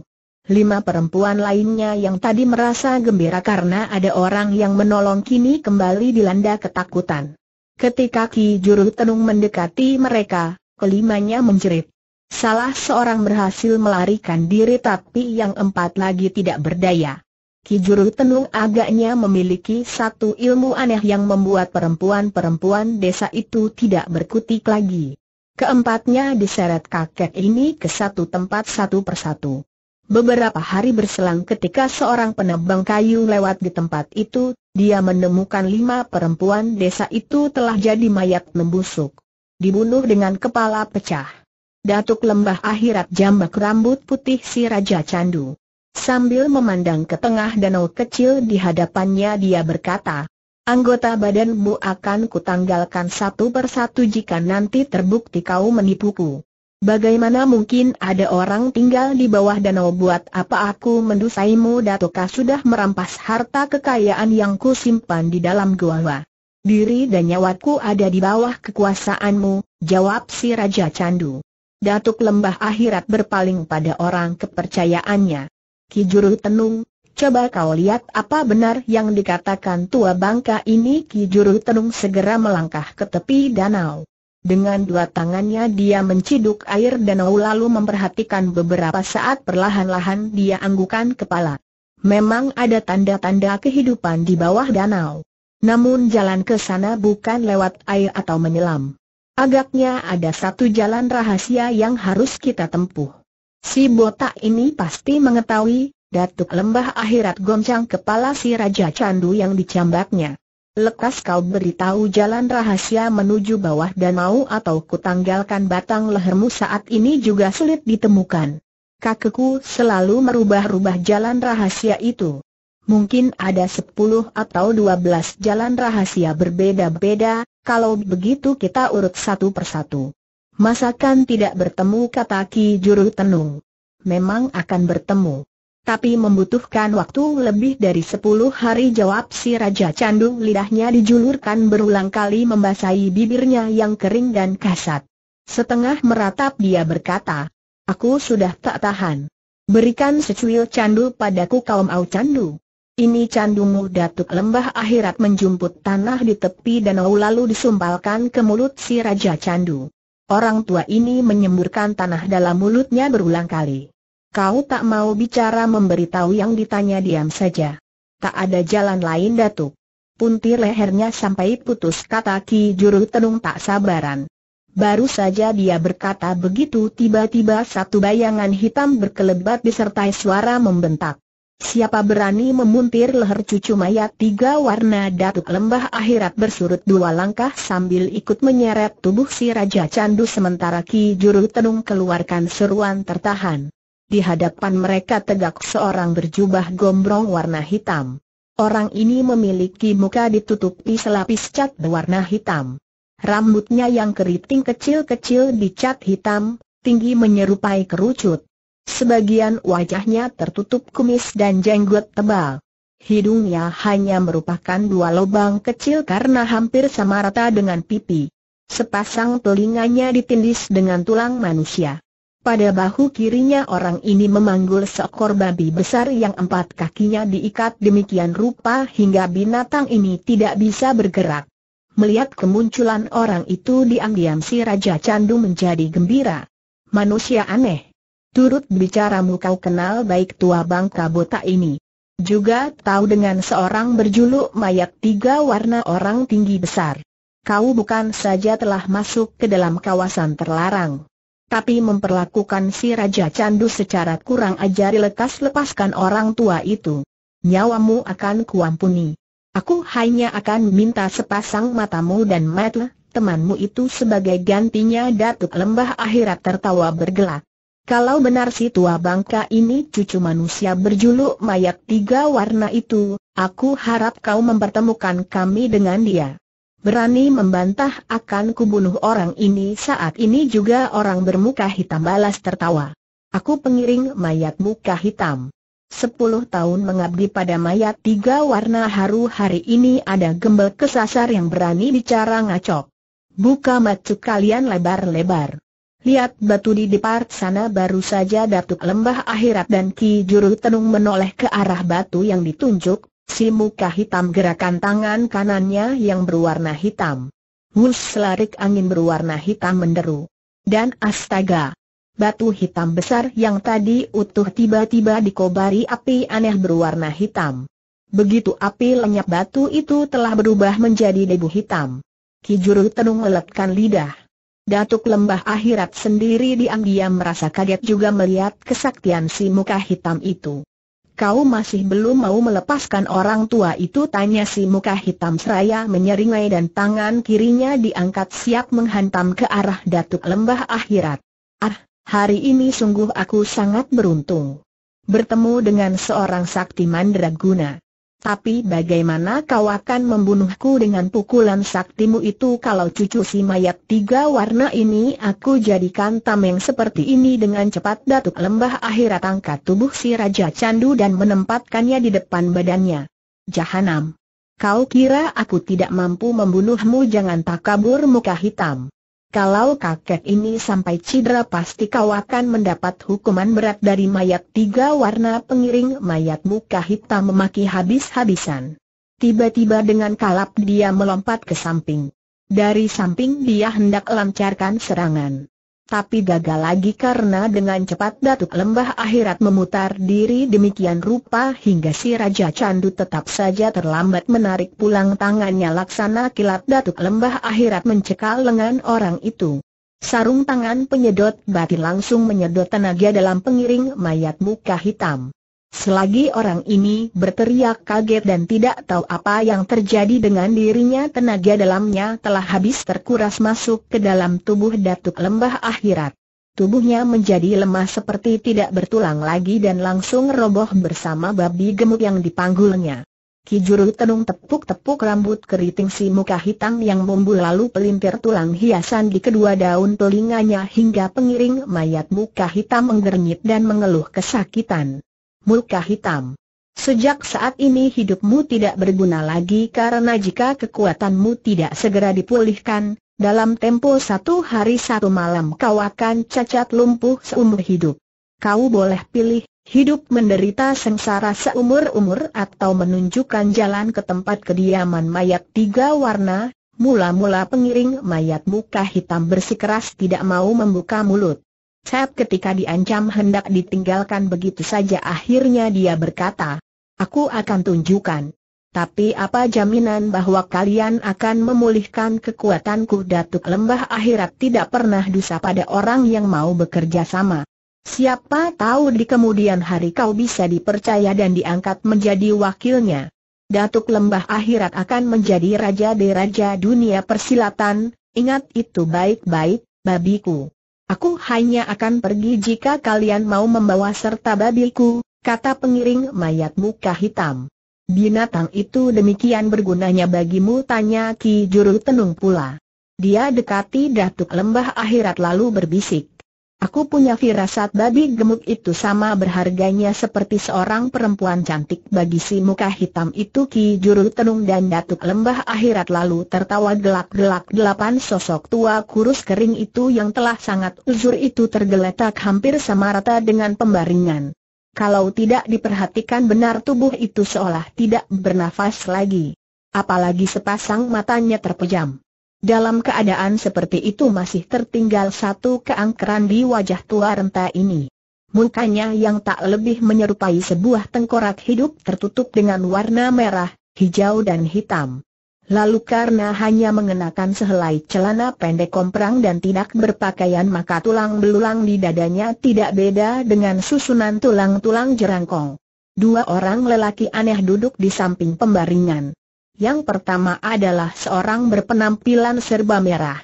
Lima perempuan lainnya yang tadi merasa gembira karena ada orang yang menolong kini kembali dilanda ketakutan. Ketika Ki Juru Tenung mendekati mereka, kelimanya menjerit. Salah seorang berhasil melarikan diri tapi yang empat lagi tidak berdaya. Ki Juru Tenung agaknya memiliki satu ilmu aneh yang membuat perempuan-perempuan desa itu tidak berkutik lagi. Keempatnya diseret kakek ini ke satu tempat satu persatu. Beberapa hari berselang ketika seorang penebang kayu lewat di tempat itu, dia menemukan lima perempuan desa itu telah jadi mayat membusuk. Dibunuh dengan kepala pecah. Datuk lembah akhirat jambak rambut putih si Raja Candu. Sambil memandang ke tengah danau kecil di hadapannya dia berkata, Anggota badanmu akan kutanggalkan satu persatu jika nanti terbukti kau menipuku. Bagaimana mungkin ada orang tinggal di bawah danau buat apa aku mendusaimu Datukah sudah merampas harta kekayaan yang ku simpan di dalam gua. Diri dan nyawaku ada di bawah kekuasaanmu, jawab si Raja Candu. Datuk lembah akhirat berpaling pada orang kepercayaannya. Kijuru Tenung, coba kau lihat apa benar yang dikatakan tua bangka ini Kijuru Tenung segera melangkah ke tepi danau. Dengan dua tangannya dia menciduk air danau lalu memperhatikan beberapa saat perlahan-lahan dia anggukan kepala. Memang ada tanda-tanda kehidupan di bawah danau. Namun jalan ke sana bukan lewat air atau menyelam. Agaknya ada satu jalan rahasia yang harus kita tempuh. Si botak ini pasti mengetahui, Datuk Lembah Akhirat goncang kepala si Raja Candu yang dicambaknya. Lekas kau beritahu jalan rahasia menuju bawah danau atau kutanggalkan batang lehermu saat ini juga sulit ditemukan. Kakekku selalu merubah-rubah jalan rahasia itu. Mungkin ada sepuluh atau dua belas jalan rahasia berbeda-beda, kalau begitu kita urut satu persatu. Masakan tidak bertemu kata Ki Juru Tenung. Memang akan bertemu tapi membutuhkan waktu lebih dari sepuluh hari jawab si Raja Candu lidahnya dijulurkan berulang kali membasahi bibirnya yang kering dan kasat. Setengah meratap dia berkata, Aku sudah tak tahan. Berikan secuil candu padaku kaum au candu. Ini candumu datuk lembah akhirat menjumput tanah di tepi danau lalu disumpalkan ke mulut si Raja Candu. Orang tua ini menyemburkan tanah dalam mulutnya berulang kali. Kau tak mau bicara memberitahu yang ditanya diam saja. Tak ada jalan lain Datuk. Puntir lehernya sampai putus kata Ki Juru Tenung tak sabaran. Baru saja dia berkata begitu tiba-tiba satu bayangan hitam berkelebat disertai suara membentak. Siapa berani memuntir leher cucu mayat tiga warna datuk lembah akhirat bersurut dua langkah sambil ikut menyeret tubuh si Raja Candu sementara Ki Juru Tenung keluarkan seruan tertahan. Di hadapan mereka tegak seorang berjubah gombrong warna hitam. Orang ini memiliki muka ditutupi selapis cat berwarna hitam. Rambutnya yang keriting kecil-kecil dicat hitam, tinggi menyerupai kerucut. Sebagian wajahnya tertutup kumis dan jenggot tebal. Hidungnya hanya merupakan dua lubang kecil karena hampir sama rata dengan pipi. Sepasang telinganya ditindis dengan tulang manusia. Pada bahu kirinya orang ini memanggul seekor babi besar yang empat kakinya diikat demikian rupa hingga binatang ini tidak bisa bergerak. Melihat kemunculan orang itu diam-diam si Raja Candu menjadi gembira. Manusia aneh. Turut bicaramu kau kenal baik tua bangka botak ini. Juga tahu dengan seorang berjuluk mayat tiga warna orang tinggi besar. Kau bukan saja telah masuk ke dalam kawasan terlarang tapi memperlakukan si Raja Candu secara kurang ajar lekas-lepaskan orang tua itu. Nyawamu akan kuampuni. Aku hanya akan minta sepasang matamu dan mata temanmu itu sebagai gantinya Datuk Lembah Akhirat tertawa bergelak. Kalau benar si tua bangka ini cucu manusia berjuluk mayat tiga warna itu, aku harap kau mempertemukan kami dengan dia berani membantah akan kubunuh orang ini saat ini juga orang bermuka hitam balas tertawa. Aku pengiring mayat muka hitam. Sepuluh tahun mengabdi pada mayat tiga warna haru hari ini ada gembel kesasar yang berani bicara ngacok. Buka macu kalian lebar-lebar. Lihat batu di depart sana baru saja Datuk Lembah Akhirat dan Ki Juru Tenung menoleh ke arah batu yang ditunjuk, Si muka hitam gerakan tangan kanannya yang berwarna hitam. Wus selarik angin berwarna hitam menderu. Dan astaga! Batu hitam besar yang tadi utuh tiba-tiba dikobari api aneh berwarna hitam. Begitu api lenyap batu itu telah berubah menjadi debu hitam. Kijuru Tenung leletkan lidah. Datuk lembah akhirat sendiri diam-diam merasa kaget juga melihat kesaktian si muka hitam itu. Kau masih belum mau melepaskan orang tua itu tanya si muka hitam seraya menyeringai dan tangan kirinya diangkat siap menghantam ke arah datuk lembah akhirat. Ah, hari ini sungguh aku sangat beruntung. Bertemu dengan seorang sakti mandraguna. Tapi bagaimana kau akan membunuhku dengan pukulan saktimu itu kalau cucu si mayat tiga warna ini aku jadikan tameng seperti ini dengan cepat datuk lembah akhirat angkat tubuh si Raja Candu dan menempatkannya di depan badannya. Jahanam. Kau kira aku tidak mampu membunuhmu jangan takabur muka hitam. Kalau kakek ini sampai cedera pasti kau akan mendapat hukuman berat dari mayat tiga warna pengiring mayat muka hitam memaki habis-habisan. Tiba-tiba dengan kalap dia melompat ke samping. Dari samping dia hendak lancarkan serangan tapi gagal lagi karena dengan cepat Datuk Lembah Akhirat memutar diri demikian rupa hingga si Raja Candu tetap saja terlambat menarik pulang tangannya laksana kilat Datuk Lembah Akhirat mencekal lengan orang itu. Sarung tangan penyedot batin langsung menyedot tenaga dalam pengiring mayat muka hitam. Selagi orang ini berteriak kaget dan tidak tahu apa yang terjadi dengan dirinya tenaga dalamnya telah habis terkuras masuk ke dalam tubuh Datuk Lembah Akhirat. Tubuhnya menjadi lemah seperti tidak bertulang lagi dan langsung roboh bersama babi gemuk yang dipanggulnya. Kijuru Tenung tepuk-tepuk rambut keriting si muka hitam yang mumbul lalu pelintir tulang hiasan di kedua daun telinganya hingga pengiring mayat muka hitam menggernyit dan mengeluh kesakitan muka hitam. Sejak saat ini hidupmu tidak berguna lagi karena jika kekuatanmu tidak segera dipulihkan, dalam tempo satu hari satu malam kau akan cacat lumpuh seumur hidup. Kau boleh pilih, hidup menderita sengsara seumur-umur atau menunjukkan jalan ke tempat kediaman mayat tiga warna, mula-mula pengiring mayat muka hitam bersikeras tidak mau membuka mulut. Cep ketika diancam hendak ditinggalkan begitu saja akhirnya dia berkata, Aku akan tunjukkan. Tapi apa jaminan bahwa kalian akan memulihkan kekuatanku Datuk Lembah Akhirat tidak pernah dusa pada orang yang mau bekerja sama. Siapa tahu di kemudian hari kau bisa dipercaya dan diangkat menjadi wakilnya. Datuk Lembah Akhirat akan menjadi raja di raja dunia persilatan, ingat itu baik-baik, babiku. Aku hanya akan pergi jika kalian mau membawa serta babiku, kata pengiring mayat muka hitam. Binatang itu demikian bergunanya bagimu tanya Ki Juru Tenung pula. Dia dekati datuk lembah akhirat lalu berbisik. Aku punya firasat babi gemuk itu sama berharganya seperti seorang perempuan cantik bagi si muka hitam itu Ki Juru Tenung dan Datuk Lembah Akhirat lalu tertawa gelak-gelak delapan sosok tua kurus kering itu yang telah sangat uzur itu tergeletak hampir sama rata dengan pembaringan. Kalau tidak diperhatikan benar tubuh itu seolah tidak bernafas lagi. Apalagi sepasang matanya terpejam. Dalam keadaan seperti itu masih tertinggal satu keangkeran di wajah tua renta ini. Mukanya yang tak lebih menyerupai sebuah tengkorak hidup tertutup dengan warna merah, hijau dan hitam. Lalu karena hanya mengenakan sehelai celana pendek komprang dan tidak berpakaian maka tulang belulang di dadanya tidak beda dengan susunan tulang-tulang jerangkong. Dua orang lelaki aneh duduk di samping pembaringan. Yang pertama adalah seorang berpenampilan serba merah.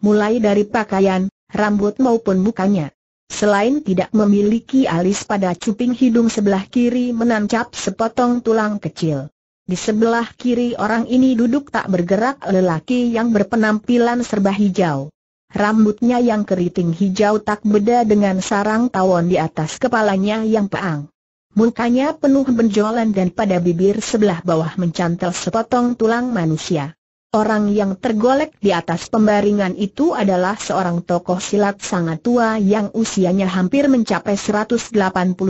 Mulai dari pakaian, rambut maupun mukanya. Selain tidak memiliki alis pada cuping hidung sebelah kiri menancap sepotong tulang kecil. Di sebelah kiri orang ini duduk tak bergerak lelaki yang berpenampilan serba hijau. Rambutnya yang keriting hijau tak beda dengan sarang tawon di atas kepalanya yang peang. Mukanya penuh benjolan dan pada bibir sebelah bawah mencantel sepotong tulang manusia. Orang yang tergolek di atas pembaringan itu adalah seorang tokoh silat sangat tua yang usianya hampir mencapai 180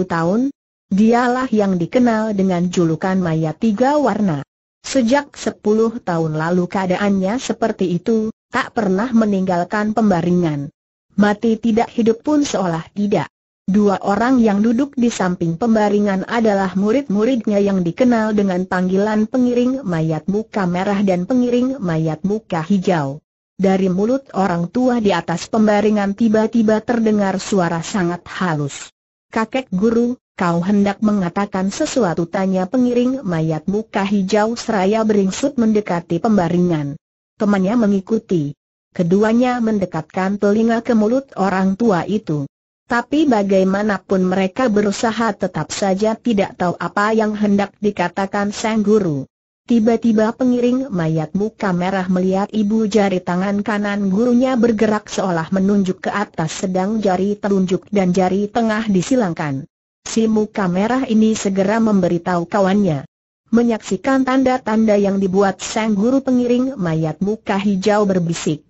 tahun. Dialah yang dikenal dengan julukan Maya Tiga Warna. Sejak 10 tahun lalu keadaannya seperti itu, tak pernah meninggalkan pembaringan. Mati tidak hidup pun seolah tidak. Dua orang yang duduk di samping pembaringan adalah murid-muridnya yang dikenal dengan panggilan pengiring mayat muka merah dan pengiring mayat muka hijau. Dari mulut orang tua di atas pembaringan tiba-tiba terdengar suara sangat halus. Kakek guru, kau hendak mengatakan sesuatu tanya pengiring mayat muka hijau seraya beringsut mendekati pembaringan. Temannya mengikuti. Keduanya mendekatkan telinga ke mulut orang tua itu. Tapi bagaimanapun mereka berusaha tetap saja tidak tahu apa yang hendak dikatakan sang guru. Tiba-tiba pengiring mayat muka merah melihat ibu jari tangan kanan gurunya bergerak seolah menunjuk ke atas sedang jari telunjuk dan jari tengah disilangkan. Si muka merah ini segera memberitahu kawannya. Menyaksikan tanda-tanda yang dibuat sang guru pengiring mayat muka hijau berbisik.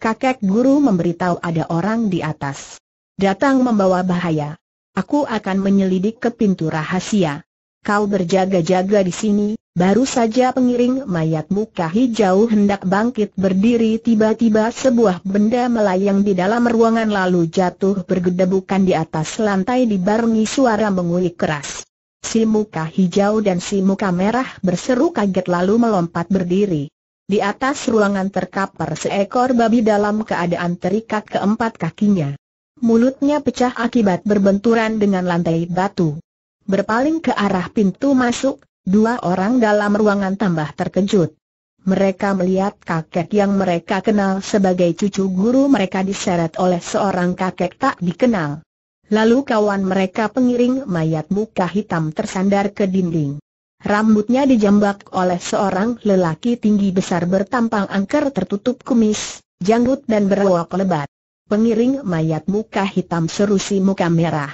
Kakek guru memberitahu ada orang di atas. Datang membawa bahaya. Aku akan menyelidik ke pintu rahasia. Kau berjaga-jaga di sini, baru saja pengiring mayat muka hijau hendak bangkit berdiri tiba-tiba sebuah benda melayang di dalam ruangan lalu jatuh bergedebukan di atas lantai dibarengi suara mengulik keras. Si muka hijau dan si muka merah berseru kaget lalu melompat berdiri. Di atas ruangan terkapar seekor babi dalam keadaan terikat keempat kakinya mulutnya pecah akibat berbenturan dengan lantai batu. Berpaling ke arah pintu masuk, dua orang dalam ruangan tambah terkejut. Mereka melihat kakek yang mereka kenal sebagai cucu guru mereka diseret oleh seorang kakek tak dikenal. Lalu kawan mereka pengiring mayat muka hitam tersandar ke dinding. Rambutnya dijambak oleh seorang lelaki tinggi besar bertampang angker tertutup kumis, janggut dan berwak lebat. Pengiring mayat muka hitam seru si muka merah.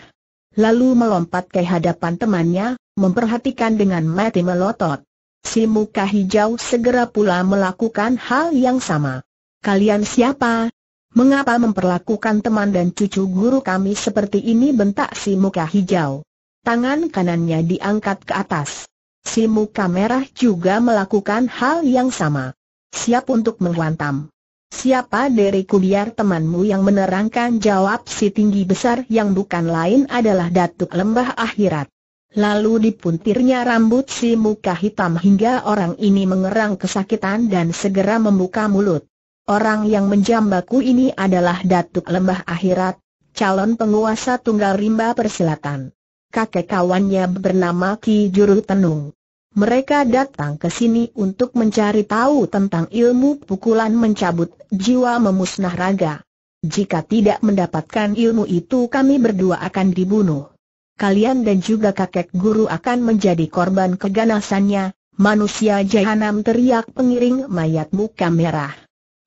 Lalu melompat ke hadapan temannya, memperhatikan dengan mati melotot. Si muka hijau segera pula melakukan hal yang sama. Kalian siapa? Mengapa memperlakukan teman dan cucu guru kami seperti ini bentak si muka hijau? Tangan kanannya diangkat ke atas. Si muka merah juga melakukan hal yang sama. Siap untuk menghantam. Siapa diriku biar temanmu yang menerangkan jawab si tinggi besar yang bukan lain adalah Datuk Lembah Akhirat. Lalu dipuntirnya rambut si muka hitam hingga orang ini mengerang kesakitan dan segera membuka mulut. Orang yang menjambaku ini adalah Datuk Lembah Akhirat, calon penguasa tunggal rimba persilatan. Kakek kawannya bernama Ki Juru Tenung. Mereka datang ke sini untuk mencari tahu tentang ilmu pukulan mencabut jiwa memusnah raga. Jika tidak mendapatkan ilmu itu kami berdua akan dibunuh. Kalian dan juga kakek guru akan menjadi korban keganasannya, manusia jahanam teriak pengiring mayat muka merah.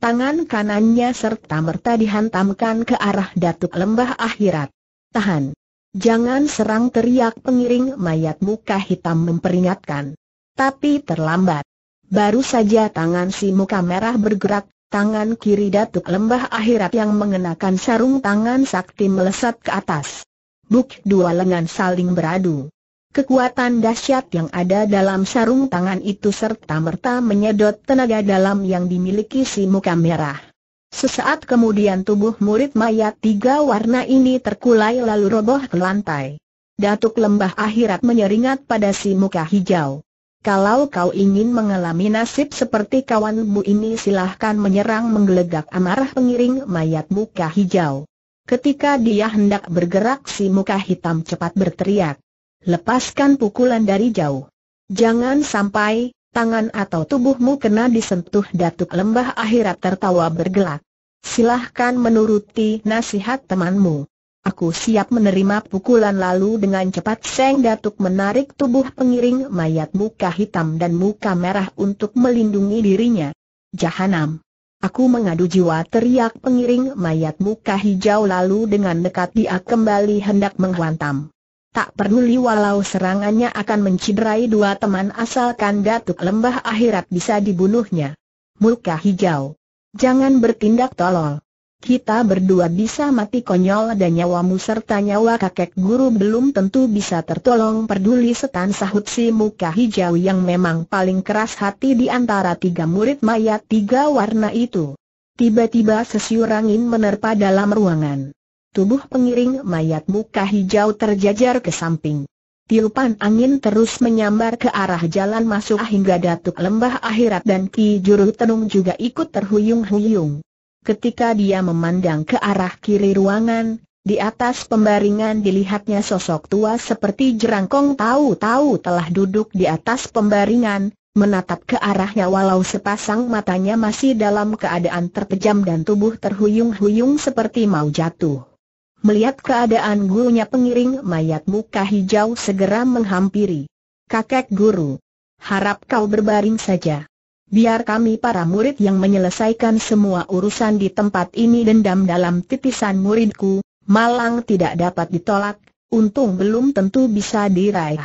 Tangan kanannya serta merta dihantamkan ke arah datuk lembah akhirat. Tahan! Jangan serang teriak pengiring mayat muka hitam memperingatkan. Tapi terlambat. Baru saja tangan si muka merah bergerak, tangan kiri Datuk Lembah Akhirat yang mengenakan sarung tangan sakti melesat ke atas. Buk dua lengan saling beradu. Kekuatan dahsyat yang ada dalam sarung tangan itu serta merta menyedot tenaga dalam yang dimiliki si muka merah. Sesaat kemudian tubuh murid mayat tiga warna ini terkulai lalu roboh ke lantai. Datuk lembah akhirat menyeringat pada si muka hijau. Kalau kau ingin mengalami nasib seperti kawanmu ini silahkan menyerang menggelegak amarah pengiring mayat muka hijau. Ketika dia hendak bergerak si muka hitam cepat berteriak. Lepaskan pukulan dari jauh. Jangan sampai, tangan atau tubuhmu kena disentuh Datuk Lembah akhirat tertawa bergelak. Silahkan menuruti nasihat temanmu. Aku siap menerima pukulan lalu dengan cepat Seng Datuk menarik tubuh pengiring mayat muka hitam dan muka merah untuk melindungi dirinya. Jahanam. Aku mengadu jiwa teriak pengiring mayat muka hijau lalu dengan dekat dia kembali hendak menghantam tak peduli walau serangannya akan menciderai dua teman asalkan Datuk Lembah Akhirat bisa dibunuhnya. Muka hijau. Jangan bertindak tolol. Kita berdua bisa mati konyol dan nyawamu serta nyawa kakek guru belum tentu bisa tertolong peduli setan sahut si muka hijau yang memang paling keras hati di antara tiga murid mayat tiga warna itu. Tiba-tiba sesiur angin menerpa dalam ruangan. Tubuh pengiring mayat muka hijau terjajar ke samping. Tiupan angin terus menyambar ke arah jalan masuk hingga datuk lembah akhirat dan Ki Juru Tenung juga ikut terhuyung-huyung. Ketika dia memandang ke arah kiri ruangan, di atas pembaringan dilihatnya sosok tua seperti jerangkong tahu-tahu telah duduk di atas pembaringan, menatap ke arahnya walau sepasang matanya masih dalam keadaan terpejam dan tubuh terhuyung-huyung seperti mau jatuh. Melihat keadaan gurunya pengiring mayat muka hijau segera menghampiri. Kakek guru, harap kau berbaring saja. Biar kami para murid yang menyelesaikan semua urusan di tempat ini dendam dalam titisan muridku, malang tidak dapat ditolak, untung belum tentu bisa diraih.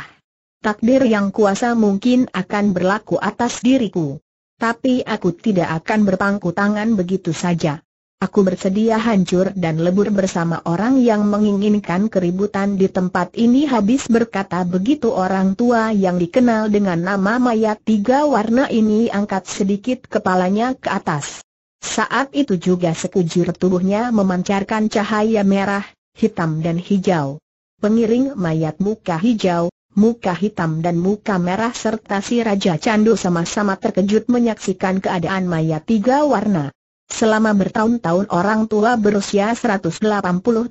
Takdir yang kuasa mungkin akan berlaku atas diriku. Tapi aku tidak akan berpangku tangan begitu saja. Aku bersedia hancur dan lebur bersama orang yang menginginkan keributan di tempat ini habis berkata begitu orang tua yang dikenal dengan nama mayat tiga warna ini angkat sedikit kepalanya ke atas. Saat itu juga sekujur tubuhnya memancarkan cahaya merah, hitam dan hijau. Pengiring mayat muka hijau, muka hitam dan muka merah serta si Raja Candu sama-sama terkejut menyaksikan keadaan mayat tiga warna. Selama bertahun-tahun orang tua berusia 180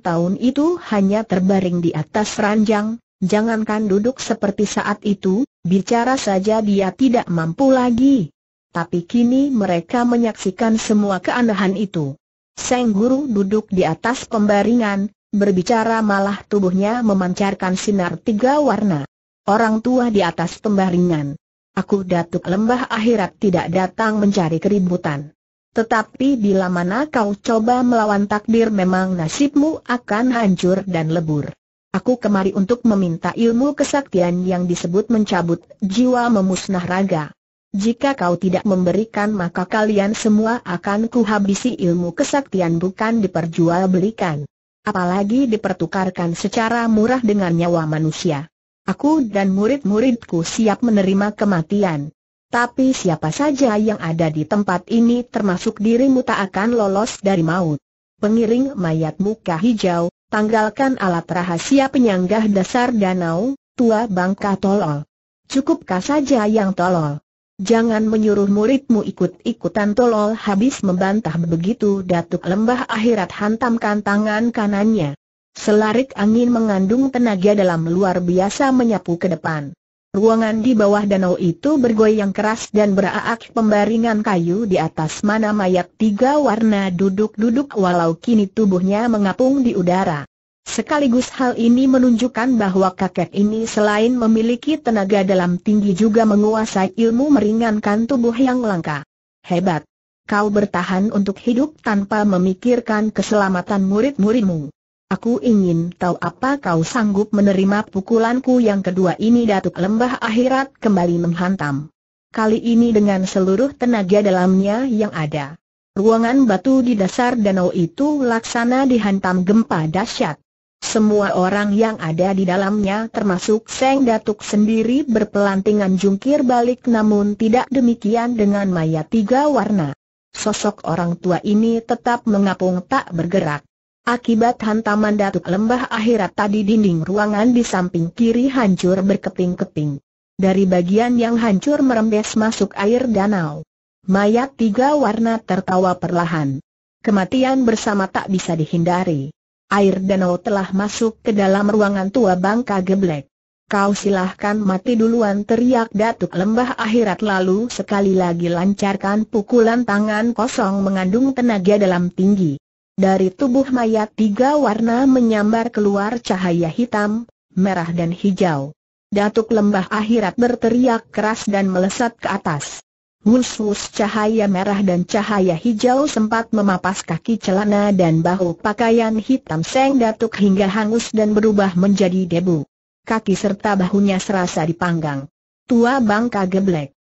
tahun itu hanya terbaring di atas ranjang, jangankan duduk seperti saat itu, bicara saja dia tidak mampu lagi. Tapi kini mereka menyaksikan semua keanehan itu. Seng Guru duduk di atas pembaringan, berbicara malah tubuhnya memancarkan sinar tiga warna. Orang tua di atas pembaringan. Aku Datuk Lembah Akhirat tidak datang mencari keributan. Tetapi bila mana kau coba melawan takdir memang nasibmu akan hancur dan lebur. Aku kemari untuk meminta ilmu kesaktian yang disebut mencabut jiwa memusnah raga. Jika kau tidak memberikan maka kalian semua akan kuhabisi ilmu kesaktian bukan diperjualbelikan. Apalagi dipertukarkan secara murah dengan nyawa manusia. Aku dan murid-muridku siap menerima kematian. Tapi siapa saja yang ada di tempat ini termasuk dirimu tak akan lolos dari maut. Pengiring mayat muka hijau, tanggalkan alat rahasia penyanggah dasar danau, tua bangka tolol. Cukupkah saja yang tolol? Jangan menyuruh muridmu ikut-ikutan tolol habis membantah begitu Datuk Lembah Akhirat hantamkan tangan kanannya. Selarik angin mengandung tenaga dalam luar biasa menyapu ke depan. Ruangan di bawah danau itu bergoyang keras dan beraak pembaringan kayu di atas mana mayat tiga warna duduk-duduk walau kini tubuhnya mengapung di udara. Sekaligus hal ini menunjukkan bahwa kakek ini selain memiliki tenaga dalam tinggi juga menguasai ilmu meringankan tubuh yang langka. Hebat! Kau bertahan untuk hidup tanpa memikirkan keselamatan murid-muridmu. Aku ingin tahu apa kau sanggup menerima pukulanku yang kedua ini Datuk Lembah Akhirat kembali menghantam. Kali ini dengan seluruh tenaga dalamnya yang ada. Ruangan batu di dasar danau itu laksana dihantam gempa dahsyat. Semua orang yang ada di dalamnya termasuk Seng Datuk sendiri berpelantingan jungkir balik namun tidak demikian dengan mayat tiga warna. Sosok orang tua ini tetap mengapung tak bergerak. Akibat hantaman datuk lembah akhirat tadi dinding ruangan di samping kiri hancur berkeping-keping. Dari bagian yang hancur merembes masuk air danau. Mayat tiga warna tertawa perlahan. Kematian bersama tak bisa dihindari. Air danau telah masuk ke dalam ruangan tua bangka geblek. Kau silahkan mati duluan teriak datuk lembah akhirat lalu sekali lagi lancarkan pukulan tangan kosong mengandung tenaga dalam tinggi. Dari tubuh mayat tiga warna menyambar keluar cahaya hitam, merah dan hijau. Datuk lembah akhirat berteriak keras dan melesat ke atas. Wus-wus cahaya merah dan cahaya hijau sempat memapas kaki celana dan bahu pakaian hitam Seng Datuk hingga hangus dan berubah menjadi debu. Kaki serta bahunya serasa dipanggang. Tua bangka geblek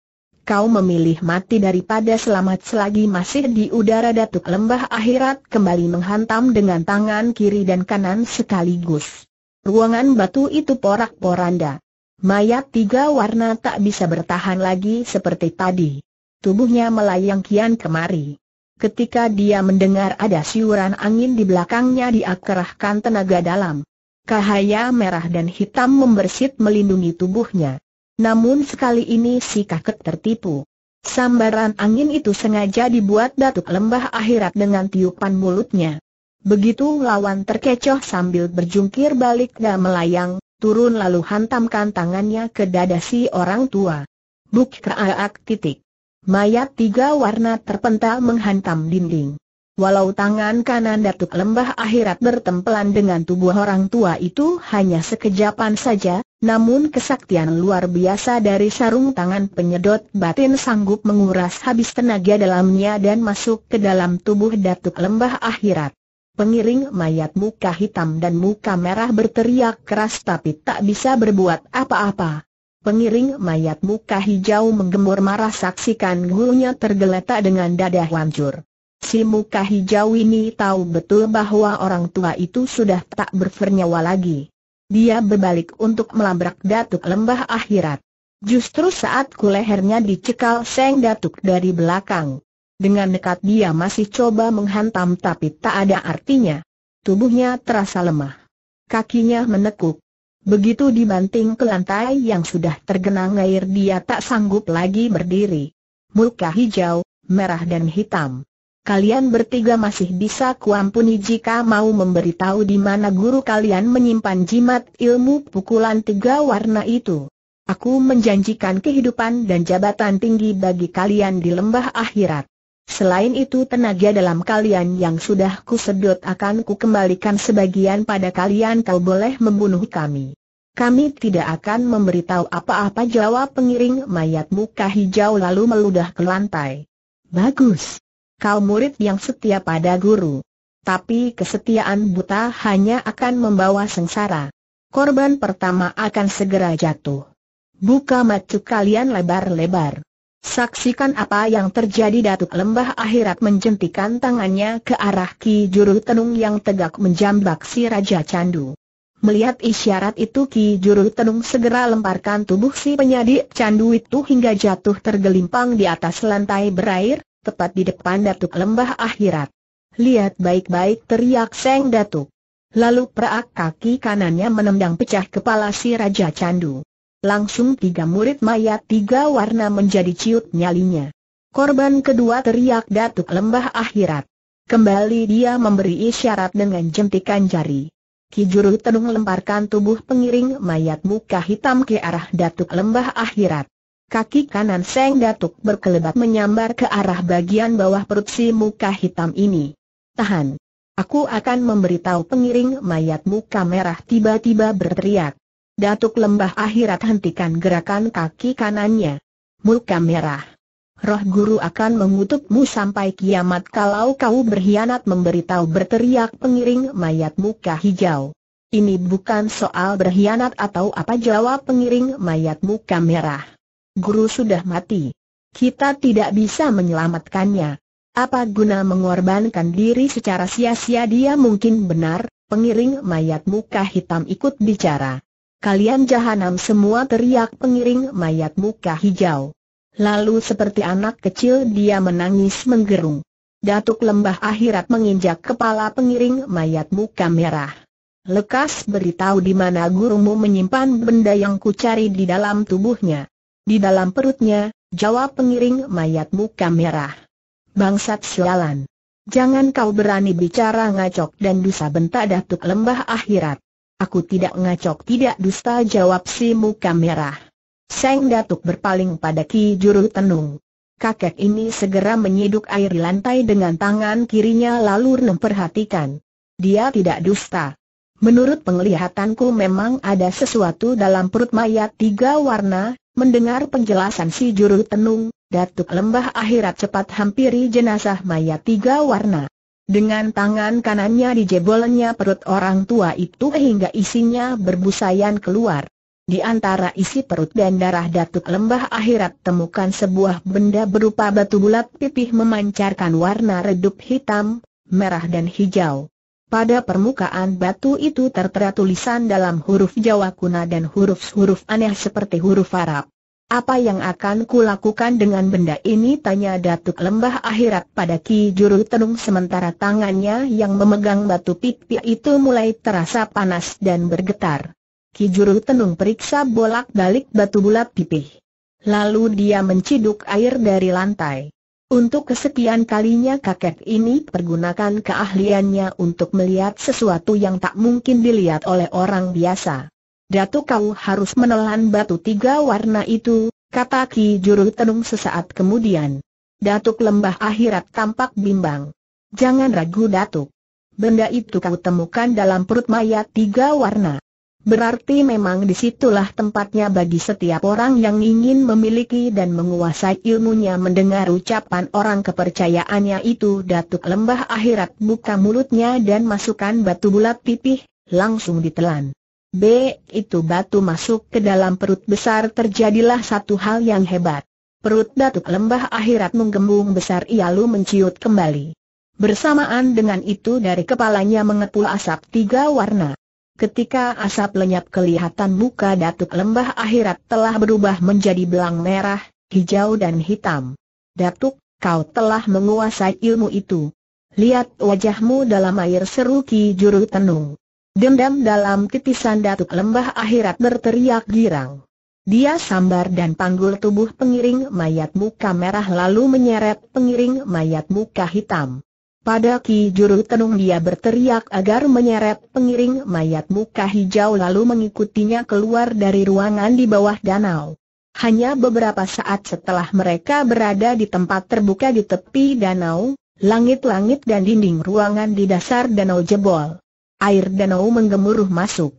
kau memilih mati daripada selamat selagi masih di udara datuk lembah akhirat kembali menghantam dengan tangan kiri dan kanan sekaligus. Ruangan batu itu porak-poranda. Mayat tiga warna tak bisa bertahan lagi seperti tadi. Tubuhnya melayang kian kemari. Ketika dia mendengar ada siuran angin di belakangnya dia tenaga dalam. Cahaya merah dan hitam membersit melindungi tubuhnya. Namun sekali ini si kakek tertipu. Sambaran angin itu sengaja dibuat datuk lembah akhirat dengan tiupan mulutnya. Begitu lawan terkecoh sambil berjungkir balik dan melayang, turun lalu hantamkan tangannya ke dada si orang tua. Buk keaak titik. Mayat tiga warna terpental menghantam dinding. Walau tangan kanan Datuk Lembah Akhirat bertempelan dengan tubuh orang tua itu hanya sekejapan saja, namun kesaktian luar biasa dari sarung tangan penyedot batin sanggup menguras habis tenaga dalamnya dan masuk ke dalam tubuh Datuk Lembah Akhirat. Pengiring mayat muka hitam dan muka merah berteriak keras tapi tak bisa berbuat apa-apa. Pengiring mayat muka hijau menggemur marah saksikan gurunya tergeletak dengan dada hancur. Si muka hijau ini tahu betul bahwa orang tua itu sudah tak bernyawa lagi. Dia berbalik untuk melabrak datuk lembah akhirat. Justru saat kulehernya dicekal seng datuk dari belakang. Dengan nekat dia masih coba menghantam tapi tak ada artinya. Tubuhnya terasa lemah. Kakinya menekuk. Begitu dibanting ke lantai yang sudah tergenang air dia tak sanggup lagi berdiri. Muka hijau, merah dan hitam kalian bertiga masih bisa kuampuni jika mau memberitahu di mana guru kalian menyimpan jimat ilmu pukulan tiga warna itu. Aku menjanjikan kehidupan dan jabatan tinggi bagi kalian di lembah akhirat. Selain itu tenaga dalam kalian yang sudah kusedot akan kukembalikan sebagian pada kalian kau boleh membunuh kami. Kami tidak akan memberitahu apa-apa jawab pengiring mayat muka hijau lalu meludah ke lantai. Bagus kau murid yang setia pada guru. Tapi kesetiaan buta hanya akan membawa sengsara. Korban pertama akan segera jatuh. Buka mata kalian lebar-lebar. Saksikan apa yang terjadi Datuk Lembah Akhirat menjentikan tangannya ke arah Ki Juru Tenung yang tegak menjambak si Raja Candu. Melihat isyarat itu Ki Juru Tenung segera lemparkan tubuh si penyadik candu itu hingga jatuh tergelimpang di atas lantai berair, tepat di depan Datuk Lembah Akhirat. Lihat baik-baik teriak Seng Datuk. Lalu perak kaki kanannya menendang pecah kepala si Raja Candu. Langsung tiga murid mayat tiga warna menjadi ciut nyalinya. Korban kedua teriak Datuk Lembah Akhirat. Kembali dia memberi isyarat dengan jentikan jari. Kijuru Tenung lemparkan tubuh pengiring mayat muka hitam ke arah Datuk Lembah Akhirat. Kaki kanan Seng Datuk berkelebat menyambar ke arah bagian bawah perut si muka hitam ini. Tahan. Aku akan memberitahu pengiring mayat muka merah tiba-tiba berteriak. Datuk lembah akhirat hentikan gerakan kaki kanannya. Muka merah. Roh guru akan mengutukmu sampai kiamat kalau kau berkhianat memberitahu berteriak pengiring mayat muka hijau. Ini bukan soal berkhianat atau apa jawab pengiring mayat muka merah guru sudah mati. Kita tidak bisa menyelamatkannya. Apa guna mengorbankan diri secara sia-sia dia mungkin benar, pengiring mayat muka hitam ikut bicara. Kalian jahanam semua teriak pengiring mayat muka hijau. Lalu seperti anak kecil dia menangis menggerung. Datuk lembah akhirat menginjak kepala pengiring mayat muka merah. Lekas beritahu di mana gurumu menyimpan benda yang kucari di dalam tubuhnya. Di dalam perutnya, jawab pengiring mayat muka merah. Bangsat sialan. Jangan kau berani bicara ngacok dan dusta bentak datuk lembah akhirat. Aku tidak ngacok tidak dusta jawab si muka merah. Seng datuk berpaling pada Ki Juru Tenung. Kakek ini segera menyiduk air lantai dengan tangan kirinya lalu memperhatikan. Dia tidak dusta. Menurut penglihatanku memang ada sesuatu dalam perut mayat tiga warna, Mendengar penjelasan si juru tenung, Datuk Lembah Akhirat cepat hampiri jenazah mayat tiga warna. Dengan tangan kanannya dijebolnya perut orang tua itu hingga isinya berbusayan keluar. Di antara isi perut dan darah Datuk Lembah Akhirat temukan sebuah benda berupa batu bulat pipih memancarkan warna redup hitam, merah dan hijau. Pada permukaan batu itu tertera tulisan dalam huruf Jawa kuna dan huruf-huruf aneh seperti huruf Arab. Apa yang akan kulakukan dengan benda ini? Tanya Datuk Lembah Akhirat pada Ki Juru Tenung sementara tangannya yang memegang batu pipi itu mulai terasa panas dan bergetar. Ki Juru Tenung periksa bolak-balik batu bulat pipih. Lalu dia menciduk air dari lantai. Untuk kesekian kalinya kakek ini pergunakan keahliannya untuk melihat sesuatu yang tak mungkin dilihat oleh orang biasa. Datu kau harus menelan batu tiga warna itu, kata Ki Juru Tenung sesaat kemudian. Datuk lembah akhirat tampak bimbang. Jangan ragu Datuk. Benda itu kau temukan dalam perut mayat tiga warna. Berarti memang disitulah tempatnya bagi setiap orang yang ingin memiliki dan menguasai ilmunya mendengar ucapan orang kepercayaannya itu Datuk Lembah Akhirat buka mulutnya dan masukkan batu bulat pipih, langsung ditelan. B. Itu batu masuk ke dalam perut besar terjadilah satu hal yang hebat. Perut Datuk Lembah Akhirat menggembung besar ia lalu menciut kembali. Bersamaan dengan itu dari kepalanya mengepul asap tiga warna. Ketika asap lenyap kelihatan muka Datuk Lembah Akhirat telah berubah menjadi belang merah, hijau dan hitam. Datuk, kau telah menguasai ilmu itu. Lihat wajahmu dalam air seru Ki Juru Tenung. Dendam dalam titisan Datuk Lembah Akhirat berteriak girang. Dia sambar dan panggul tubuh pengiring mayat muka merah lalu menyeret pengiring mayat muka hitam. Pada Ki Juru Tenung dia berteriak agar menyeret pengiring mayat muka hijau lalu mengikutinya keluar dari ruangan di bawah danau. Hanya beberapa saat setelah mereka berada di tempat terbuka di tepi danau, langit-langit dan dinding ruangan di dasar danau jebol. Air danau menggemuruh masuk.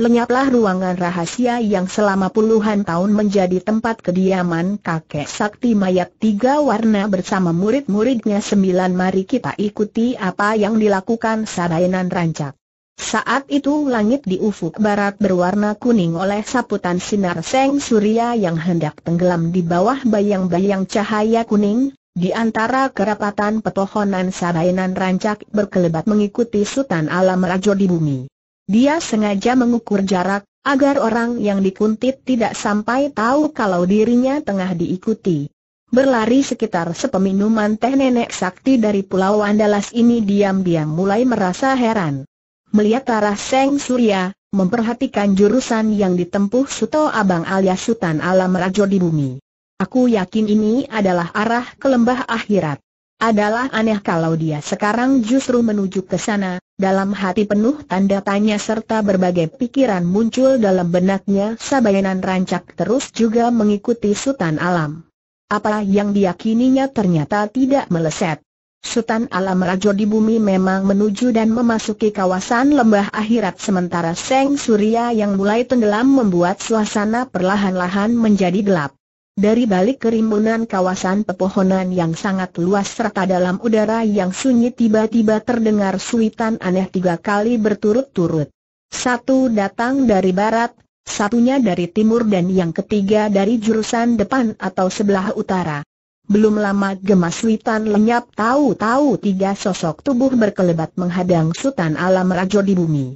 Lenyaplah ruangan rahasia yang selama puluhan tahun menjadi tempat kediaman kakek sakti mayat tiga warna bersama murid-muridnya sembilan mari kita ikuti apa yang dilakukan Sarainan Rancak. Saat itu langit di ufuk barat berwarna kuning oleh saputan sinar seng surya yang hendak tenggelam di bawah bayang-bayang cahaya kuning, di antara kerapatan pepohonan sarainan rancak berkelebat mengikuti sultan alam rajo di bumi. Dia sengaja mengukur jarak, agar orang yang dikuntit tidak sampai tahu kalau dirinya tengah diikuti. Berlari sekitar sepeminuman teh nenek sakti dari Pulau Andalas ini diam-diam mulai merasa heran. Melihat arah Seng Surya, memperhatikan jurusan yang ditempuh Suto Abang alias Sultan Alam Rajo di bumi. Aku yakin ini adalah arah ke lembah akhirat. Adalah aneh kalau dia sekarang justru menuju ke sana, dalam hati penuh tanda tanya serta berbagai pikiran muncul dalam benaknya Sabayanan rancak terus juga mengikuti Sultan Alam. Apa yang diyakininya ternyata tidak meleset. Sultan Alam Rajo di bumi memang menuju dan memasuki kawasan lembah akhirat sementara Seng Surya yang mulai tenggelam membuat suasana perlahan-lahan menjadi gelap. Dari balik kerimbunan kawasan pepohonan yang sangat luas serta dalam udara yang sunyi tiba-tiba terdengar suitan aneh tiga kali berturut-turut. Satu datang dari barat, satunya dari timur dan yang ketiga dari jurusan depan atau sebelah utara. Belum lama gemas suitan lenyap tahu-tahu tiga sosok tubuh berkelebat menghadang Sultan Alam Rajo di bumi.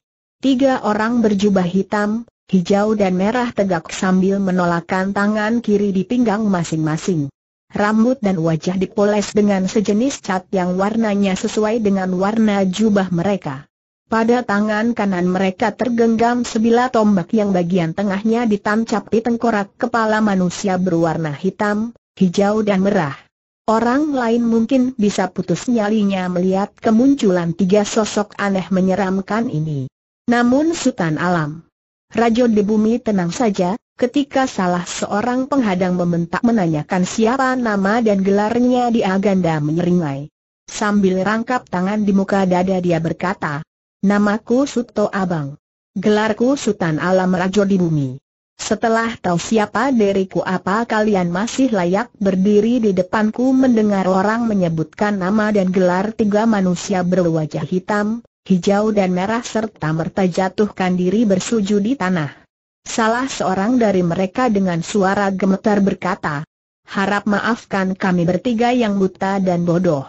Tiga orang berjubah hitam, hijau dan merah tegak sambil menolakkan tangan kiri di pinggang masing-masing. Rambut dan wajah dipoles dengan sejenis cat yang warnanya sesuai dengan warna jubah mereka. Pada tangan kanan mereka tergenggam sebilah tombak yang bagian tengahnya ditancapi tengkorak kepala manusia berwarna hitam, hijau dan merah. Orang lain mungkin bisa putus nyalinya melihat kemunculan tiga sosok aneh menyeramkan ini. Namun Sultan Alam Rajo di bumi tenang saja, ketika salah seorang penghadang membentak menanyakan siapa nama dan gelarnya di Aganda menyeringai. Sambil rangkap tangan di muka dada dia berkata, Namaku Suto Abang. Gelarku Sultan Alam Rajo di bumi. Setelah tahu siapa diriku apa kalian masih layak berdiri di depanku mendengar orang menyebutkan nama dan gelar tiga manusia berwajah hitam, hijau dan merah serta merta jatuhkan diri bersujud di tanah. Salah seorang dari mereka dengan suara gemetar berkata, Harap maafkan kami bertiga yang buta dan bodoh.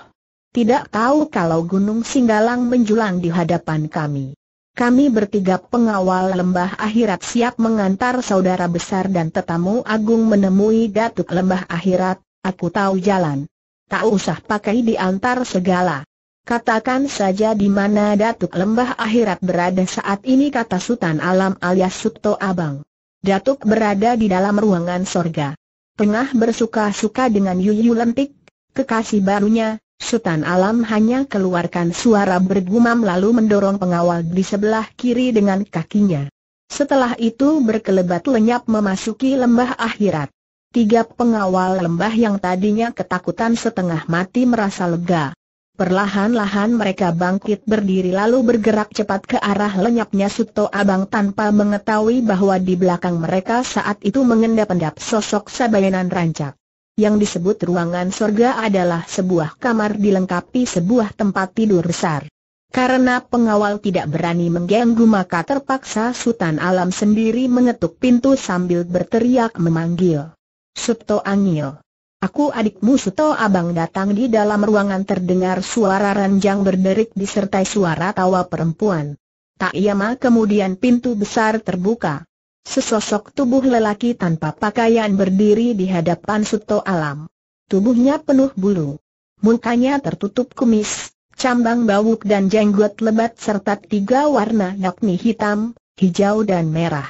Tidak tahu kalau Gunung Singgalang menjulang di hadapan kami. Kami bertiga pengawal lembah akhirat siap mengantar saudara besar dan tetamu agung menemui datuk lembah akhirat, aku tahu jalan. Tak usah pakai diantar segala. Katakan saja di mana Datuk Lembah Akhirat berada saat ini kata Sultan Alam alias Sukto Abang. Datuk berada di dalam ruangan sorga. Tengah bersuka-suka dengan Yuyu Lentik, kekasih barunya, Sultan Alam hanya keluarkan suara bergumam lalu mendorong pengawal di sebelah kiri dengan kakinya. Setelah itu berkelebat lenyap memasuki lembah akhirat. Tiga pengawal lembah yang tadinya ketakutan setengah mati merasa lega. Perlahan-lahan mereka bangkit berdiri lalu bergerak cepat ke arah lenyapnya Suto Abang tanpa mengetahui bahwa di belakang mereka saat itu mengendap-endap sosok sabayanan rancak. Yang disebut ruangan surga adalah sebuah kamar dilengkapi sebuah tempat tidur besar. Karena pengawal tidak berani mengganggu maka terpaksa Sultan Alam sendiri mengetuk pintu sambil berteriak memanggil. Suto Angil. Aku adikmu Suto Abang datang di dalam ruangan terdengar suara ranjang berderik disertai suara tawa perempuan. Tak lama iya kemudian pintu besar terbuka. Sesosok tubuh lelaki tanpa pakaian berdiri di hadapan Suto Alam. Tubuhnya penuh bulu. Mukanya tertutup kumis, cambang bauk dan jenggot lebat serta tiga warna yakni hitam, hijau dan merah.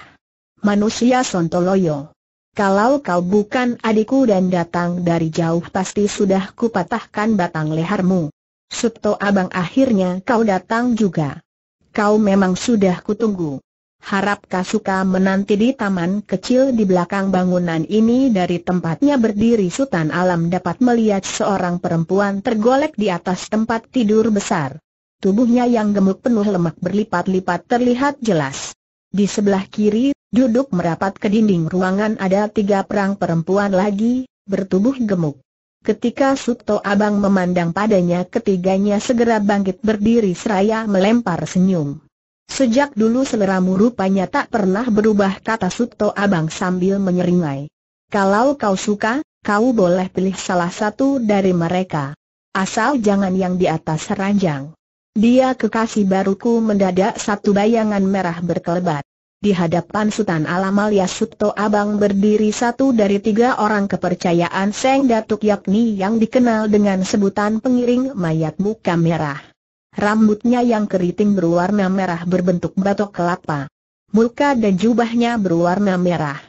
Manusia Sontoloyo. Kalau kau bukan adikku dan datang dari jauh pasti sudah kupatahkan batang lehermu. Subto abang akhirnya kau datang juga. Kau memang sudah kutunggu. Harap Kasuka menanti di taman kecil di belakang bangunan ini dari tempatnya berdiri Sultan Alam dapat melihat seorang perempuan tergolek di atas tempat tidur besar. Tubuhnya yang gemuk penuh lemak berlipat-lipat terlihat jelas. Di sebelah kiri Duduk merapat ke dinding ruangan ada tiga perang perempuan lagi, bertubuh gemuk. Ketika Suto Abang memandang padanya ketiganya segera bangkit berdiri seraya melempar senyum. Sejak dulu seleramu rupanya tak pernah berubah kata Suto Abang sambil menyeringai. Kalau kau suka, kau boleh pilih salah satu dari mereka. Asal jangan yang di atas ranjang. Dia kekasih baruku mendadak satu bayangan merah berkelebat. Di hadapan Sultan Alamal Yasukto Abang berdiri satu dari tiga orang kepercayaan Seng Datuk yakni yang dikenal dengan sebutan pengiring mayat muka merah. Rambutnya yang keriting berwarna merah berbentuk batok kelapa. Muka dan jubahnya berwarna merah.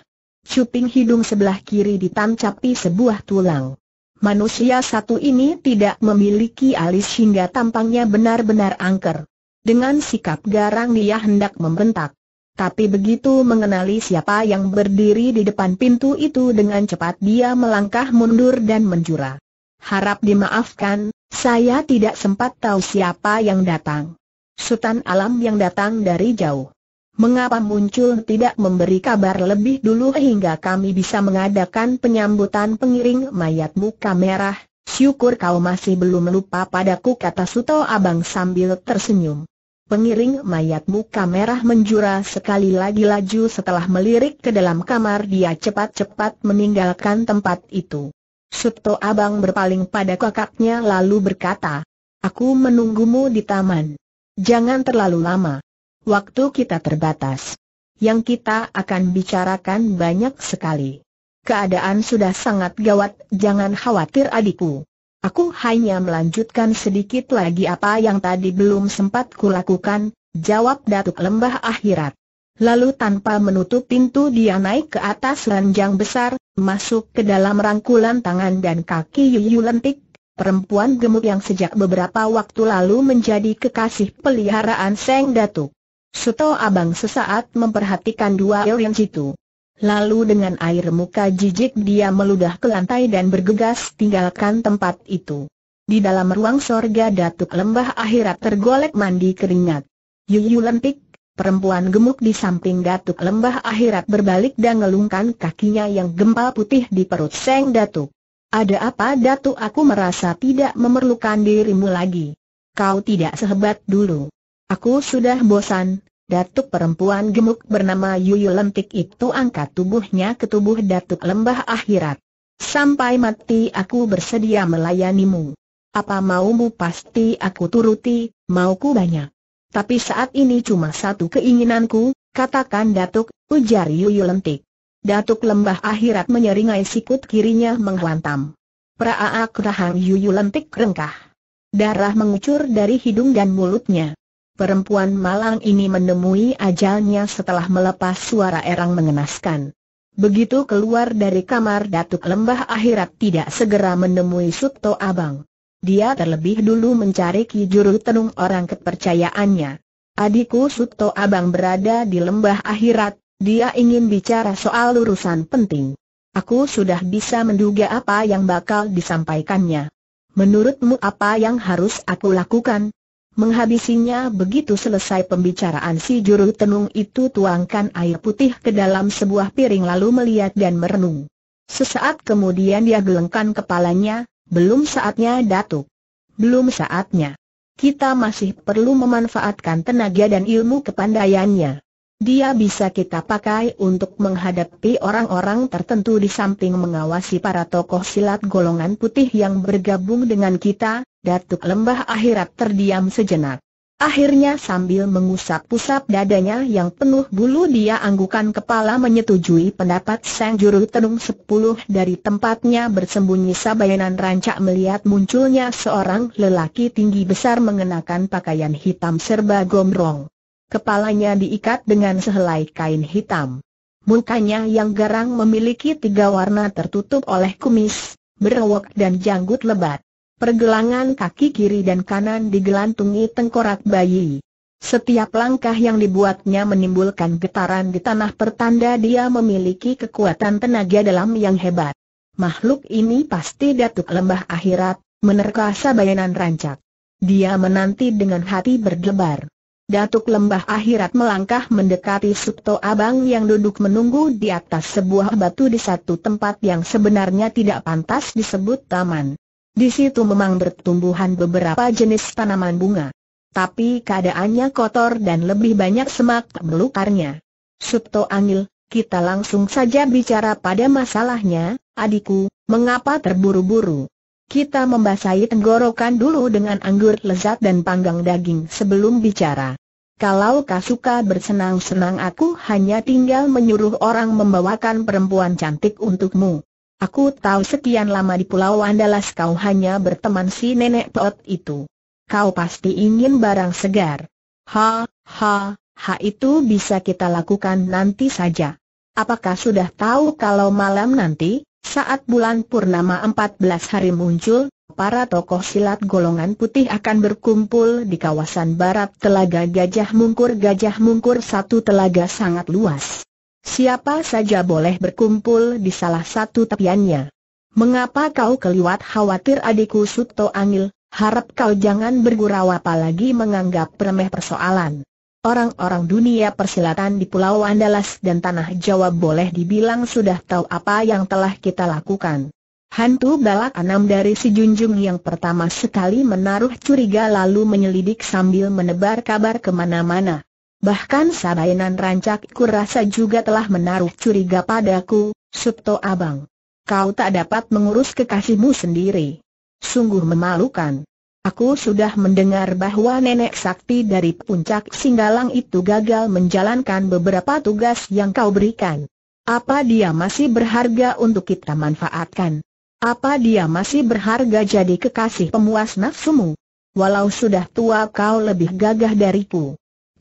Cuping hidung sebelah kiri ditancapi sebuah tulang. Manusia satu ini tidak memiliki alis hingga tampangnya benar-benar angker. Dengan sikap garang dia hendak membentak. Tapi begitu mengenali siapa yang berdiri di depan pintu itu dengan cepat dia melangkah mundur dan menjura. Harap dimaafkan, saya tidak sempat tahu siapa yang datang. Sultan Alam yang datang dari jauh. Mengapa muncul tidak memberi kabar lebih dulu hingga kami bisa mengadakan penyambutan pengiring mayat muka merah? Syukur kau masih belum lupa padaku kata Suto Abang sambil tersenyum. Pengiring mayat muka merah menjura sekali lagi laju setelah melirik ke dalam kamar dia cepat-cepat meninggalkan tempat itu. Subto Abang berpaling pada kakaknya lalu berkata, Aku menunggumu di taman. Jangan terlalu lama. Waktu kita terbatas. Yang kita akan bicarakan banyak sekali. Keadaan sudah sangat gawat, jangan khawatir adikku. Aku hanya melanjutkan sedikit lagi apa yang tadi belum sempat kulakukan, jawab Datuk Lembah Akhirat. Lalu tanpa menutup pintu dia naik ke atas ranjang besar, masuk ke dalam rangkulan tangan dan kaki Yuyu Lentik, perempuan gemuk yang sejak beberapa waktu lalu menjadi kekasih peliharaan Seng Datuk. Suto Abang sesaat memperhatikan dua orang situ. Lalu dengan air muka jijik dia meludah ke lantai dan bergegas tinggalkan tempat itu. Di dalam ruang sorga Datuk Lembah Akhirat tergolek mandi keringat. Yuyu lentik, perempuan gemuk di samping Datuk Lembah Akhirat berbalik dan ngelungkan kakinya yang gempal putih di perut Seng Datuk. Ada apa Datuk aku merasa tidak memerlukan dirimu lagi. Kau tidak sehebat dulu. Aku sudah bosan, Datuk perempuan gemuk bernama Yuyu Lentik itu angkat tubuhnya ke tubuh Datuk Lembah Akhirat. Sampai mati aku bersedia melayanimu. Apa maumu pasti aku turuti, mauku banyak. Tapi saat ini cuma satu keinginanku, katakan Datuk, ujar Yuyu Lentik. Datuk Lembah Akhirat menyeringai sikut kirinya menghantam. Praaak rahang Yuyu Lentik rengkah. Darah mengucur dari hidung dan mulutnya perempuan malang ini menemui ajalnya setelah melepas suara erang mengenaskan. Begitu keluar dari kamar Datuk Lembah Akhirat tidak segera menemui Subto Abang. Dia terlebih dulu mencari Ki Juru Tenung orang kepercayaannya. Adikku Subto Abang berada di Lembah Akhirat, dia ingin bicara soal urusan penting. Aku sudah bisa menduga apa yang bakal disampaikannya. Menurutmu apa yang harus aku lakukan? menghabisinya begitu selesai pembicaraan si juru tenung itu tuangkan air putih ke dalam sebuah piring lalu melihat dan merenung. Sesaat kemudian dia gelengkan kepalanya, belum saatnya datuk. Belum saatnya. Kita masih perlu memanfaatkan tenaga dan ilmu kepandaiannya. Dia bisa kita pakai untuk menghadapi orang-orang tertentu di samping mengawasi para tokoh silat golongan putih yang bergabung dengan kita, Datuk Lembah Akhirat terdiam sejenak. Akhirnya sambil mengusap-usap dadanya yang penuh bulu dia anggukan kepala menyetujui pendapat Sang Juru Tenung sepuluh dari tempatnya bersembunyi sabayanan rancak melihat munculnya seorang lelaki tinggi besar mengenakan pakaian hitam serba gomrong. Kepalanya diikat dengan sehelai kain hitam. Mukanya yang garang memiliki tiga warna tertutup oleh kumis, berwok dan janggut lebat. Pergelangan kaki kiri dan kanan digelantungi tengkorak bayi. Setiap langkah yang dibuatnya menimbulkan getaran di tanah pertanda dia memiliki kekuatan tenaga dalam yang hebat. Makhluk ini pasti datuk lembah akhirat, menerka sabayanan rancak. Dia menanti dengan hati berdebar. Datuk Lembah Akhirat melangkah mendekati Subto Abang yang duduk menunggu di atas sebuah batu di satu tempat yang sebenarnya tidak pantas disebut taman. Di situ memang bertumbuhan beberapa jenis tanaman bunga. Tapi keadaannya kotor dan lebih banyak semak melukarnya. Subto Angil, kita langsung saja bicara pada masalahnya, adikku, mengapa terburu-buru? Kita membasahi tenggorokan dulu dengan anggur lezat dan panggang daging sebelum bicara. Kalau kau suka bersenang-senang aku hanya tinggal menyuruh orang membawakan perempuan cantik untukmu. Aku tahu sekian lama di Pulau Andalas kau hanya berteman si nenek pot itu. Kau pasti ingin barang segar. Ha, ha, ha itu bisa kita lakukan nanti saja. Apakah sudah tahu kalau malam nanti? Saat bulan purnama 14 hari muncul, para tokoh silat golongan putih akan berkumpul di kawasan barat Telaga Gajah Mungkur Gajah Mungkur satu telaga sangat luas. Siapa saja boleh berkumpul di salah satu tepiannya. Mengapa kau keliwat khawatir adikku Suto Angil, harap kau jangan bergurau apalagi menganggap remeh persoalan orang-orang dunia persilatan di Pulau Andalas dan Tanah Jawa boleh dibilang sudah tahu apa yang telah kita lakukan. Hantu balak enam dari si Junjung yang pertama sekali menaruh curiga lalu menyelidik sambil menebar kabar kemana-mana. Bahkan Sabainan Rancak kurasa juga telah menaruh curiga padaku, Subto Abang. Kau tak dapat mengurus kekasihmu sendiri. Sungguh memalukan. Aku sudah mendengar bahwa nenek sakti dari puncak Singgalang itu gagal menjalankan beberapa tugas yang kau berikan. Apa dia masih berharga untuk kita manfaatkan? Apa dia masih berharga jadi kekasih pemuas nafsumu? Walau sudah tua kau lebih gagah dariku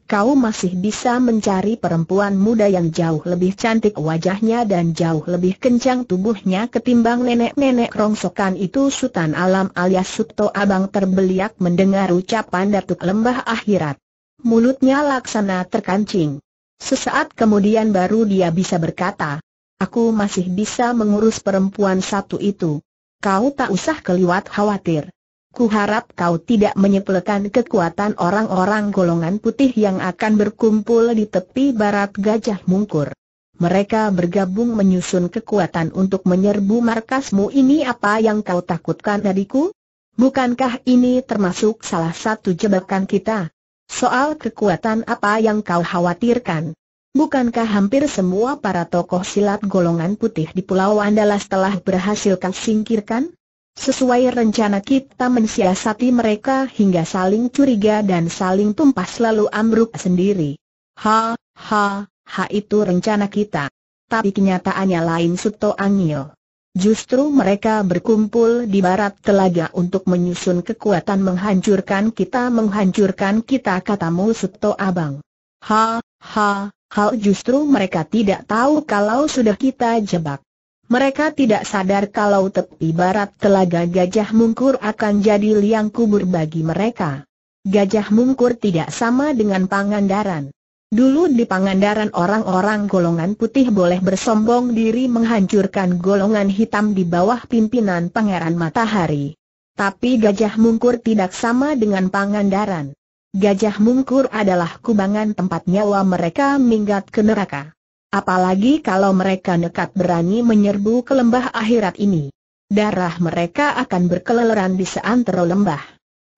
kau masih bisa mencari perempuan muda yang jauh lebih cantik wajahnya dan jauh lebih kencang tubuhnya ketimbang nenek-nenek rongsokan itu Sultan Alam alias Suto Abang terbeliak mendengar ucapan Datuk Lembah Akhirat. Mulutnya laksana terkancing. Sesaat kemudian baru dia bisa berkata, Aku masih bisa mengurus perempuan satu itu. Kau tak usah keliwat khawatir. Kuharap kau tidak menyepelekan kekuatan orang-orang golongan putih yang akan berkumpul di tepi barat Gajah Mungkur. Mereka bergabung menyusun kekuatan untuk menyerbu markasmu ini apa yang kau takutkan dariku? Bukankah ini termasuk salah satu jebakan kita? Soal kekuatan apa yang kau khawatirkan? Bukankah hampir semua para tokoh silat golongan putih di Pulau Andalas telah berhasil kau singkirkan? Sesuai rencana kita mensiasati mereka hingga saling curiga dan saling tumpas lalu ambruk sendiri. Ha, ha, ha itu rencana kita. Tapi kenyataannya lain Suto Angil. Justru mereka berkumpul di barat telaga untuk menyusun kekuatan menghancurkan kita menghancurkan kita katamu Suto Abang. Ha, ha, hal justru mereka tidak tahu kalau sudah kita jebak. Mereka tidak sadar kalau tepi barat telaga Gajah Mungkur akan jadi liang kubur bagi mereka. Gajah Mungkur tidak sama dengan Pangandaran. Dulu di Pangandaran orang-orang golongan putih boleh bersombong diri menghancurkan golongan hitam di bawah pimpinan Pangeran Matahari. Tapi Gajah Mungkur tidak sama dengan Pangandaran. Gajah Mungkur adalah kubangan tempat nyawa mereka minggat ke neraka apalagi kalau mereka nekat berani menyerbu ke lembah akhirat ini. Darah mereka akan berkeleleran di seantero lembah.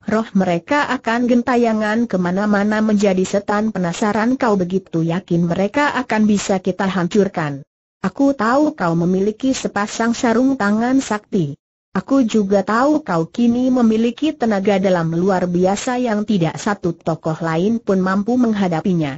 Roh mereka akan gentayangan kemana-mana menjadi setan penasaran kau begitu yakin mereka akan bisa kita hancurkan. Aku tahu kau memiliki sepasang sarung tangan sakti. Aku juga tahu kau kini memiliki tenaga dalam luar biasa yang tidak satu tokoh lain pun mampu menghadapinya.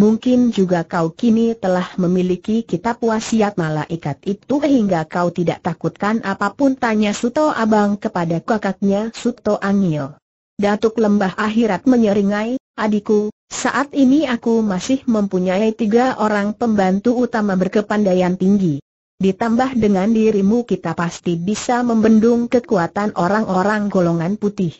Mungkin juga kau kini telah memiliki kitab wasiat malaikat itu hingga kau tidak takutkan apapun tanya Suto Abang kepada kakaknya Suto Angil. Datuk Lembah Akhirat menyeringai, adikku, saat ini aku masih mempunyai tiga orang pembantu utama berkepandaian tinggi. Ditambah dengan dirimu kita pasti bisa membendung kekuatan orang-orang golongan putih.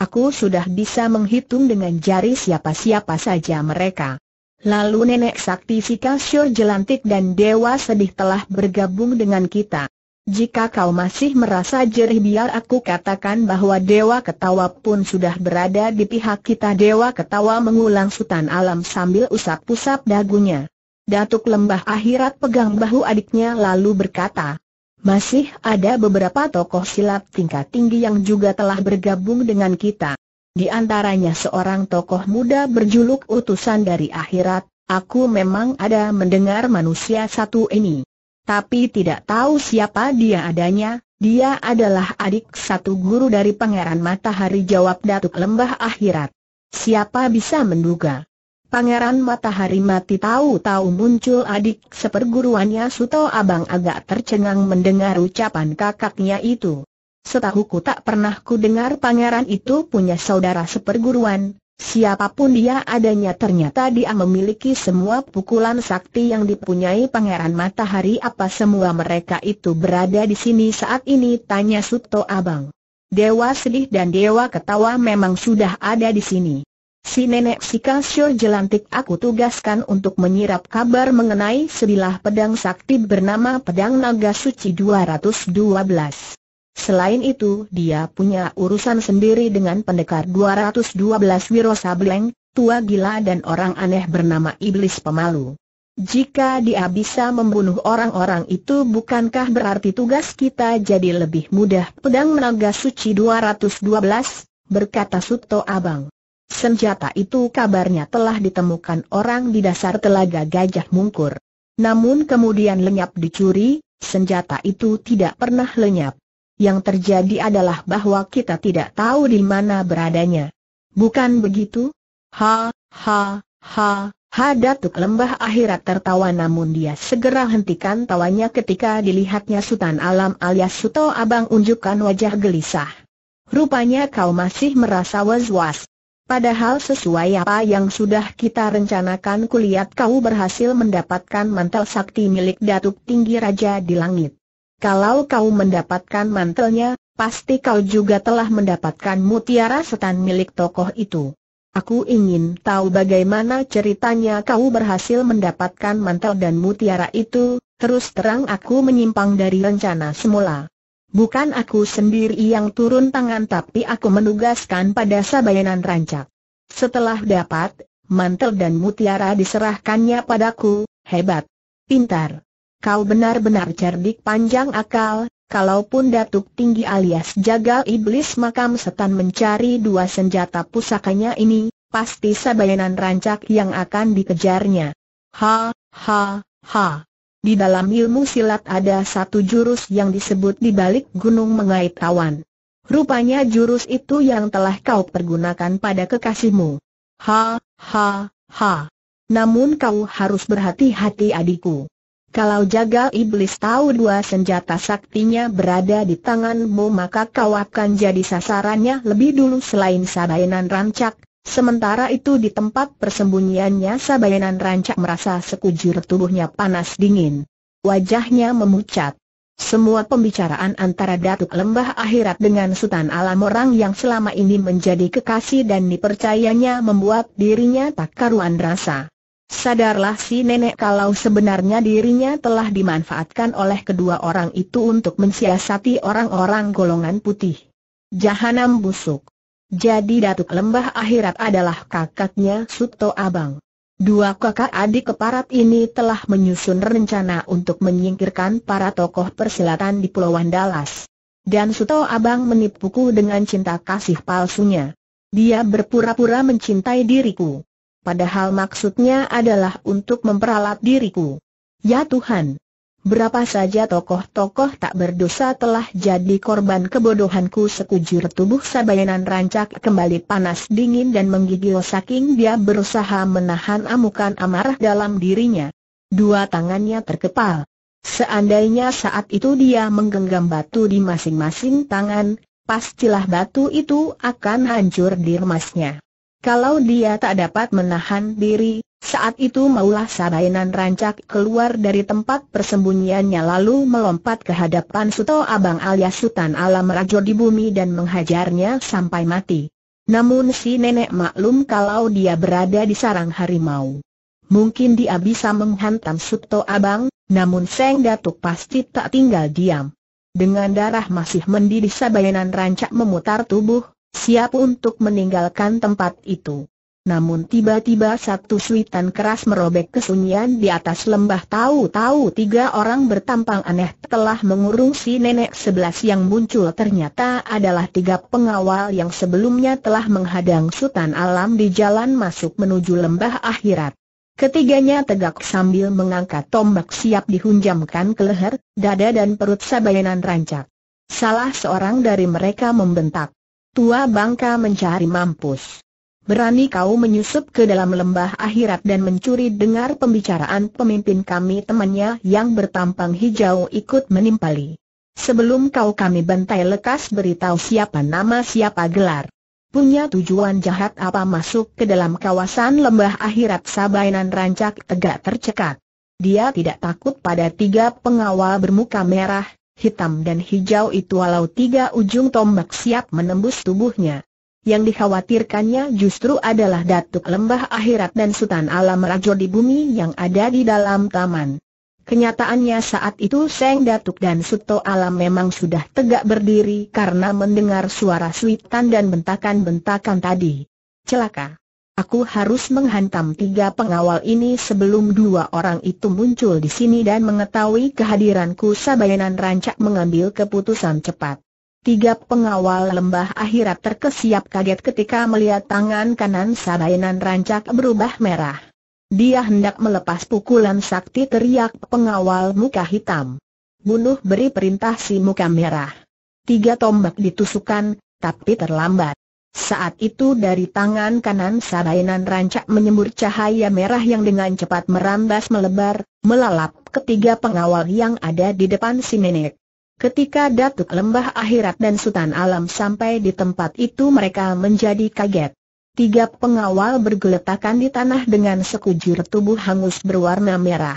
Aku sudah bisa menghitung dengan jari siapa-siapa saja mereka. Lalu Nenek Sakti Sikasyo Jelantik dan Dewa Sedih telah bergabung dengan kita. Jika kau masih merasa jerih biar aku katakan bahwa Dewa Ketawa pun sudah berada di pihak kita Dewa Ketawa mengulang Sultan Alam sambil usap-usap dagunya. Datuk Lembah Akhirat pegang bahu adiknya lalu berkata, Masih ada beberapa tokoh silat tingkat tinggi yang juga telah bergabung dengan kita. Di antaranya seorang tokoh muda berjuluk utusan dari akhirat, aku memang ada mendengar manusia satu ini. Tapi tidak tahu siapa dia adanya, dia adalah adik satu guru dari Pangeran Matahari jawab Datuk Lembah Akhirat. Siapa bisa menduga? Pangeran Matahari mati tahu-tahu muncul adik seperguruannya Suto Abang agak tercengang mendengar ucapan kakaknya itu. Setahuku tak pernah ku dengar pangeran itu punya saudara seperguruan, siapapun dia adanya ternyata dia memiliki semua pukulan sakti yang dipunyai pangeran matahari apa semua mereka itu berada di sini saat ini tanya Suto Abang. Dewa sedih dan dewa ketawa memang sudah ada di sini. Si nenek si Kasio jelantik aku tugaskan untuk menyirap kabar mengenai sebilah pedang sakti bernama Pedang Naga Suci 212. Selain itu dia punya urusan sendiri dengan pendekar 212 Wiro Sableng, tua gila dan orang aneh bernama Iblis Pemalu. Jika dia bisa membunuh orang-orang itu bukankah berarti tugas kita jadi lebih mudah Pedang Naga Suci 212, berkata Suto Abang. Senjata itu kabarnya telah ditemukan orang di dasar telaga Gajah Mungkur. Namun kemudian lenyap dicuri, senjata itu tidak pernah lenyap. Yang terjadi adalah bahwa kita tidak tahu di mana beradanya. Bukan begitu? Ha, ha, ha, ha Datuk Lembah Akhirat tertawa namun dia segera hentikan tawanya ketika dilihatnya Sultan Alam alias Suto Abang unjukkan wajah gelisah. Rupanya kau masih merasa was-was. Padahal sesuai apa yang sudah kita rencanakan kulihat kau berhasil mendapatkan mantel sakti milik Datuk Tinggi Raja di Langit. Kalau kau mendapatkan mantelnya, pasti kau juga telah mendapatkan mutiara setan milik tokoh itu. Aku ingin tahu bagaimana ceritanya kau berhasil mendapatkan mantel dan mutiara itu, terus terang aku menyimpang dari rencana semula. Bukan aku sendiri yang turun tangan tapi aku menugaskan pada Sabayanan Rancak. Setelah dapat, mantel dan mutiara diserahkannya padaku, hebat, pintar kau benar-benar cerdik panjang akal, kalaupun datuk tinggi alias jagal iblis makam setan mencari dua senjata pusakanya ini, pasti sabayanan rancak yang akan dikejarnya. Ha, ha, ha. Di dalam ilmu silat ada satu jurus yang disebut di balik gunung mengait awan. Rupanya jurus itu yang telah kau pergunakan pada kekasihmu. Ha, ha, ha. Namun kau harus berhati-hati adikku. Kalau jaga iblis tahu dua senjata saktinya berada di tanganmu maka kau akan jadi sasarannya lebih dulu selain Sabayanan Rancak. Sementara itu di tempat persembunyiannya Sabayanan Rancak merasa sekujur tubuhnya panas dingin. Wajahnya memucat. Semua pembicaraan antara Datuk Lembah Akhirat dengan Sultan Alam orang yang selama ini menjadi kekasih dan dipercayanya membuat dirinya tak karuan rasa. Sadarlah si nenek kalau sebenarnya dirinya telah dimanfaatkan oleh kedua orang itu untuk mensiasati orang-orang golongan putih. Jahanam busuk. Jadi Datuk Lembah Akhirat adalah kakaknya Suto Abang. Dua kakak adik keparat ini telah menyusun rencana untuk menyingkirkan para tokoh persilatan di Pulau Wandalas. Dan Suto Abang menipuku dengan cinta kasih palsunya. Dia berpura-pura mencintai diriku padahal maksudnya adalah untuk memperalat diriku. Ya Tuhan! Berapa saja tokoh-tokoh tak berdosa telah jadi korban kebodohanku sekujur tubuh Sabayanan rancak kembali panas dingin dan menggigil saking dia berusaha menahan amukan amarah dalam dirinya. Dua tangannya terkepal. Seandainya saat itu dia menggenggam batu di masing-masing tangan, pastilah batu itu akan hancur di remasnya. Kalau dia tak dapat menahan diri, saat itu maulah Sabainan rancak keluar dari tempat persembunyiannya lalu melompat ke hadapan Suto Abang alias Sultan Alam Rajo di bumi dan menghajarnya sampai mati. Namun si nenek maklum kalau dia berada di sarang harimau. Mungkin dia bisa menghantam Suto Abang, namun Seng Datuk pasti tak tinggal diam. Dengan darah masih mendidih Sabainan rancak memutar tubuh, siap untuk meninggalkan tempat itu. Namun tiba-tiba satu suitan keras merobek kesunyian di atas lembah tahu-tahu tiga orang bertampang aneh telah mengurung si nenek sebelas yang muncul ternyata adalah tiga pengawal yang sebelumnya telah menghadang sultan alam di jalan masuk menuju lembah akhirat. Ketiganya tegak sambil mengangkat tombak siap dihunjamkan ke leher, dada dan perut sabayanan rancak. Salah seorang dari mereka membentak tua bangka mencari mampus. Berani kau menyusup ke dalam lembah akhirat dan mencuri dengar pembicaraan pemimpin kami temannya yang bertampang hijau ikut menimpali. Sebelum kau kami bantai lekas beritahu siapa nama siapa gelar. Punya tujuan jahat apa masuk ke dalam kawasan lembah akhirat Sabainan rancak tegak tercekat. Dia tidak takut pada tiga pengawal bermuka merah, hitam dan hijau itu walau tiga ujung tombak siap menembus tubuhnya. Yang dikhawatirkannya justru adalah datuk lembah akhirat dan sultan alam rajo di bumi yang ada di dalam taman. Kenyataannya saat itu Seng Datuk dan Suto Alam memang sudah tegak berdiri karena mendengar suara suitan dan bentakan-bentakan tadi. Celaka! Aku harus menghantam tiga pengawal ini sebelum dua orang itu muncul di sini dan mengetahui kehadiranku Sabayanan rancak mengambil keputusan cepat. Tiga pengawal lembah akhirat terkesiap kaget ketika melihat tangan kanan Sabayanan rancak berubah merah. Dia hendak melepas pukulan sakti teriak pengawal muka hitam. Bunuh beri perintah si muka merah. Tiga tombak ditusukan, tapi terlambat. Saat itu dari tangan kanan Sarainan rancak menyembur cahaya merah yang dengan cepat merambas melebar, melalap ketiga pengawal yang ada di depan si nenek. Ketika Datuk Lembah Akhirat dan Sultan Alam sampai di tempat itu mereka menjadi kaget. Tiga pengawal bergeletakan di tanah dengan sekujur tubuh hangus berwarna merah.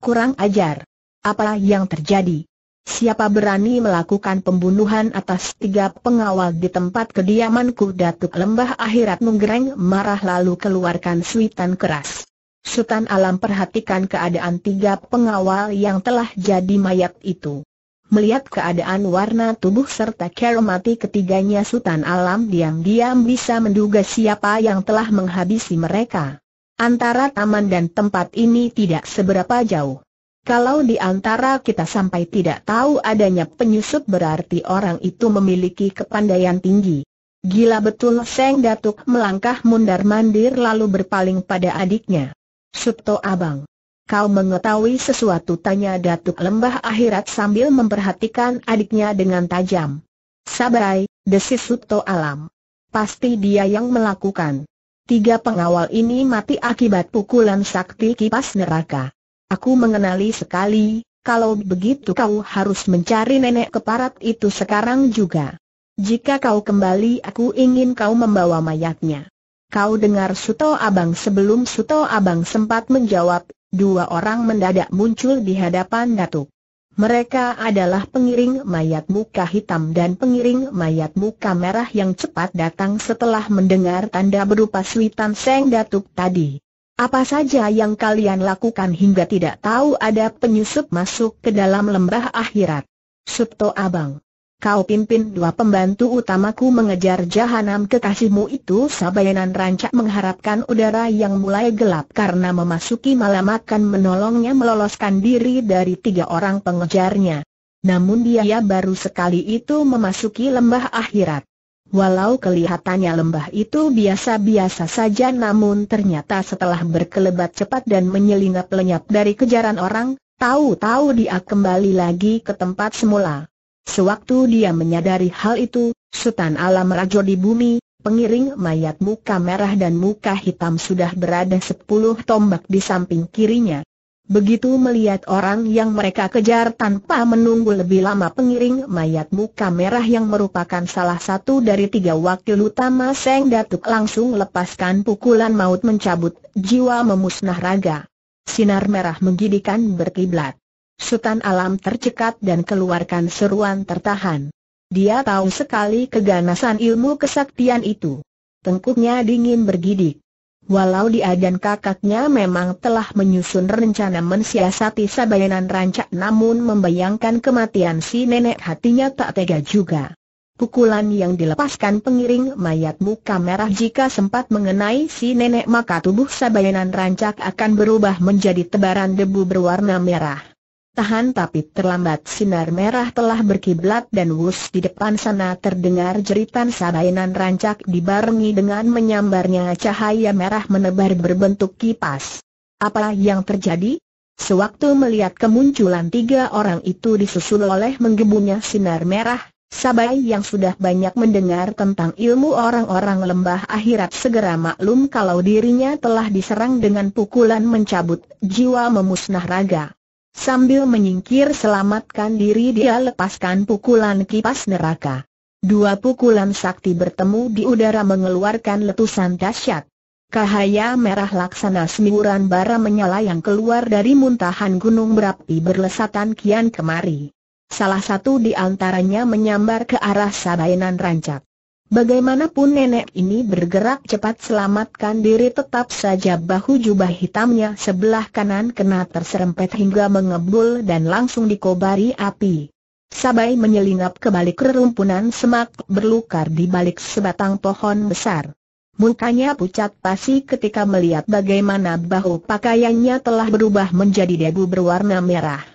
Kurang ajar. Apa yang terjadi? Siapa berani melakukan pembunuhan atas tiga pengawal di tempat kediamanku Datuk Lembah Akhirat menggereng marah lalu keluarkan suitan keras. Sultan Alam perhatikan keadaan tiga pengawal yang telah jadi mayat itu. Melihat keadaan warna tubuh serta keramati ketiganya Sultan Alam diam-diam bisa menduga siapa yang telah menghabisi mereka. Antara taman dan tempat ini tidak seberapa jauh. Kalau di antara kita sampai tidak tahu adanya penyusup berarti orang itu memiliki kepandaian tinggi. Gila betul Seng Datuk melangkah mundar-mandir lalu berpaling pada adiknya. Subto Abang. Kau mengetahui sesuatu tanya Datuk Lembah Akhirat sambil memperhatikan adiknya dengan tajam. Sabai, desis Subto Alam. Pasti dia yang melakukan. Tiga pengawal ini mati akibat pukulan sakti kipas neraka. Aku mengenali sekali, kalau begitu kau harus mencari nenek keparat itu sekarang juga. Jika kau kembali aku ingin kau membawa mayatnya. Kau dengar Suto Abang sebelum Suto Abang sempat menjawab, dua orang mendadak muncul di hadapan Datuk. Mereka adalah pengiring mayat muka hitam dan pengiring mayat muka merah yang cepat datang setelah mendengar tanda berupa suitan Seng Datuk tadi. Apa saja yang kalian lakukan hingga tidak tahu ada penyusup masuk ke dalam lembah akhirat? Subto Abang. Kau pimpin dua pembantu utamaku mengejar jahanam kekasihmu itu Sabayanan rancak mengharapkan udara yang mulai gelap karena memasuki malam akan menolongnya meloloskan diri dari tiga orang pengejarnya. Namun dia baru sekali itu memasuki lembah akhirat. Walau kelihatannya lembah itu biasa-biasa saja namun ternyata setelah berkelebat cepat dan menyelinap lenyap dari kejaran orang, tahu-tahu dia kembali lagi ke tempat semula. Sewaktu dia menyadari hal itu, Sultan Alam Rajo di bumi, pengiring mayat muka merah dan muka hitam sudah berada sepuluh tombak di samping kirinya. Begitu melihat orang yang mereka kejar tanpa menunggu lebih lama pengiring mayat muka merah yang merupakan salah satu dari tiga wakil utama Seng Datuk langsung lepaskan pukulan maut mencabut jiwa memusnah raga. Sinar merah menggidikan berkiblat. Sultan Alam tercekat dan keluarkan seruan tertahan. Dia tahu sekali keganasan ilmu kesaktian itu. Tengkuknya dingin bergidik. Walau dia dan kakaknya memang telah menyusun rencana mensiasati sabayanan rancak namun membayangkan kematian si nenek hatinya tak tega juga. Pukulan yang dilepaskan pengiring mayat muka merah jika sempat mengenai si nenek maka tubuh sabayanan rancak akan berubah menjadi tebaran debu berwarna merah. Tahan tapi terlambat sinar merah telah berkiblat dan wus di depan sana terdengar jeritan sabainan rancak dibarengi dengan menyambarnya cahaya merah menebar berbentuk kipas. Apa yang terjadi? Sewaktu melihat kemunculan tiga orang itu disusul oleh menggebunya sinar merah, Sabai yang sudah banyak mendengar tentang ilmu orang-orang lembah akhirat segera maklum kalau dirinya telah diserang dengan pukulan mencabut jiwa memusnah raga. Sambil menyingkir selamatkan diri dia lepaskan pukulan kipas neraka. Dua pukulan sakti bertemu di udara mengeluarkan letusan dahsyat. Cahaya merah laksana semburan bara menyala yang keluar dari muntahan gunung berapi berlesatan kian kemari. Salah satu di antaranya menyambar ke arah sabainan rancak. Bagaimanapun nenek ini bergerak cepat selamatkan diri tetap saja bahu jubah hitamnya sebelah kanan kena terserempet hingga mengebul dan langsung dikobari api. Sabai menyelinap ke balik rerumpunan semak berlukar di balik sebatang pohon besar. Mukanya pucat pasi ketika melihat bagaimana bahu pakaiannya telah berubah menjadi debu berwarna merah.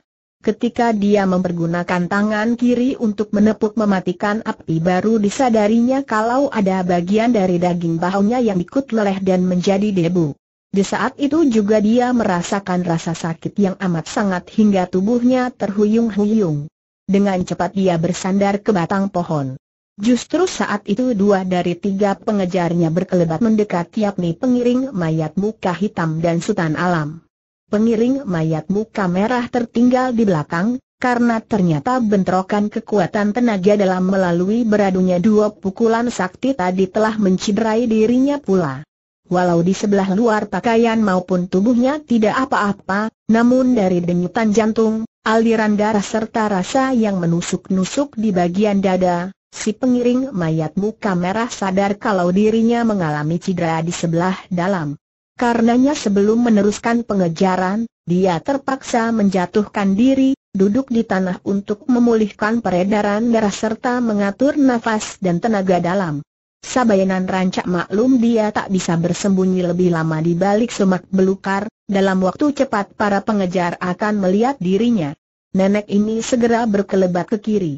Ketika dia mempergunakan tangan kiri untuk menepuk mematikan api baru disadarinya kalau ada bagian dari daging bahunya yang ikut leleh dan menjadi debu. Di saat itu juga dia merasakan rasa sakit yang amat sangat hingga tubuhnya terhuyung-huyung. Dengan cepat dia bersandar ke batang pohon. Justru saat itu dua dari tiga pengejarnya berkelebat mendekati yakni pengiring mayat muka hitam dan sutan alam. Pengiring mayat muka merah tertinggal di belakang, karena ternyata bentrokan kekuatan tenaga dalam melalui beradunya dua pukulan sakti tadi telah menciderai dirinya pula. Walau di sebelah luar pakaian maupun tubuhnya tidak apa-apa, namun dari denyutan jantung, aliran darah serta rasa yang menusuk-nusuk di bagian dada, si pengiring mayat muka merah sadar kalau dirinya mengalami cedera di sebelah dalam. Karenanya sebelum meneruskan pengejaran, dia terpaksa menjatuhkan diri, duduk di tanah untuk memulihkan peredaran darah serta mengatur nafas dan tenaga dalam. Sabayanan rancak maklum dia tak bisa bersembunyi lebih lama di balik semak belukar, dalam waktu cepat para pengejar akan melihat dirinya. Nenek ini segera berkelebat ke kiri.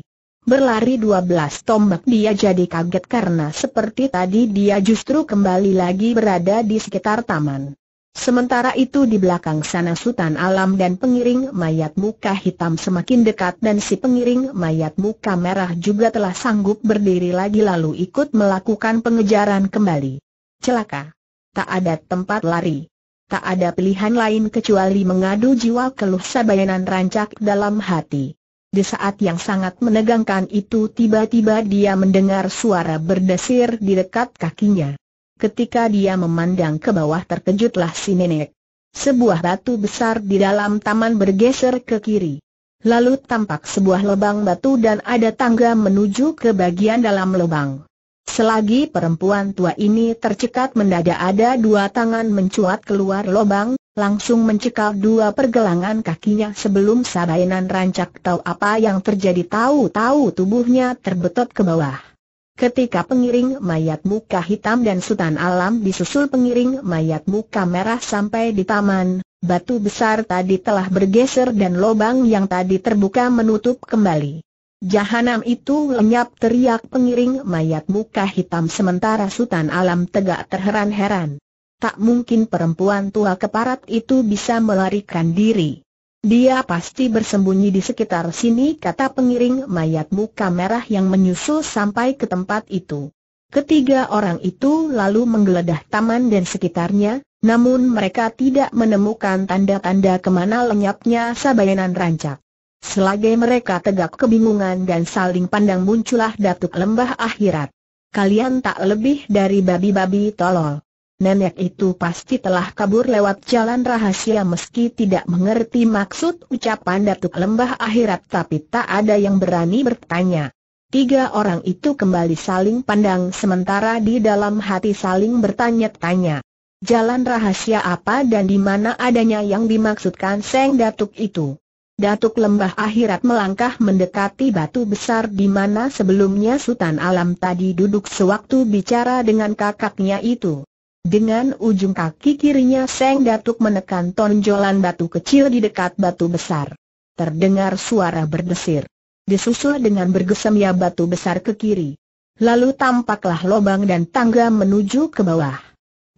Berlari 12 tombak dia jadi kaget karena seperti tadi dia justru kembali lagi berada di sekitar taman. Sementara itu di belakang sana Sultan Alam dan pengiring mayat muka hitam semakin dekat dan si pengiring mayat muka merah juga telah sanggup berdiri lagi lalu ikut melakukan pengejaran kembali. Celaka. Tak ada tempat lari. Tak ada pilihan lain kecuali mengadu jiwa keluh sabayanan rancak dalam hati. Di saat yang sangat menegangkan itu tiba-tiba dia mendengar suara berdesir di dekat kakinya. Ketika dia memandang ke bawah terkejutlah si nenek. Sebuah batu besar di dalam taman bergeser ke kiri. Lalu tampak sebuah lubang batu dan ada tangga menuju ke bagian dalam lubang. Selagi perempuan tua ini tercekat mendadak ada dua tangan mencuat keluar lubang, langsung mencekal dua pergelangan kakinya sebelum Sabainan rancak tahu apa yang terjadi tahu-tahu tubuhnya terbetot ke bawah. Ketika pengiring mayat muka hitam dan sultan alam disusul pengiring mayat muka merah sampai di taman, batu besar tadi telah bergeser dan lubang yang tadi terbuka menutup kembali. Jahanam itu lenyap teriak pengiring mayat muka hitam sementara sultan alam tegak terheran-heran tak mungkin perempuan tua keparat itu bisa melarikan diri. Dia pasti bersembunyi di sekitar sini kata pengiring mayat muka merah yang menyusul sampai ke tempat itu. Ketiga orang itu lalu menggeledah taman dan sekitarnya, namun mereka tidak menemukan tanda-tanda kemana lenyapnya sabayanan rancak. Selagi mereka tegak kebingungan dan saling pandang muncullah datuk lembah akhirat. Kalian tak lebih dari babi-babi tolol nenek itu pasti telah kabur lewat jalan rahasia meski tidak mengerti maksud ucapan Datuk Lembah Akhirat tapi tak ada yang berani bertanya. Tiga orang itu kembali saling pandang sementara di dalam hati saling bertanya-tanya. Jalan rahasia apa dan di mana adanya yang dimaksudkan Seng Datuk itu? Datuk Lembah Akhirat melangkah mendekati batu besar di mana sebelumnya Sultan Alam tadi duduk sewaktu bicara dengan kakaknya itu. Dengan ujung kaki kirinya Seng Datuk menekan tonjolan batu kecil di dekat batu besar. Terdengar suara berdesir. Disusul dengan bergesemnya batu besar ke kiri. Lalu tampaklah lobang dan tangga menuju ke bawah.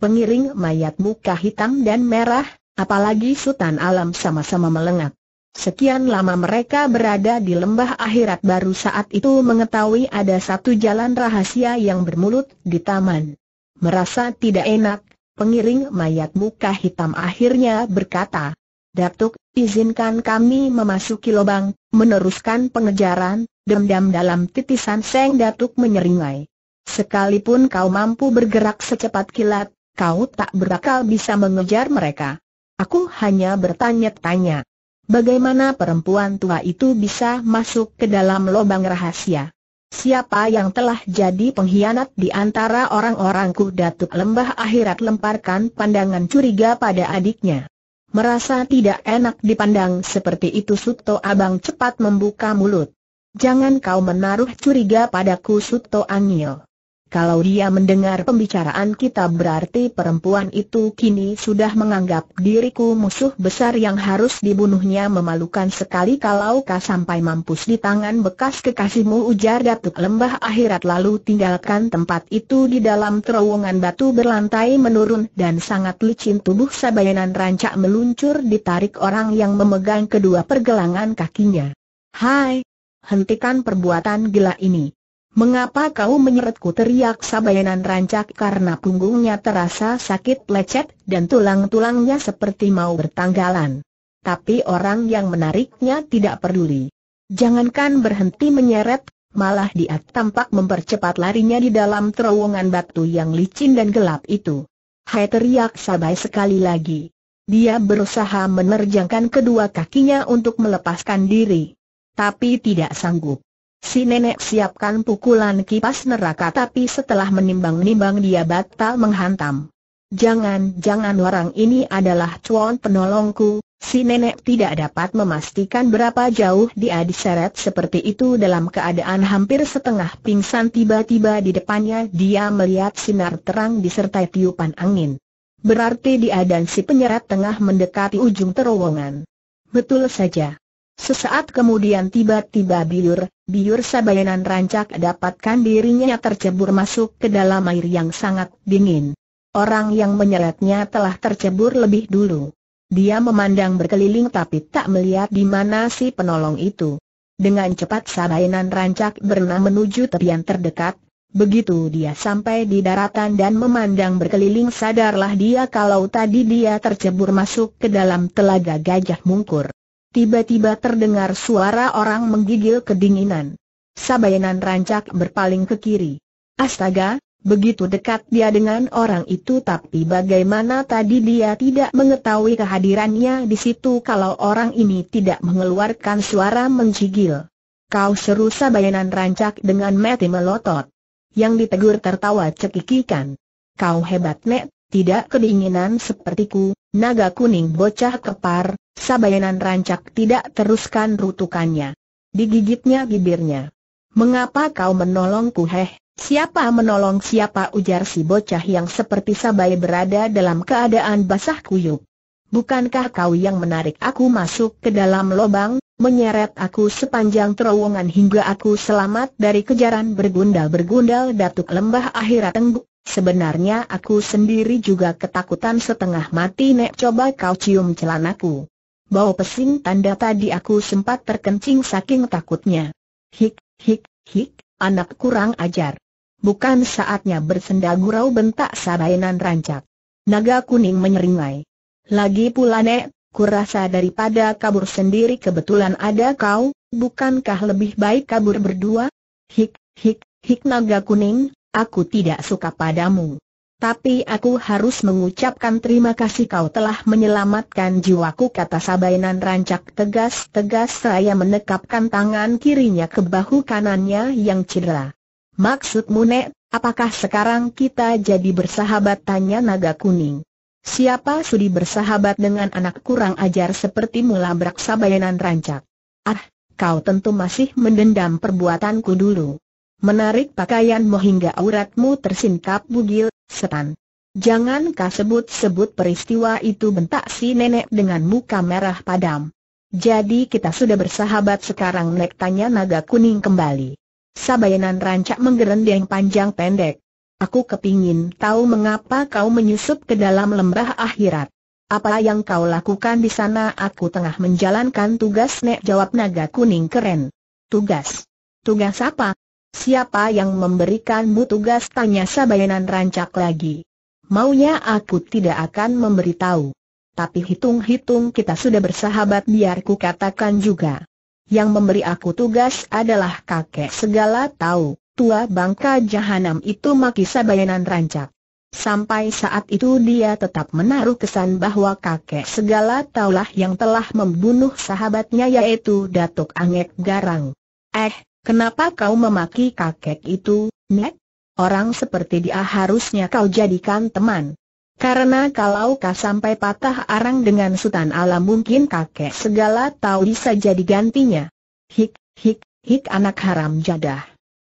Pengiring mayat muka hitam dan merah, apalagi Sultan Alam sama-sama melengak. Sekian lama mereka berada di lembah akhirat baru saat itu mengetahui ada satu jalan rahasia yang bermulut di taman. Merasa tidak enak, pengiring mayat muka hitam akhirnya berkata, Datuk, izinkan kami memasuki lubang, meneruskan pengejaran, dendam dalam titisan Seng Datuk menyeringai. Sekalipun kau mampu bergerak secepat kilat, kau tak berakal bisa mengejar mereka. Aku hanya bertanya-tanya. Bagaimana perempuan tua itu bisa masuk ke dalam lubang rahasia? Siapa yang telah jadi pengkhianat di antara orang-orangku Datuk Lembah Akhirat lemparkan pandangan curiga pada adiknya. Merasa tidak enak dipandang seperti itu Suto Abang cepat membuka mulut. Jangan kau menaruh curiga padaku Suto Angil. Kalau dia mendengar pembicaraan kita berarti perempuan itu kini sudah menganggap diriku musuh besar yang harus dibunuhnya memalukan sekali kalau kau sampai mampus di tangan bekas kekasihmu ujar Datuk Lembah Akhirat lalu tinggalkan tempat itu di dalam terowongan batu berlantai menurun dan sangat licin tubuh Sabayanan rancak meluncur ditarik orang yang memegang kedua pergelangan kakinya. Hai! Hentikan perbuatan gila ini. Mengapa kau menyeretku teriak Sabayanan rancak karena punggungnya terasa sakit lecet dan tulang-tulangnya seperti mau bertanggalan. Tapi orang yang menariknya tidak peduli. Jangankan berhenti menyeret, malah dia tampak mempercepat larinya di dalam terowongan batu yang licin dan gelap itu. Hai teriak Sabay sekali lagi. Dia berusaha menerjangkan kedua kakinya untuk melepaskan diri. Tapi tidak sanggup. Si nenek siapkan pukulan kipas neraka tapi setelah menimbang-nimbang dia batal menghantam. Jangan-jangan orang ini adalah cuan penolongku, si nenek tidak dapat memastikan berapa jauh dia diseret seperti itu dalam keadaan hampir setengah pingsan tiba-tiba di depannya dia melihat sinar terang disertai tiupan angin. Berarti dia dan si penyeret tengah mendekati ujung terowongan. Betul saja. Sesaat kemudian tiba-tiba biur, biur sabayanan rancak dapatkan dirinya tercebur masuk ke dalam air yang sangat dingin. Orang yang menyeretnya telah tercebur lebih dulu. Dia memandang berkeliling tapi tak melihat di mana si penolong itu. Dengan cepat sabayanan rancak berenang menuju tepian terdekat. Begitu dia sampai di daratan dan memandang berkeliling sadarlah dia kalau tadi dia tercebur masuk ke dalam telaga gajah mungkur. Tiba-tiba terdengar suara orang menggigil kedinginan. Sabayanan rancak berpaling ke kiri. Astaga, begitu dekat dia dengan orang itu tapi bagaimana tadi dia tidak mengetahui kehadirannya di situ kalau orang ini tidak mengeluarkan suara menggigil. Kau seru Sabayanan rancak dengan mati melotot. Yang ditegur tertawa cekikikan. Kau hebat Net tidak kedinginan sepertiku, naga kuning bocah kepar, sabayanan rancak tidak teruskan rutukannya. Digigitnya bibirnya. Mengapa kau menolongku heh? Siapa menolong siapa ujar si bocah yang seperti sabai berada dalam keadaan basah kuyup. Bukankah kau yang menarik aku masuk ke dalam lobang, menyeret aku sepanjang terowongan hingga aku selamat dari kejaran bergundal-bergundal datuk lembah akhirat tengguk Sebenarnya aku sendiri juga ketakutan setengah mati nek coba kau cium celanaku. Bau pesing tanda tadi aku sempat terkencing saking takutnya. Hik, hik, hik, anak kurang ajar. Bukan saatnya bersenda gurau bentak sabainan rancak. Naga kuning menyeringai. Lagi pula nek, kurasa daripada kabur sendiri kebetulan ada kau, bukankah lebih baik kabur berdua? Hik, hik, hik naga kuning, Aku tidak suka padamu. Tapi aku harus mengucapkan terima kasih kau telah menyelamatkan jiwaku kata Sabainan rancak tegas-tegas saya menekapkan tangan kirinya ke bahu kanannya yang cedera. Maksudmu Nek, apakah sekarang kita jadi bersahabat tanya naga kuning? Siapa sudi bersahabat dengan anak kurang ajar seperti mulabrak Sabainan rancak? Ah, kau tentu masih mendendam perbuatanku dulu. Menarik pakaianmu hingga auratmu tersingkap bugil, setan. Jangan kau sebut-sebut peristiwa itu bentak si nenek dengan muka merah padam. Jadi kita sudah bersahabat sekarang nek tanya naga kuning kembali. Sabayanan rancak menggerendeng panjang pendek. Aku kepingin tahu mengapa kau menyusup ke dalam lembah akhirat. Apa yang kau lakukan di sana? Aku tengah menjalankan tugas nek jawab naga kuning keren. Tugas? Tugas apa? Siapa yang memberikanmu tugas? Tanya Sabayanan rancak lagi. Maunya aku tidak akan memberitahu. Tapi hitung-hitung kita sudah bersahabat biar ku katakan juga. Yang memberi aku tugas adalah kakek segala tahu, tua bangka jahanam itu maki Sabayanan rancak. Sampai saat itu dia tetap menaruh kesan bahwa kakek segala taulah yang telah membunuh sahabatnya yaitu Datuk Angek Garang. Eh, Kenapa kau memaki kakek itu, Nek? Orang seperti dia harusnya kau jadikan teman. Karena kalau kau sampai patah arang dengan Sultan Alam mungkin kakek segala tahu bisa jadi gantinya. Hik, hik, hik anak haram jadah.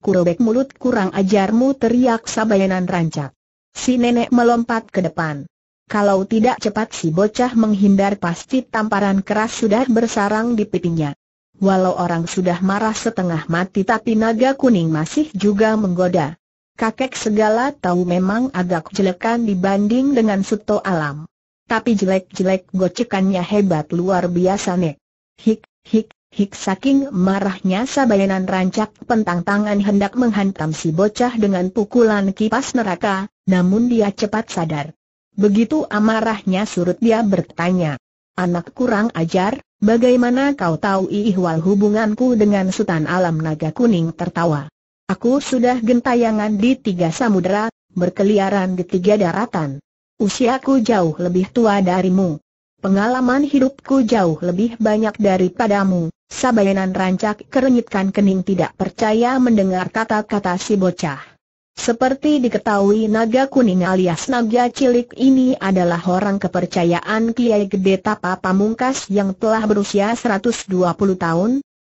Kurobek mulut kurang ajarmu teriak sabayanan rancak. Si nenek melompat ke depan. Kalau tidak cepat si bocah menghindar pasti tamparan keras sudah bersarang di pipinya. Walau orang sudah marah setengah mati tapi naga kuning masih juga menggoda. Kakek segala tahu memang agak jelekan dibanding dengan suto alam. Tapi jelek-jelek gocekannya hebat luar biasa nek. Hik, hik, hik saking marahnya sabayanan rancak pentang tangan hendak menghantam si bocah dengan pukulan kipas neraka, namun dia cepat sadar. Begitu amarahnya surut dia bertanya. Anak kurang ajar, Bagaimana kau tahu ihwal hubunganku dengan Sultan Alam Naga Kuning tertawa? Aku sudah gentayangan di tiga samudera, berkeliaran di tiga daratan. Usiaku jauh lebih tua darimu. Pengalaman hidupku jauh lebih banyak daripadamu. Sabayanan rancak kerenyitkan kening tidak percaya mendengar kata-kata si bocah. Seperti diketahui naga kuning alias naga cilik ini adalah orang kepercayaan Kiai Gede Tapa Pamungkas yang telah berusia 120 tahun,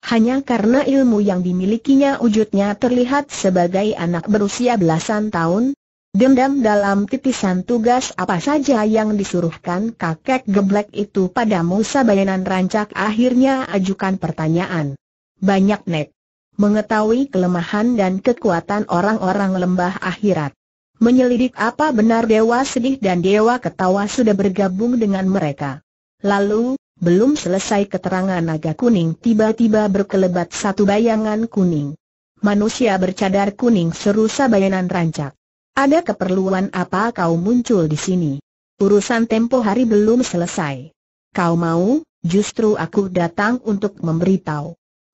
hanya karena ilmu yang dimilikinya wujudnya terlihat sebagai anak berusia belasan tahun, dendam dalam titisan tugas apa saja yang disuruhkan kakek geblek itu pada Musa Bayanan Rancak akhirnya ajukan pertanyaan. Banyak net mengetahui kelemahan dan kekuatan orang-orang lembah akhirat. Menyelidik apa benar Dewa Sedih dan Dewa Ketawa sudah bergabung dengan mereka. Lalu, belum selesai keterangan naga kuning tiba-tiba berkelebat satu bayangan kuning. Manusia bercadar kuning seru sabayanan rancak. Ada keperluan apa kau muncul di sini? Urusan tempo hari belum selesai. Kau mau, justru aku datang untuk memberitahu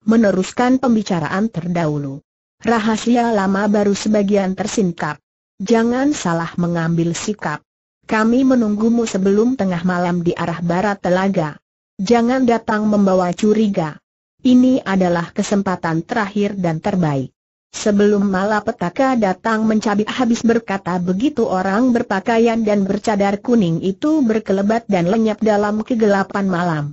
meneruskan pembicaraan terdahulu. Rahasia lama baru sebagian tersingkap. Jangan salah mengambil sikap. Kami menunggumu sebelum tengah malam di arah barat telaga. Jangan datang membawa curiga. Ini adalah kesempatan terakhir dan terbaik. Sebelum malapetaka datang mencabik habis berkata begitu orang berpakaian dan bercadar kuning itu berkelebat dan lenyap dalam kegelapan malam.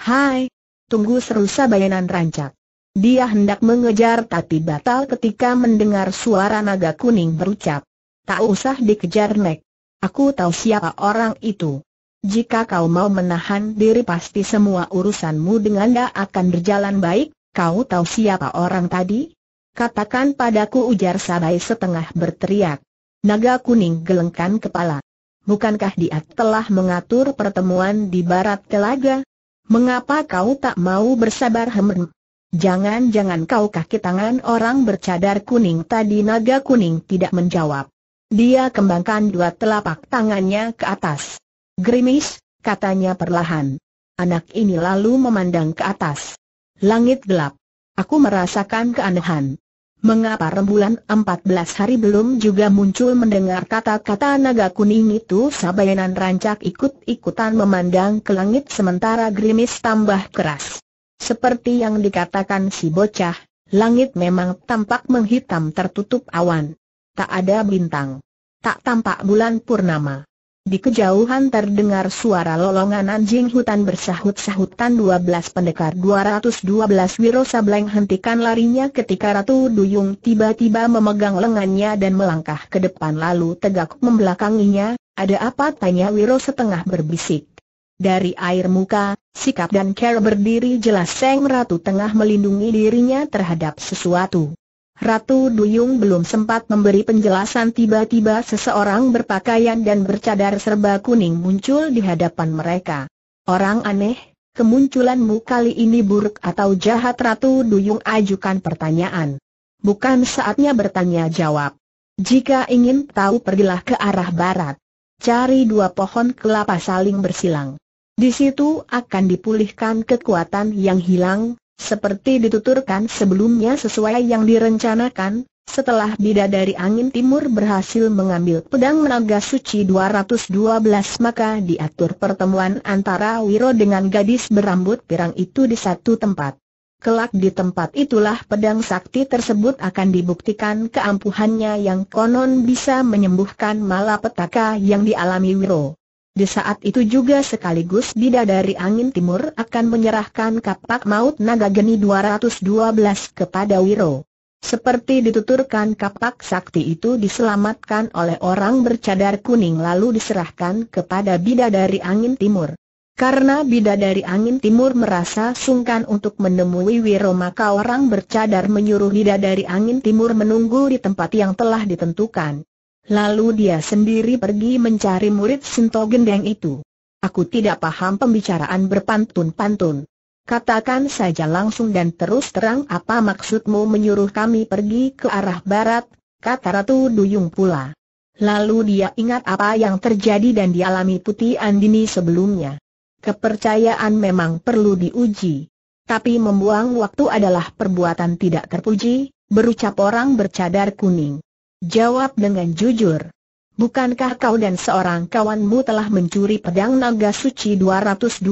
Hai, tunggu seru Sabayanan rancak. Dia hendak mengejar tapi batal ketika mendengar suara naga kuning berucap. Tak usah dikejar Nek. Aku tahu siapa orang itu. Jika kau mau menahan diri pasti semua urusanmu dengan dia akan berjalan baik, kau tahu siapa orang tadi? Katakan padaku ujar Sabai setengah berteriak. Naga kuning gelengkan kepala. Bukankah dia telah mengatur pertemuan di barat telaga? Mengapa kau tak mau bersabar Hemen? Jangan-jangan kau kaki tangan orang bercadar kuning tadi naga kuning tidak menjawab. Dia kembangkan dua telapak tangannya ke atas. Grimis, katanya perlahan. Anak ini lalu memandang ke atas. Langit gelap. Aku merasakan keanehan. Mengapa rembulan empat belas hari belum juga muncul mendengar kata-kata naga kuning itu sabayanan rancak ikut-ikutan memandang ke langit sementara gerimis tambah keras. Seperti yang dikatakan si bocah, langit memang tampak menghitam tertutup awan. Tak ada bintang. Tak tampak bulan purnama. Di kejauhan terdengar suara lolongan anjing hutan bersahut-sahutan 12 pendekar 212 Wiro Sableng hentikan larinya ketika Ratu Duyung tiba-tiba memegang lengannya dan melangkah ke depan lalu tegak membelakanginya, ada apa tanya Wiro setengah berbisik. Dari air muka, sikap dan cara berdiri jelas Seng Ratu tengah melindungi dirinya terhadap sesuatu. Ratu Duyung belum sempat memberi penjelasan tiba-tiba seseorang berpakaian dan bercadar serba kuning muncul di hadapan mereka. Orang aneh, kemunculanmu kali ini buruk atau jahat Ratu Duyung ajukan pertanyaan. Bukan saatnya bertanya jawab. Jika ingin tahu pergilah ke arah barat. Cari dua pohon kelapa saling bersilang. Di situ akan dipulihkan kekuatan yang hilang, seperti dituturkan sebelumnya sesuai yang direncanakan, setelah bida dari angin timur berhasil mengambil pedang naga suci 212 maka diatur pertemuan antara Wiro dengan gadis berambut pirang itu di satu tempat. Kelak di tempat itulah pedang sakti tersebut akan dibuktikan keampuhannya yang konon bisa menyembuhkan malapetaka yang dialami Wiro. Di saat itu juga sekaligus bidadari angin timur akan menyerahkan kapak maut naga geni 212 kepada Wiro. Seperti dituturkan kapak sakti itu diselamatkan oleh orang bercadar kuning lalu diserahkan kepada bidadari angin timur. Karena bidadari angin timur merasa sungkan untuk menemui Wiro maka orang bercadar menyuruh bidadari angin timur menunggu di tempat yang telah ditentukan. Lalu dia sendiri pergi mencari murid Sinto Gendeng itu. Aku tidak paham pembicaraan berpantun-pantun. Katakan saja langsung dan terus terang apa maksudmu menyuruh kami pergi ke arah barat, kata Ratu Duyung pula. Lalu dia ingat apa yang terjadi dan dialami Putih Andini sebelumnya. Kepercayaan memang perlu diuji. Tapi membuang waktu adalah perbuatan tidak terpuji, berucap orang bercadar kuning. Jawab dengan jujur. Bukankah kau dan seorang kawanmu telah mencuri pedang naga suci 212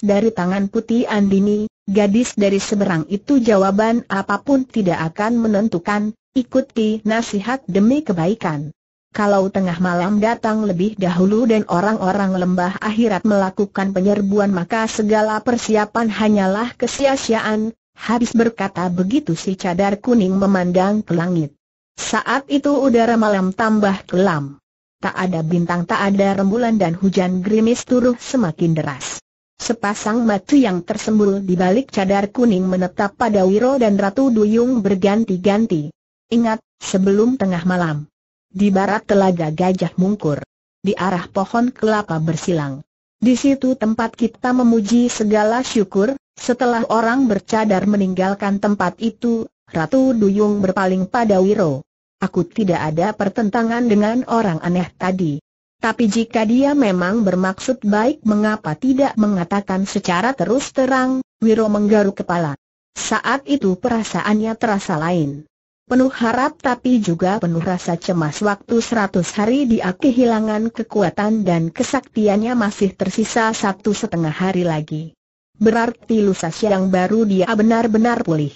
dari tangan putih Andini, gadis dari seberang itu jawaban apapun tidak akan menentukan, ikuti nasihat demi kebaikan. Kalau tengah malam datang lebih dahulu dan orang-orang lembah akhirat melakukan penyerbuan maka segala persiapan hanyalah kesia-siaan, habis berkata begitu si cadar kuning memandang ke langit. Saat itu udara malam tambah kelam. Tak ada bintang, tak ada rembulan dan hujan gerimis turun semakin deras. Sepasang mata yang tersembul di balik cadar kuning menetap pada Wiro dan Ratu Duyung berganti-ganti. Ingat, sebelum tengah malam. Di barat telaga gajah mungkur. Di arah pohon kelapa bersilang. Di situ tempat kita memuji segala syukur, setelah orang bercadar meninggalkan tempat itu, Ratu Duyung berpaling pada Wiro. Aku tidak ada pertentangan dengan orang aneh tadi. Tapi jika dia memang bermaksud baik mengapa tidak mengatakan secara terus terang, Wiro menggaruk kepala. Saat itu perasaannya terasa lain. Penuh harap tapi juga penuh rasa cemas waktu seratus hari dia kehilangan kekuatan dan kesaktiannya masih tersisa satu setengah hari lagi. Berarti lusa yang baru dia benar-benar pulih.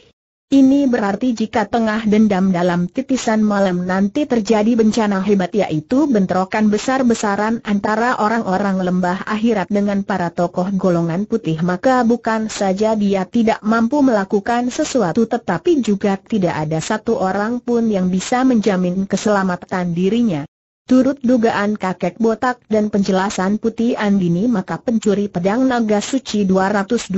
Ini berarti jika tengah dendam dalam titisan malam nanti terjadi bencana hebat yaitu bentrokan besar-besaran antara orang-orang lembah akhirat dengan para tokoh golongan putih maka bukan saja dia tidak mampu melakukan sesuatu tetapi juga tidak ada satu orang pun yang bisa menjamin keselamatan dirinya. Turut dugaan kakek botak dan penjelasan putih Andini maka pencuri pedang naga suci 212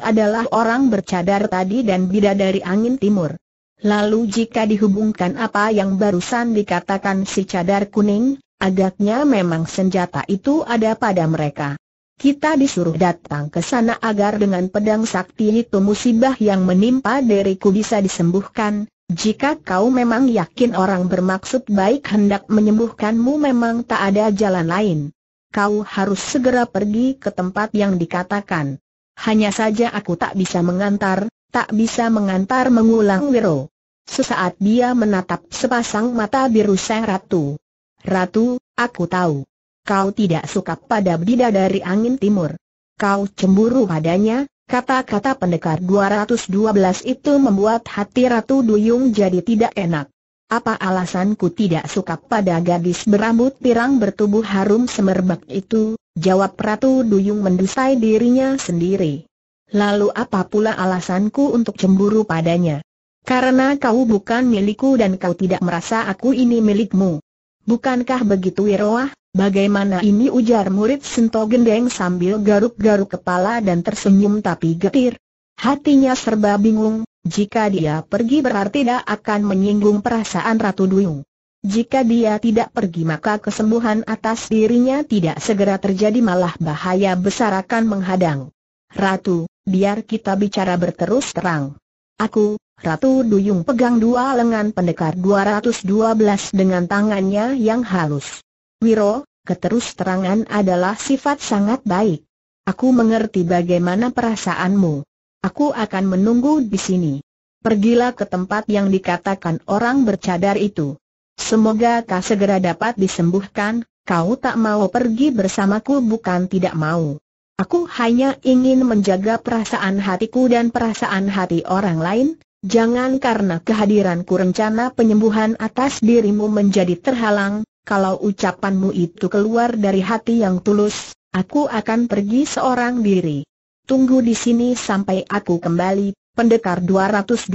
adalah orang bercadar tadi dan bida dari angin timur. Lalu jika dihubungkan apa yang barusan dikatakan si cadar kuning, agaknya memang senjata itu ada pada mereka. Kita disuruh datang ke sana agar dengan pedang sakti itu musibah yang menimpa diriku bisa disembuhkan, jika kau memang yakin orang bermaksud baik hendak menyembuhkanmu memang tak ada jalan lain. Kau harus segera pergi ke tempat yang dikatakan. Hanya saja aku tak bisa mengantar, tak bisa mengantar mengulang Wiro. Sesaat dia menatap sepasang mata biru sang ratu. Ratu, aku tahu. Kau tidak suka pada bidadari angin timur. Kau cemburu padanya, Kata-kata pendekar 212 itu membuat hati Ratu Duyung jadi tidak enak. Apa alasanku tidak suka pada gadis berambut pirang bertubuh harum semerbak itu? Jawab Ratu Duyung mendesai dirinya sendiri. Lalu apa pula alasanku untuk cemburu padanya? Karena kau bukan milikku dan kau tidak merasa aku ini milikmu. Bukankah begitu Wiroah? Bagaimana ini ujar murid Sento Gendeng sambil garuk-garuk kepala dan tersenyum tapi getir. Hatinya serba bingung, jika dia pergi berarti dia akan menyinggung perasaan Ratu Duyung. Jika dia tidak pergi maka kesembuhan atas dirinya tidak segera terjadi malah bahaya besar akan menghadang. Ratu, biar kita bicara berterus terang. Aku, Ratu Duyung pegang dua lengan pendekar 212 dengan tangannya yang halus. Wiro, keterus terangan adalah sifat sangat baik. Aku mengerti bagaimana perasaanmu. Aku akan menunggu di sini. Pergilah ke tempat yang dikatakan orang bercadar itu. Semoga kau segera dapat disembuhkan, kau tak mau pergi bersamaku bukan tidak mau. Aku hanya ingin menjaga perasaan hatiku dan perasaan hati orang lain, jangan karena kehadiranku rencana penyembuhan atas dirimu menjadi terhalang, kalau ucapanmu itu keluar dari hati yang tulus, aku akan pergi seorang diri. Tunggu di sini sampai aku kembali. Pendekar 212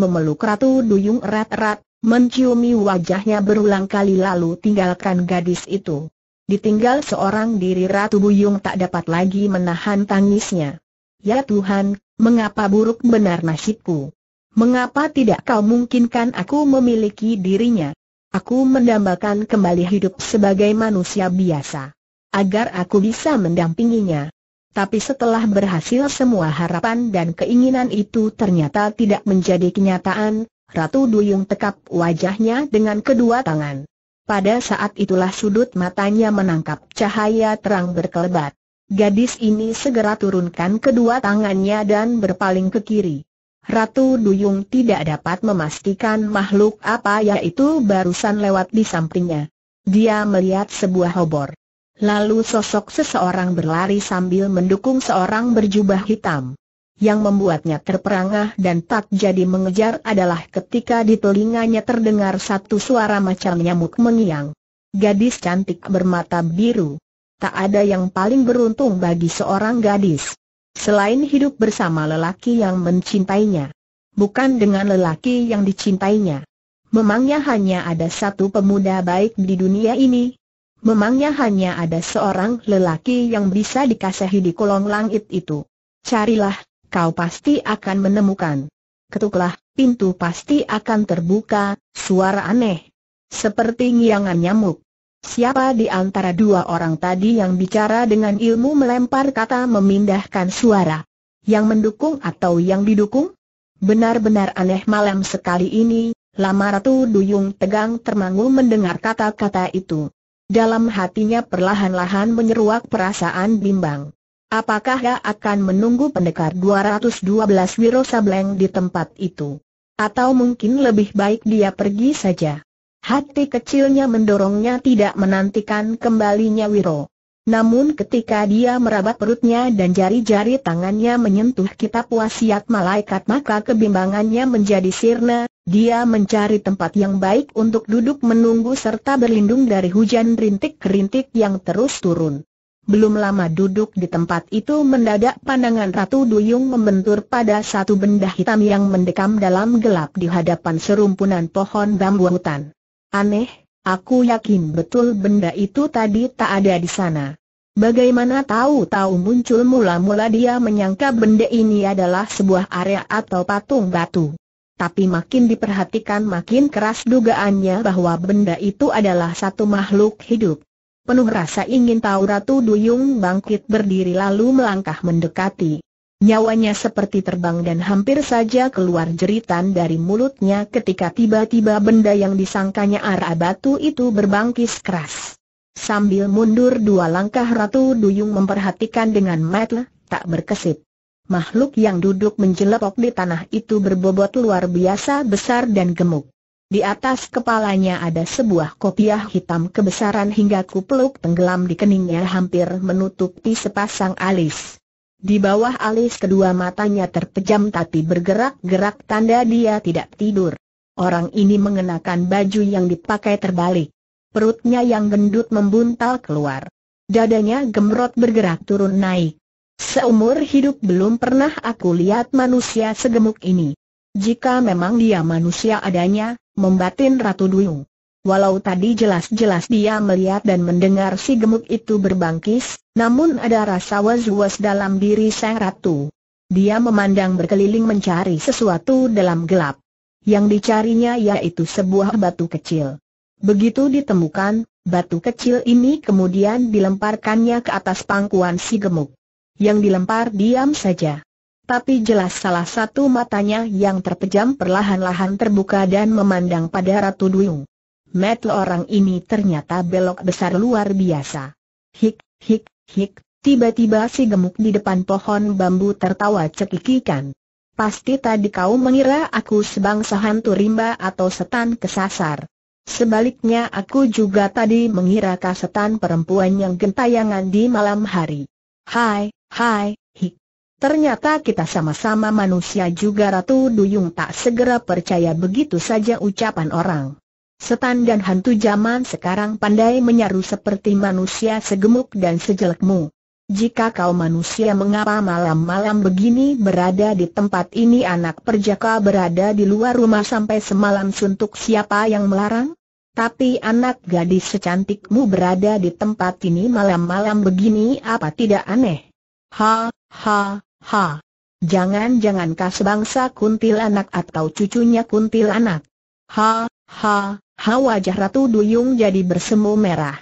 memeluk Ratu Duyung erat-erat, menciumi wajahnya berulang kali lalu tinggalkan gadis itu. Ditinggal seorang diri Ratu Duyung tak dapat lagi menahan tangisnya. Ya Tuhan, mengapa buruk benar nasibku? Mengapa tidak kau mungkinkan aku memiliki dirinya? Aku mendambakan kembali hidup sebagai manusia biasa. Agar aku bisa mendampinginya. Tapi setelah berhasil semua harapan dan keinginan itu ternyata tidak menjadi kenyataan, Ratu Duyung tekap wajahnya dengan kedua tangan. Pada saat itulah sudut matanya menangkap cahaya terang berkelebat. Gadis ini segera turunkan kedua tangannya dan berpaling ke kiri. Ratu Duyung tidak dapat memastikan makhluk apa yaitu barusan lewat di sampingnya. Dia melihat sebuah obor. Lalu sosok seseorang berlari sambil mendukung seorang berjubah hitam. Yang membuatnya terperangah dan tak jadi mengejar adalah ketika di telinganya terdengar satu suara macam nyamuk mengiang. Gadis cantik bermata biru. Tak ada yang paling beruntung bagi seorang gadis. Selain hidup bersama lelaki yang mencintainya. Bukan dengan lelaki yang dicintainya. Memangnya hanya ada satu pemuda baik di dunia ini? Memangnya hanya ada seorang lelaki yang bisa dikasihi di kolong langit itu? Carilah, kau pasti akan menemukan. Ketuklah, pintu pasti akan terbuka, suara aneh. Seperti ngiangan nyamuk. Siapa di antara dua orang tadi yang bicara dengan ilmu melempar kata memindahkan suara? Yang mendukung atau yang didukung? Benar-benar aneh malam sekali ini, lama Ratu Duyung tegang termangu mendengar kata-kata itu. Dalam hatinya perlahan-lahan menyeruak perasaan bimbang. Apakah ia akan menunggu pendekar 212 Wiro Sableng di tempat itu? Atau mungkin lebih baik dia pergi saja? Hati kecilnya mendorongnya tidak menantikan kembalinya Wiro. Namun ketika dia merabat perutnya dan jari-jari tangannya menyentuh kitab wasiat malaikat maka kebimbangannya menjadi sirna, dia mencari tempat yang baik untuk duduk menunggu serta berlindung dari hujan rintik-rintik yang terus turun. Belum lama duduk di tempat itu mendadak pandangan Ratu Duyung membentur pada satu benda hitam yang mendekam dalam gelap di hadapan serumpunan pohon bambu hutan. Aneh, aku yakin betul benda itu tadi tak ada di sana. Bagaimana tahu-tahu muncul mula-mula dia menyangka benda ini adalah sebuah area atau patung batu. Tapi makin diperhatikan makin keras dugaannya bahwa benda itu adalah satu makhluk hidup. Penuh rasa ingin tahu Ratu Duyung bangkit berdiri lalu melangkah mendekati. Nyawanya seperti terbang dan hampir saja keluar jeritan dari mulutnya ketika tiba-tiba benda yang disangkanya arah batu itu berbangkis keras. Sambil mundur dua langkah Ratu Duyung memperhatikan dengan metel, tak berkesip. Makhluk yang duduk menjelepok di tanah itu berbobot luar biasa besar dan gemuk. Di atas kepalanya ada sebuah kopiah hitam kebesaran hingga kupeluk tenggelam di keningnya hampir menutupi sepasang alis. Di bawah alis kedua matanya terpejam tapi bergerak-gerak tanda dia tidak tidur. Orang ini mengenakan baju yang dipakai terbalik. Perutnya yang gendut membuntal keluar. Dadanya gemrot bergerak turun naik. Seumur hidup belum pernah aku lihat manusia segemuk ini. Jika memang dia manusia adanya, membatin Ratu Duyung. Walau tadi jelas-jelas dia melihat dan mendengar si gemuk itu berbangkis, namun ada rasa was-was dalam diri sang ratu. Dia memandang berkeliling mencari sesuatu dalam gelap. Yang dicarinya yaitu sebuah batu kecil. Begitu ditemukan, batu kecil ini kemudian dilemparkannya ke atas pangkuan si gemuk. Yang dilempar diam saja. Tapi jelas salah satu matanya yang terpejam perlahan-lahan terbuka dan memandang pada Ratu Duyung mata orang ini ternyata belok besar luar biasa. Hik, hik, hik, tiba-tiba si gemuk di depan pohon bambu tertawa cekikikan. Pasti tadi kau mengira aku sebangsa hantu rimba atau setan kesasar. Sebaliknya aku juga tadi mengira kau setan perempuan yang gentayangan di malam hari. Hai, hai, hik. Ternyata kita sama-sama manusia juga Ratu Duyung tak segera percaya begitu saja ucapan orang. Setan dan hantu zaman sekarang pandai menyaru seperti manusia segemuk dan sejelekmu. Jika kau manusia mengapa malam-malam begini berada di tempat ini anak perjaka berada di luar rumah sampai semalam suntuk siapa yang melarang? Tapi anak gadis secantikmu berada di tempat ini malam-malam begini apa tidak aneh? Ha, ha, ha. Jangan-jangan kau sebangsa kuntilanak atau cucunya kuntilanak. Ha, ha, Hawa wajah Ratu Duyung jadi bersemu merah.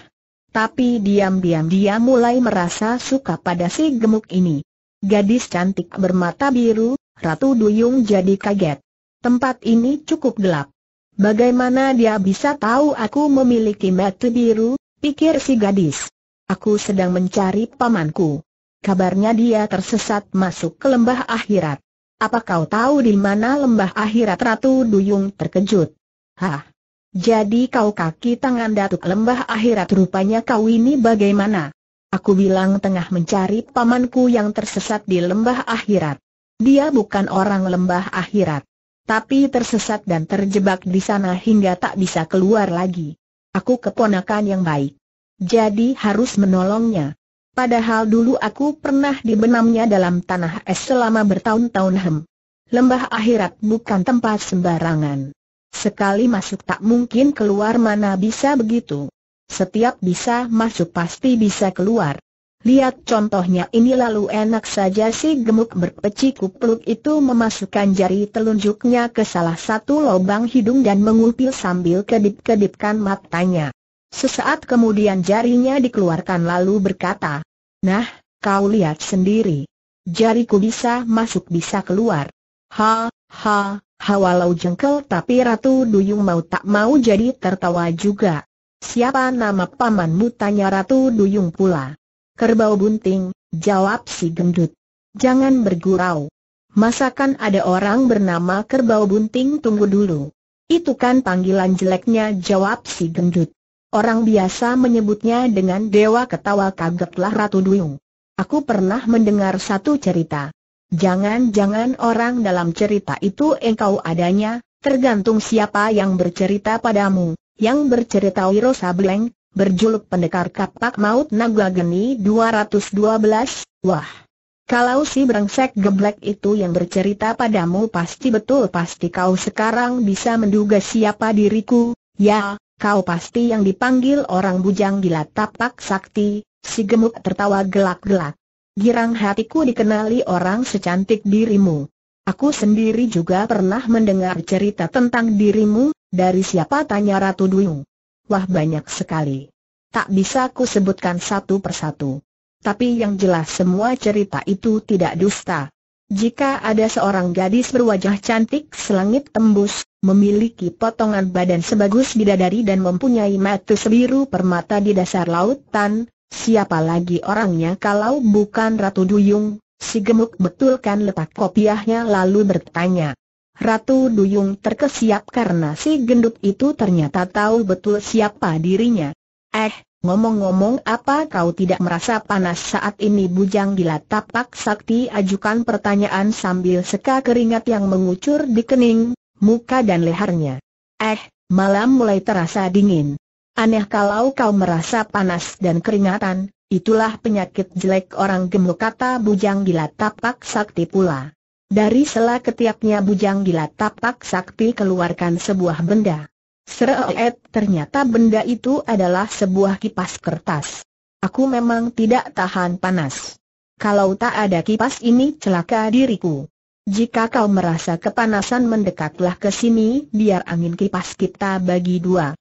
Tapi diam-diam dia mulai merasa suka pada si gemuk ini. Gadis cantik bermata biru, Ratu Duyung jadi kaget. Tempat ini cukup gelap. Bagaimana dia bisa tahu aku memiliki mata biru, pikir si gadis. Aku sedang mencari pamanku. Kabarnya dia tersesat masuk ke lembah akhirat. Apa kau tahu di mana lembah akhirat Ratu Duyung terkejut? Hah, jadi kau kaki tangan datuk lembah akhirat rupanya kau ini bagaimana? Aku bilang tengah mencari pamanku yang tersesat di lembah akhirat. Dia bukan orang lembah akhirat. Tapi tersesat dan terjebak di sana hingga tak bisa keluar lagi. Aku keponakan yang baik. Jadi harus menolongnya. Padahal dulu aku pernah dibenamnya dalam tanah es selama bertahun-tahun hem. Lembah akhirat bukan tempat sembarangan. Sekali masuk tak mungkin keluar mana bisa begitu. Setiap bisa masuk pasti bisa keluar. Lihat contohnya ini lalu enak saja si gemuk berpeci kupluk itu memasukkan jari telunjuknya ke salah satu lubang hidung dan mengupil sambil kedip-kedipkan matanya. Sesaat kemudian jarinya dikeluarkan lalu berkata, Nah, kau lihat sendiri. Jariku bisa masuk bisa keluar. Ha, ha, Hawalau jengkel tapi Ratu Duyung mau tak mau jadi tertawa juga. Siapa nama pamanmu tanya Ratu Duyung pula. Kerbau bunting, jawab si gendut. Jangan bergurau. Masakan ada orang bernama kerbau bunting tunggu dulu. Itu kan panggilan jeleknya jawab si gendut. Orang biasa menyebutnya dengan dewa ketawa kagetlah Ratu Duyung. Aku pernah mendengar satu cerita. Jangan-jangan orang dalam cerita itu engkau adanya, tergantung siapa yang bercerita padamu, yang bercerita Wiro Sableng, berjuluk pendekar kapak maut naga geni 212, wah. Kalau si brengsek geblek itu yang bercerita padamu pasti betul pasti kau sekarang bisa menduga siapa diriku, ya, kau pasti yang dipanggil orang bujang gila tapak sakti, si gemuk tertawa gelak-gelak girang hatiku dikenali orang secantik dirimu. Aku sendiri juga pernah mendengar cerita tentang dirimu, dari siapa tanya Ratu Duyung. Wah banyak sekali. Tak bisa ku sebutkan satu persatu. Tapi yang jelas semua cerita itu tidak dusta. Jika ada seorang gadis berwajah cantik selangit tembus, memiliki potongan badan sebagus bidadari dan mempunyai mata sebiru permata di dasar lautan, Siapa lagi orangnya kalau bukan Ratu Duyung? Si gemuk betulkan letak kopiahnya lalu bertanya. Ratu Duyung terkesiap karena si gendut itu ternyata tahu betul siapa dirinya. Eh, ngomong-ngomong apa kau tidak merasa panas saat ini bujang gila tapak sakti ajukan pertanyaan sambil seka keringat yang mengucur di kening, muka dan lehernya. Eh, malam mulai terasa dingin. Aneh kalau kau merasa panas dan keringatan, itulah penyakit jelek orang gemuk kata Bujang Gila Tapak Sakti pula. Dari sela ketiaknya Bujang Gila Tapak Sakti keluarkan sebuah benda. Seret ternyata benda itu adalah sebuah kipas kertas. Aku memang tidak tahan panas. Kalau tak ada kipas ini celaka diriku. Jika kau merasa kepanasan mendekatlah ke sini biar angin kipas kita bagi dua.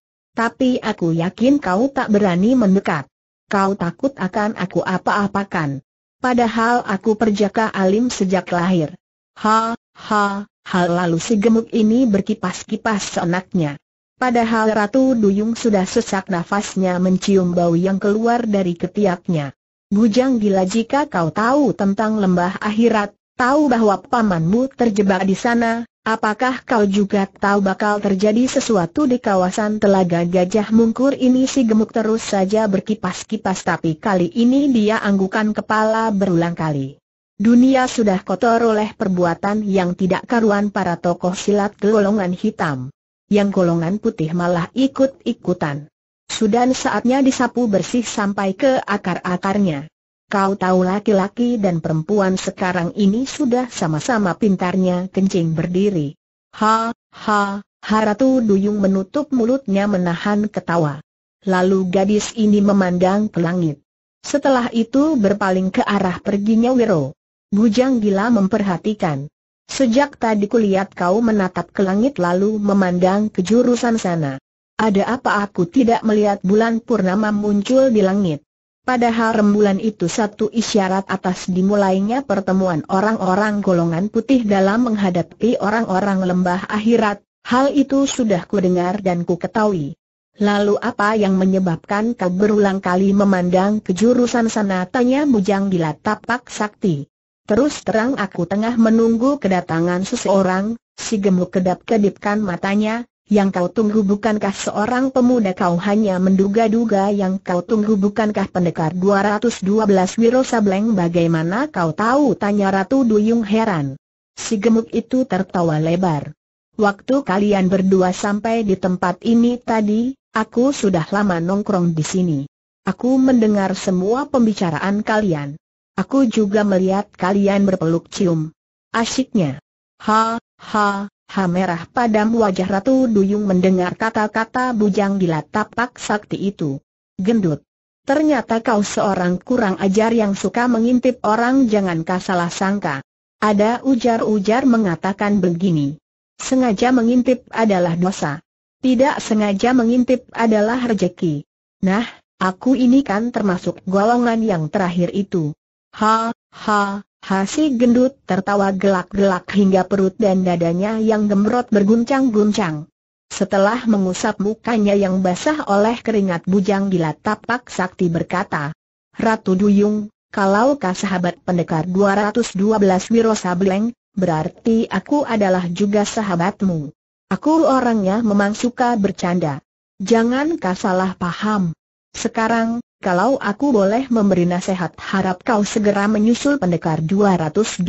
Tapi aku yakin kau tak berani mendekat. Kau takut akan aku apa-apakan. Padahal aku perjaka alim sejak lahir. Ha, ha, ha lalu si gemuk ini berkipas-kipas seenaknya. Padahal Ratu Duyung sudah sesak nafasnya mencium bau yang keluar dari ketiaknya. Bujang gila jika kau tahu tentang lembah akhirat, tahu bahwa pamanmu terjebak di sana, Apakah kau juga tahu bakal terjadi sesuatu di kawasan telaga gajah mungkur ini si gemuk terus saja berkipas-kipas tapi kali ini dia anggukan kepala berulang kali. Dunia sudah kotor oleh perbuatan yang tidak karuan para tokoh silat golongan hitam. Yang golongan putih malah ikut-ikutan. Sudan saatnya disapu bersih sampai ke akar-akarnya. Kau tahu laki-laki dan perempuan sekarang ini sudah sama-sama pintarnya kencing berdiri. Ha, ha, Haratu Duyung menutup mulutnya menahan ketawa. Lalu gadis ini memandang ke langit. Setelah itu berpaling ke arah perginya Wiro. Bujang gila memperhatikan. Sejak tadi kulihat kau menatap ke langit lalu memandang ke jurusan sana. Ada apa aku tidak melihat bulan purnama muncul di langit? Padahal rembulan itu satu isyarat atas dimulainya pertemuan orang-orang golongan putih dalam menghadapi orang-orang lembah akhirat, hal itu sudah kudengar dan ku ketahui. Lalu apa yang menyebabkan kau berulang kali memandang kejurusan jurusan sana tanya Bujang Gila Tapak Sakti. Terus terang aku tengah menunggu kedatangan seseorang, si gemuk kedap-kedipkan matanya, yang kau tunggu bukankah seorang pemuda kau hanya menduga-duga yang kau tunggu bukankah pendekar 212 Wiro Sableng bagaimana kau tahu tanya Ratu Duyung heran. Si gemuk itu tertawa lebar. Waktu kalian berdua sampai di tempat ini tadi, aku sudah lama nongkrong di sini. Aku mendengar semua pembicaraan kalian. Aku juga melihat kalian berpeluk cium. Asyiknya. Ha, ha, Hamerah padam wajah Ratu Duyung mendengar kata-kata bujang di tapak sakti itu. Gendut. Ternyata kau seorang kurang ajar yang suka mengintip orang jangan salah sangka. Ada ujar-ujar mengatakan begini. Sengaja mengintip adalah dosa. Tidak sengaja mengintip adalah rejeki. Nah, aku ini kan termasuk golongan yang terakhir itu. Ha, ha, Hasi gendut tertawa gelak-gelak hingga perut dan dadanya yang gemrot berguncang-guncang. Setelah mengusap mukanya yang basah oleh keringat bujang gila tapak sakti berkata, Ratu Duyung, kalau kau sahabat pendekar 212 Wiro Sableng, berarti aku adalah juga sahabatmu. Aku orangnya memang suka bercanda. Jangan kau salah paham. Sekarang, kalau aku boleh memberi nasihat harap kau segera menyusul pendekar 212.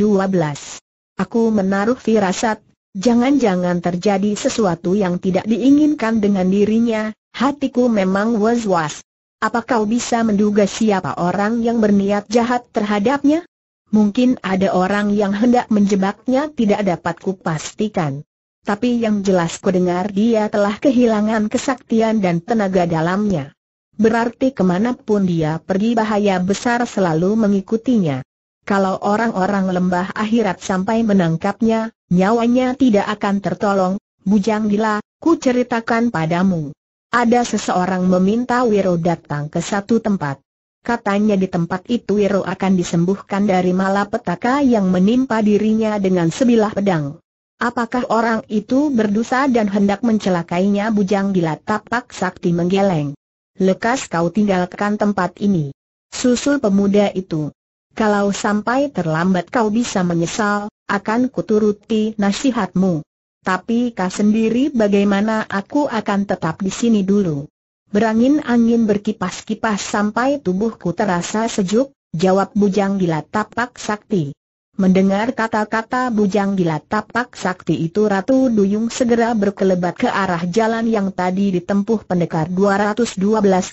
Aku menaruh firasat, jangan-jangan terjadi sesuatu yang tidak diinginkan dengan dirinya, hatiku memang was-was. Apa kau bisa menduga siapa orang yang berniat jahat terhadapnya? Mungkin ada orang yang hendak menjebaknya tidak dapat kupastikan. Tapi yang jelas kudengar dia telah kehilangan kesaktian dan tenaga dalamnya. Berarti kemanapun dia pergi bahaya besar selalu mengikutinya. Kalau orang-orang lembah akhirat sampai menangkapnya, nyawanya tidak akan tertolong, bujang gila, ku ceritakan padamu. Ada seseorang meminta Wiro datang ke satu tempat. Katanya di tempat itu Wiro akan disembuhkan dari malapetaka yang menimpa dirinya dengan sebilah pedang. Apakah orang itu berdosa dan hendak mencelakainya bujang gila tapak sakti menggeleng lekas kau tinggalkan tempat ini. Susul pemuda itu. Kalau sampai terlambat kau bisa menyesal, akan kuturuti nasihatmu. Tapi kau sendiri bagaimana aku akan tetap di sini dulu. Berangin-angin berkipas-kipas sampai tubuhku terasa sejuk, jawab bujang gila tapak sakti. Mendengar kata-kata bujang gila tapak sakti itu Ratu Duyung segera berkelebat ke arah jalan yang tadi ditempuh pendekar 212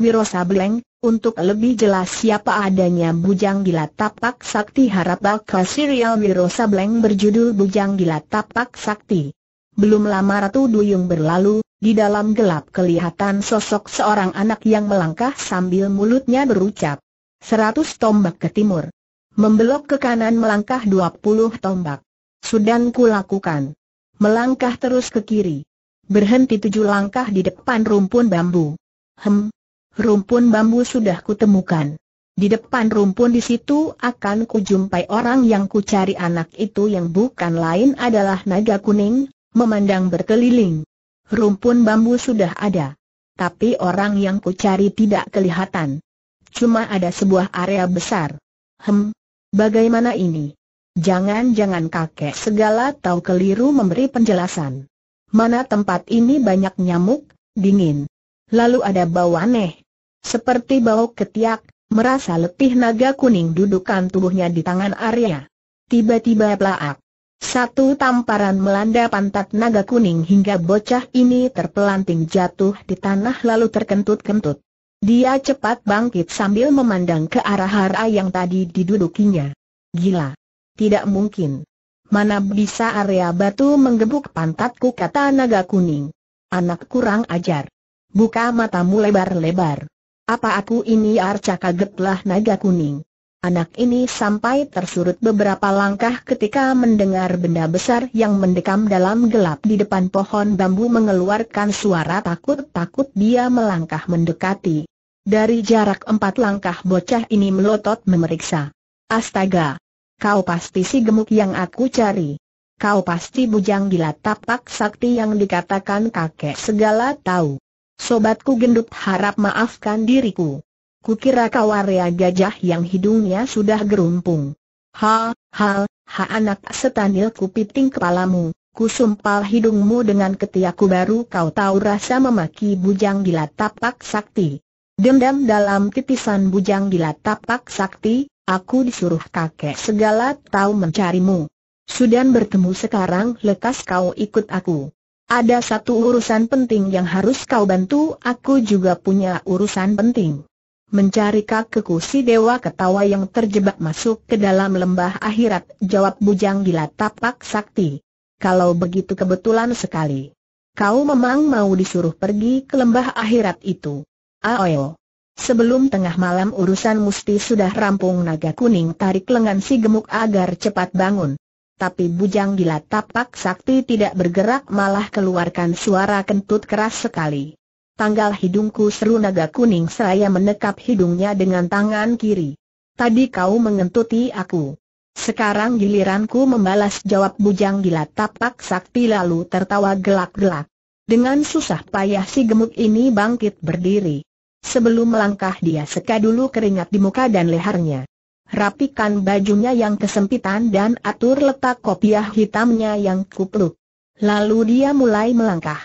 Wiro Sableng, untuk lebih jelas siapa adanya bujang gila tapak sakti harap bakal serial Wiro Sableng berjudul bujang gila tapak sakti. Belum lama Ratu Duyung berlalu, di dalam gelap kelihatan sosok seorang anak yang melangkah sambil mulutnya berucap. Seratus tombak ke timur. Membelok ke kanan melangkah 20 tombak. Sudan kulakukan. Melangkah terus ke kiri. Berhenti tujuh langkah di depan rumpun bambu. Hem. Rumpun bambu sudah kutemukan. Di depan rumpun di situ akan kujumpai orang yang kucari anak itu yang bukan lain adalah naga kuning, memandang berkeliling. Rumpun bambu sudah ada. Tapi orang yang kucari tidak kelihatan. Cuma ada sebuah area besar. Hem, Bagaimana ini? Jangan-jangan kakek segala tahu keliru memberi penjelasan. Mana tempat ini banyak nyamuk, dingin. Lalu ada bau aneh. Seperti bau ketiak, merasa letih naga kuning dudukan tubuhnya di tangan Arya. Tiba-tiba pelaak. Satu tamparan melanda pantat naga kuning hingga bocah ini terpelanting jatuh di tanah lalu terkentut-kentut. Dia cepat bangkit sambil memandang ke arah hara yang tadi didudukinya. Gila. Tidak mungkin. Mana bisa area batu menggebuk pantatku kata naga kuning. Anak kurang ajar. Buka matamu lebar-lebar. Apa aku ini arca kagetlah naga kuning. Anak ini sampai tersurut beberapa langkah ketika mendengar benda besar yang mendekam dalam gelap di depan pohon bambu mengeluarkan suara takut-takut dia melangkah mendekati. Dari jarak empat langkah bocah ini melotot memeriksa. Astaga! Kau pasti si gemuk yang aku cari. Kau pasti bujang gila tapak sakti yang dikatakan kakek segala tahu. Sobatku gendut harap maafkan diriku. Kukira kau area gajah yang hidungnya sudah gerumpung. Ha, ha, ha anak setanil kupiting kepalamu, kusumpal hidungmu dengan ketiakku baru kau tahu rasa memaki bujang gila tapak sakti. Dendam dalam titisan bujang gila tapak sakti, aku disuruh kakek segala tahu mencarimu. Sudan bertemu sekarang lekas kau ikut aku. Ada satu urusan penting yang harus kau bantu, aku juga punya urusan penting. Mencari kakekku si dewa ketawa yang terjebak masuk ke dalam lembah akhirat, jawab bujang gila tapak sakti. Kalau begitu kebetulan sekali. Kau memang mau disuruh pergi ke lembah akhirat itu. Aoyo. Sebelum tengah malam urusan Musti sudah rampung naga kuning tarik lengan si gemuk agar cepat bangun. Tapi bujang gila tapak sakti tidak bergerak malah keluarkan suara kentut keras sekali. Tanggal hidungku seru naga kuning saya menekap hidungnya dengan tangan kiri. Tadi kau mengentuti aku. Sekarang giliranku membalas jawab bujang gila tapak sakti lalu tertawa gelak-gelak. Dengan susah payah si gemuk ini bangkit berdiri. Sebelum melangkah dia seka dulu keringat di muka dan lehernya. Rapikan bajunya yang kesempitan dan atur letak kopiah hitamnya yang kupluk. Lalu dia mulai melangkah.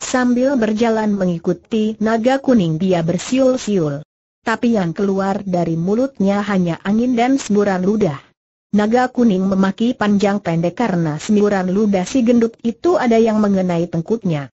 Sambil berjalan mengikuti naga kuning dia bersiul-siul. Tapi yang keluar dari mulutnya hanya angin dan semburan ludah. Naga kuning memaki panjang pendek karena semburan ludah si gendut itu ada yang mengenai tengkutnya.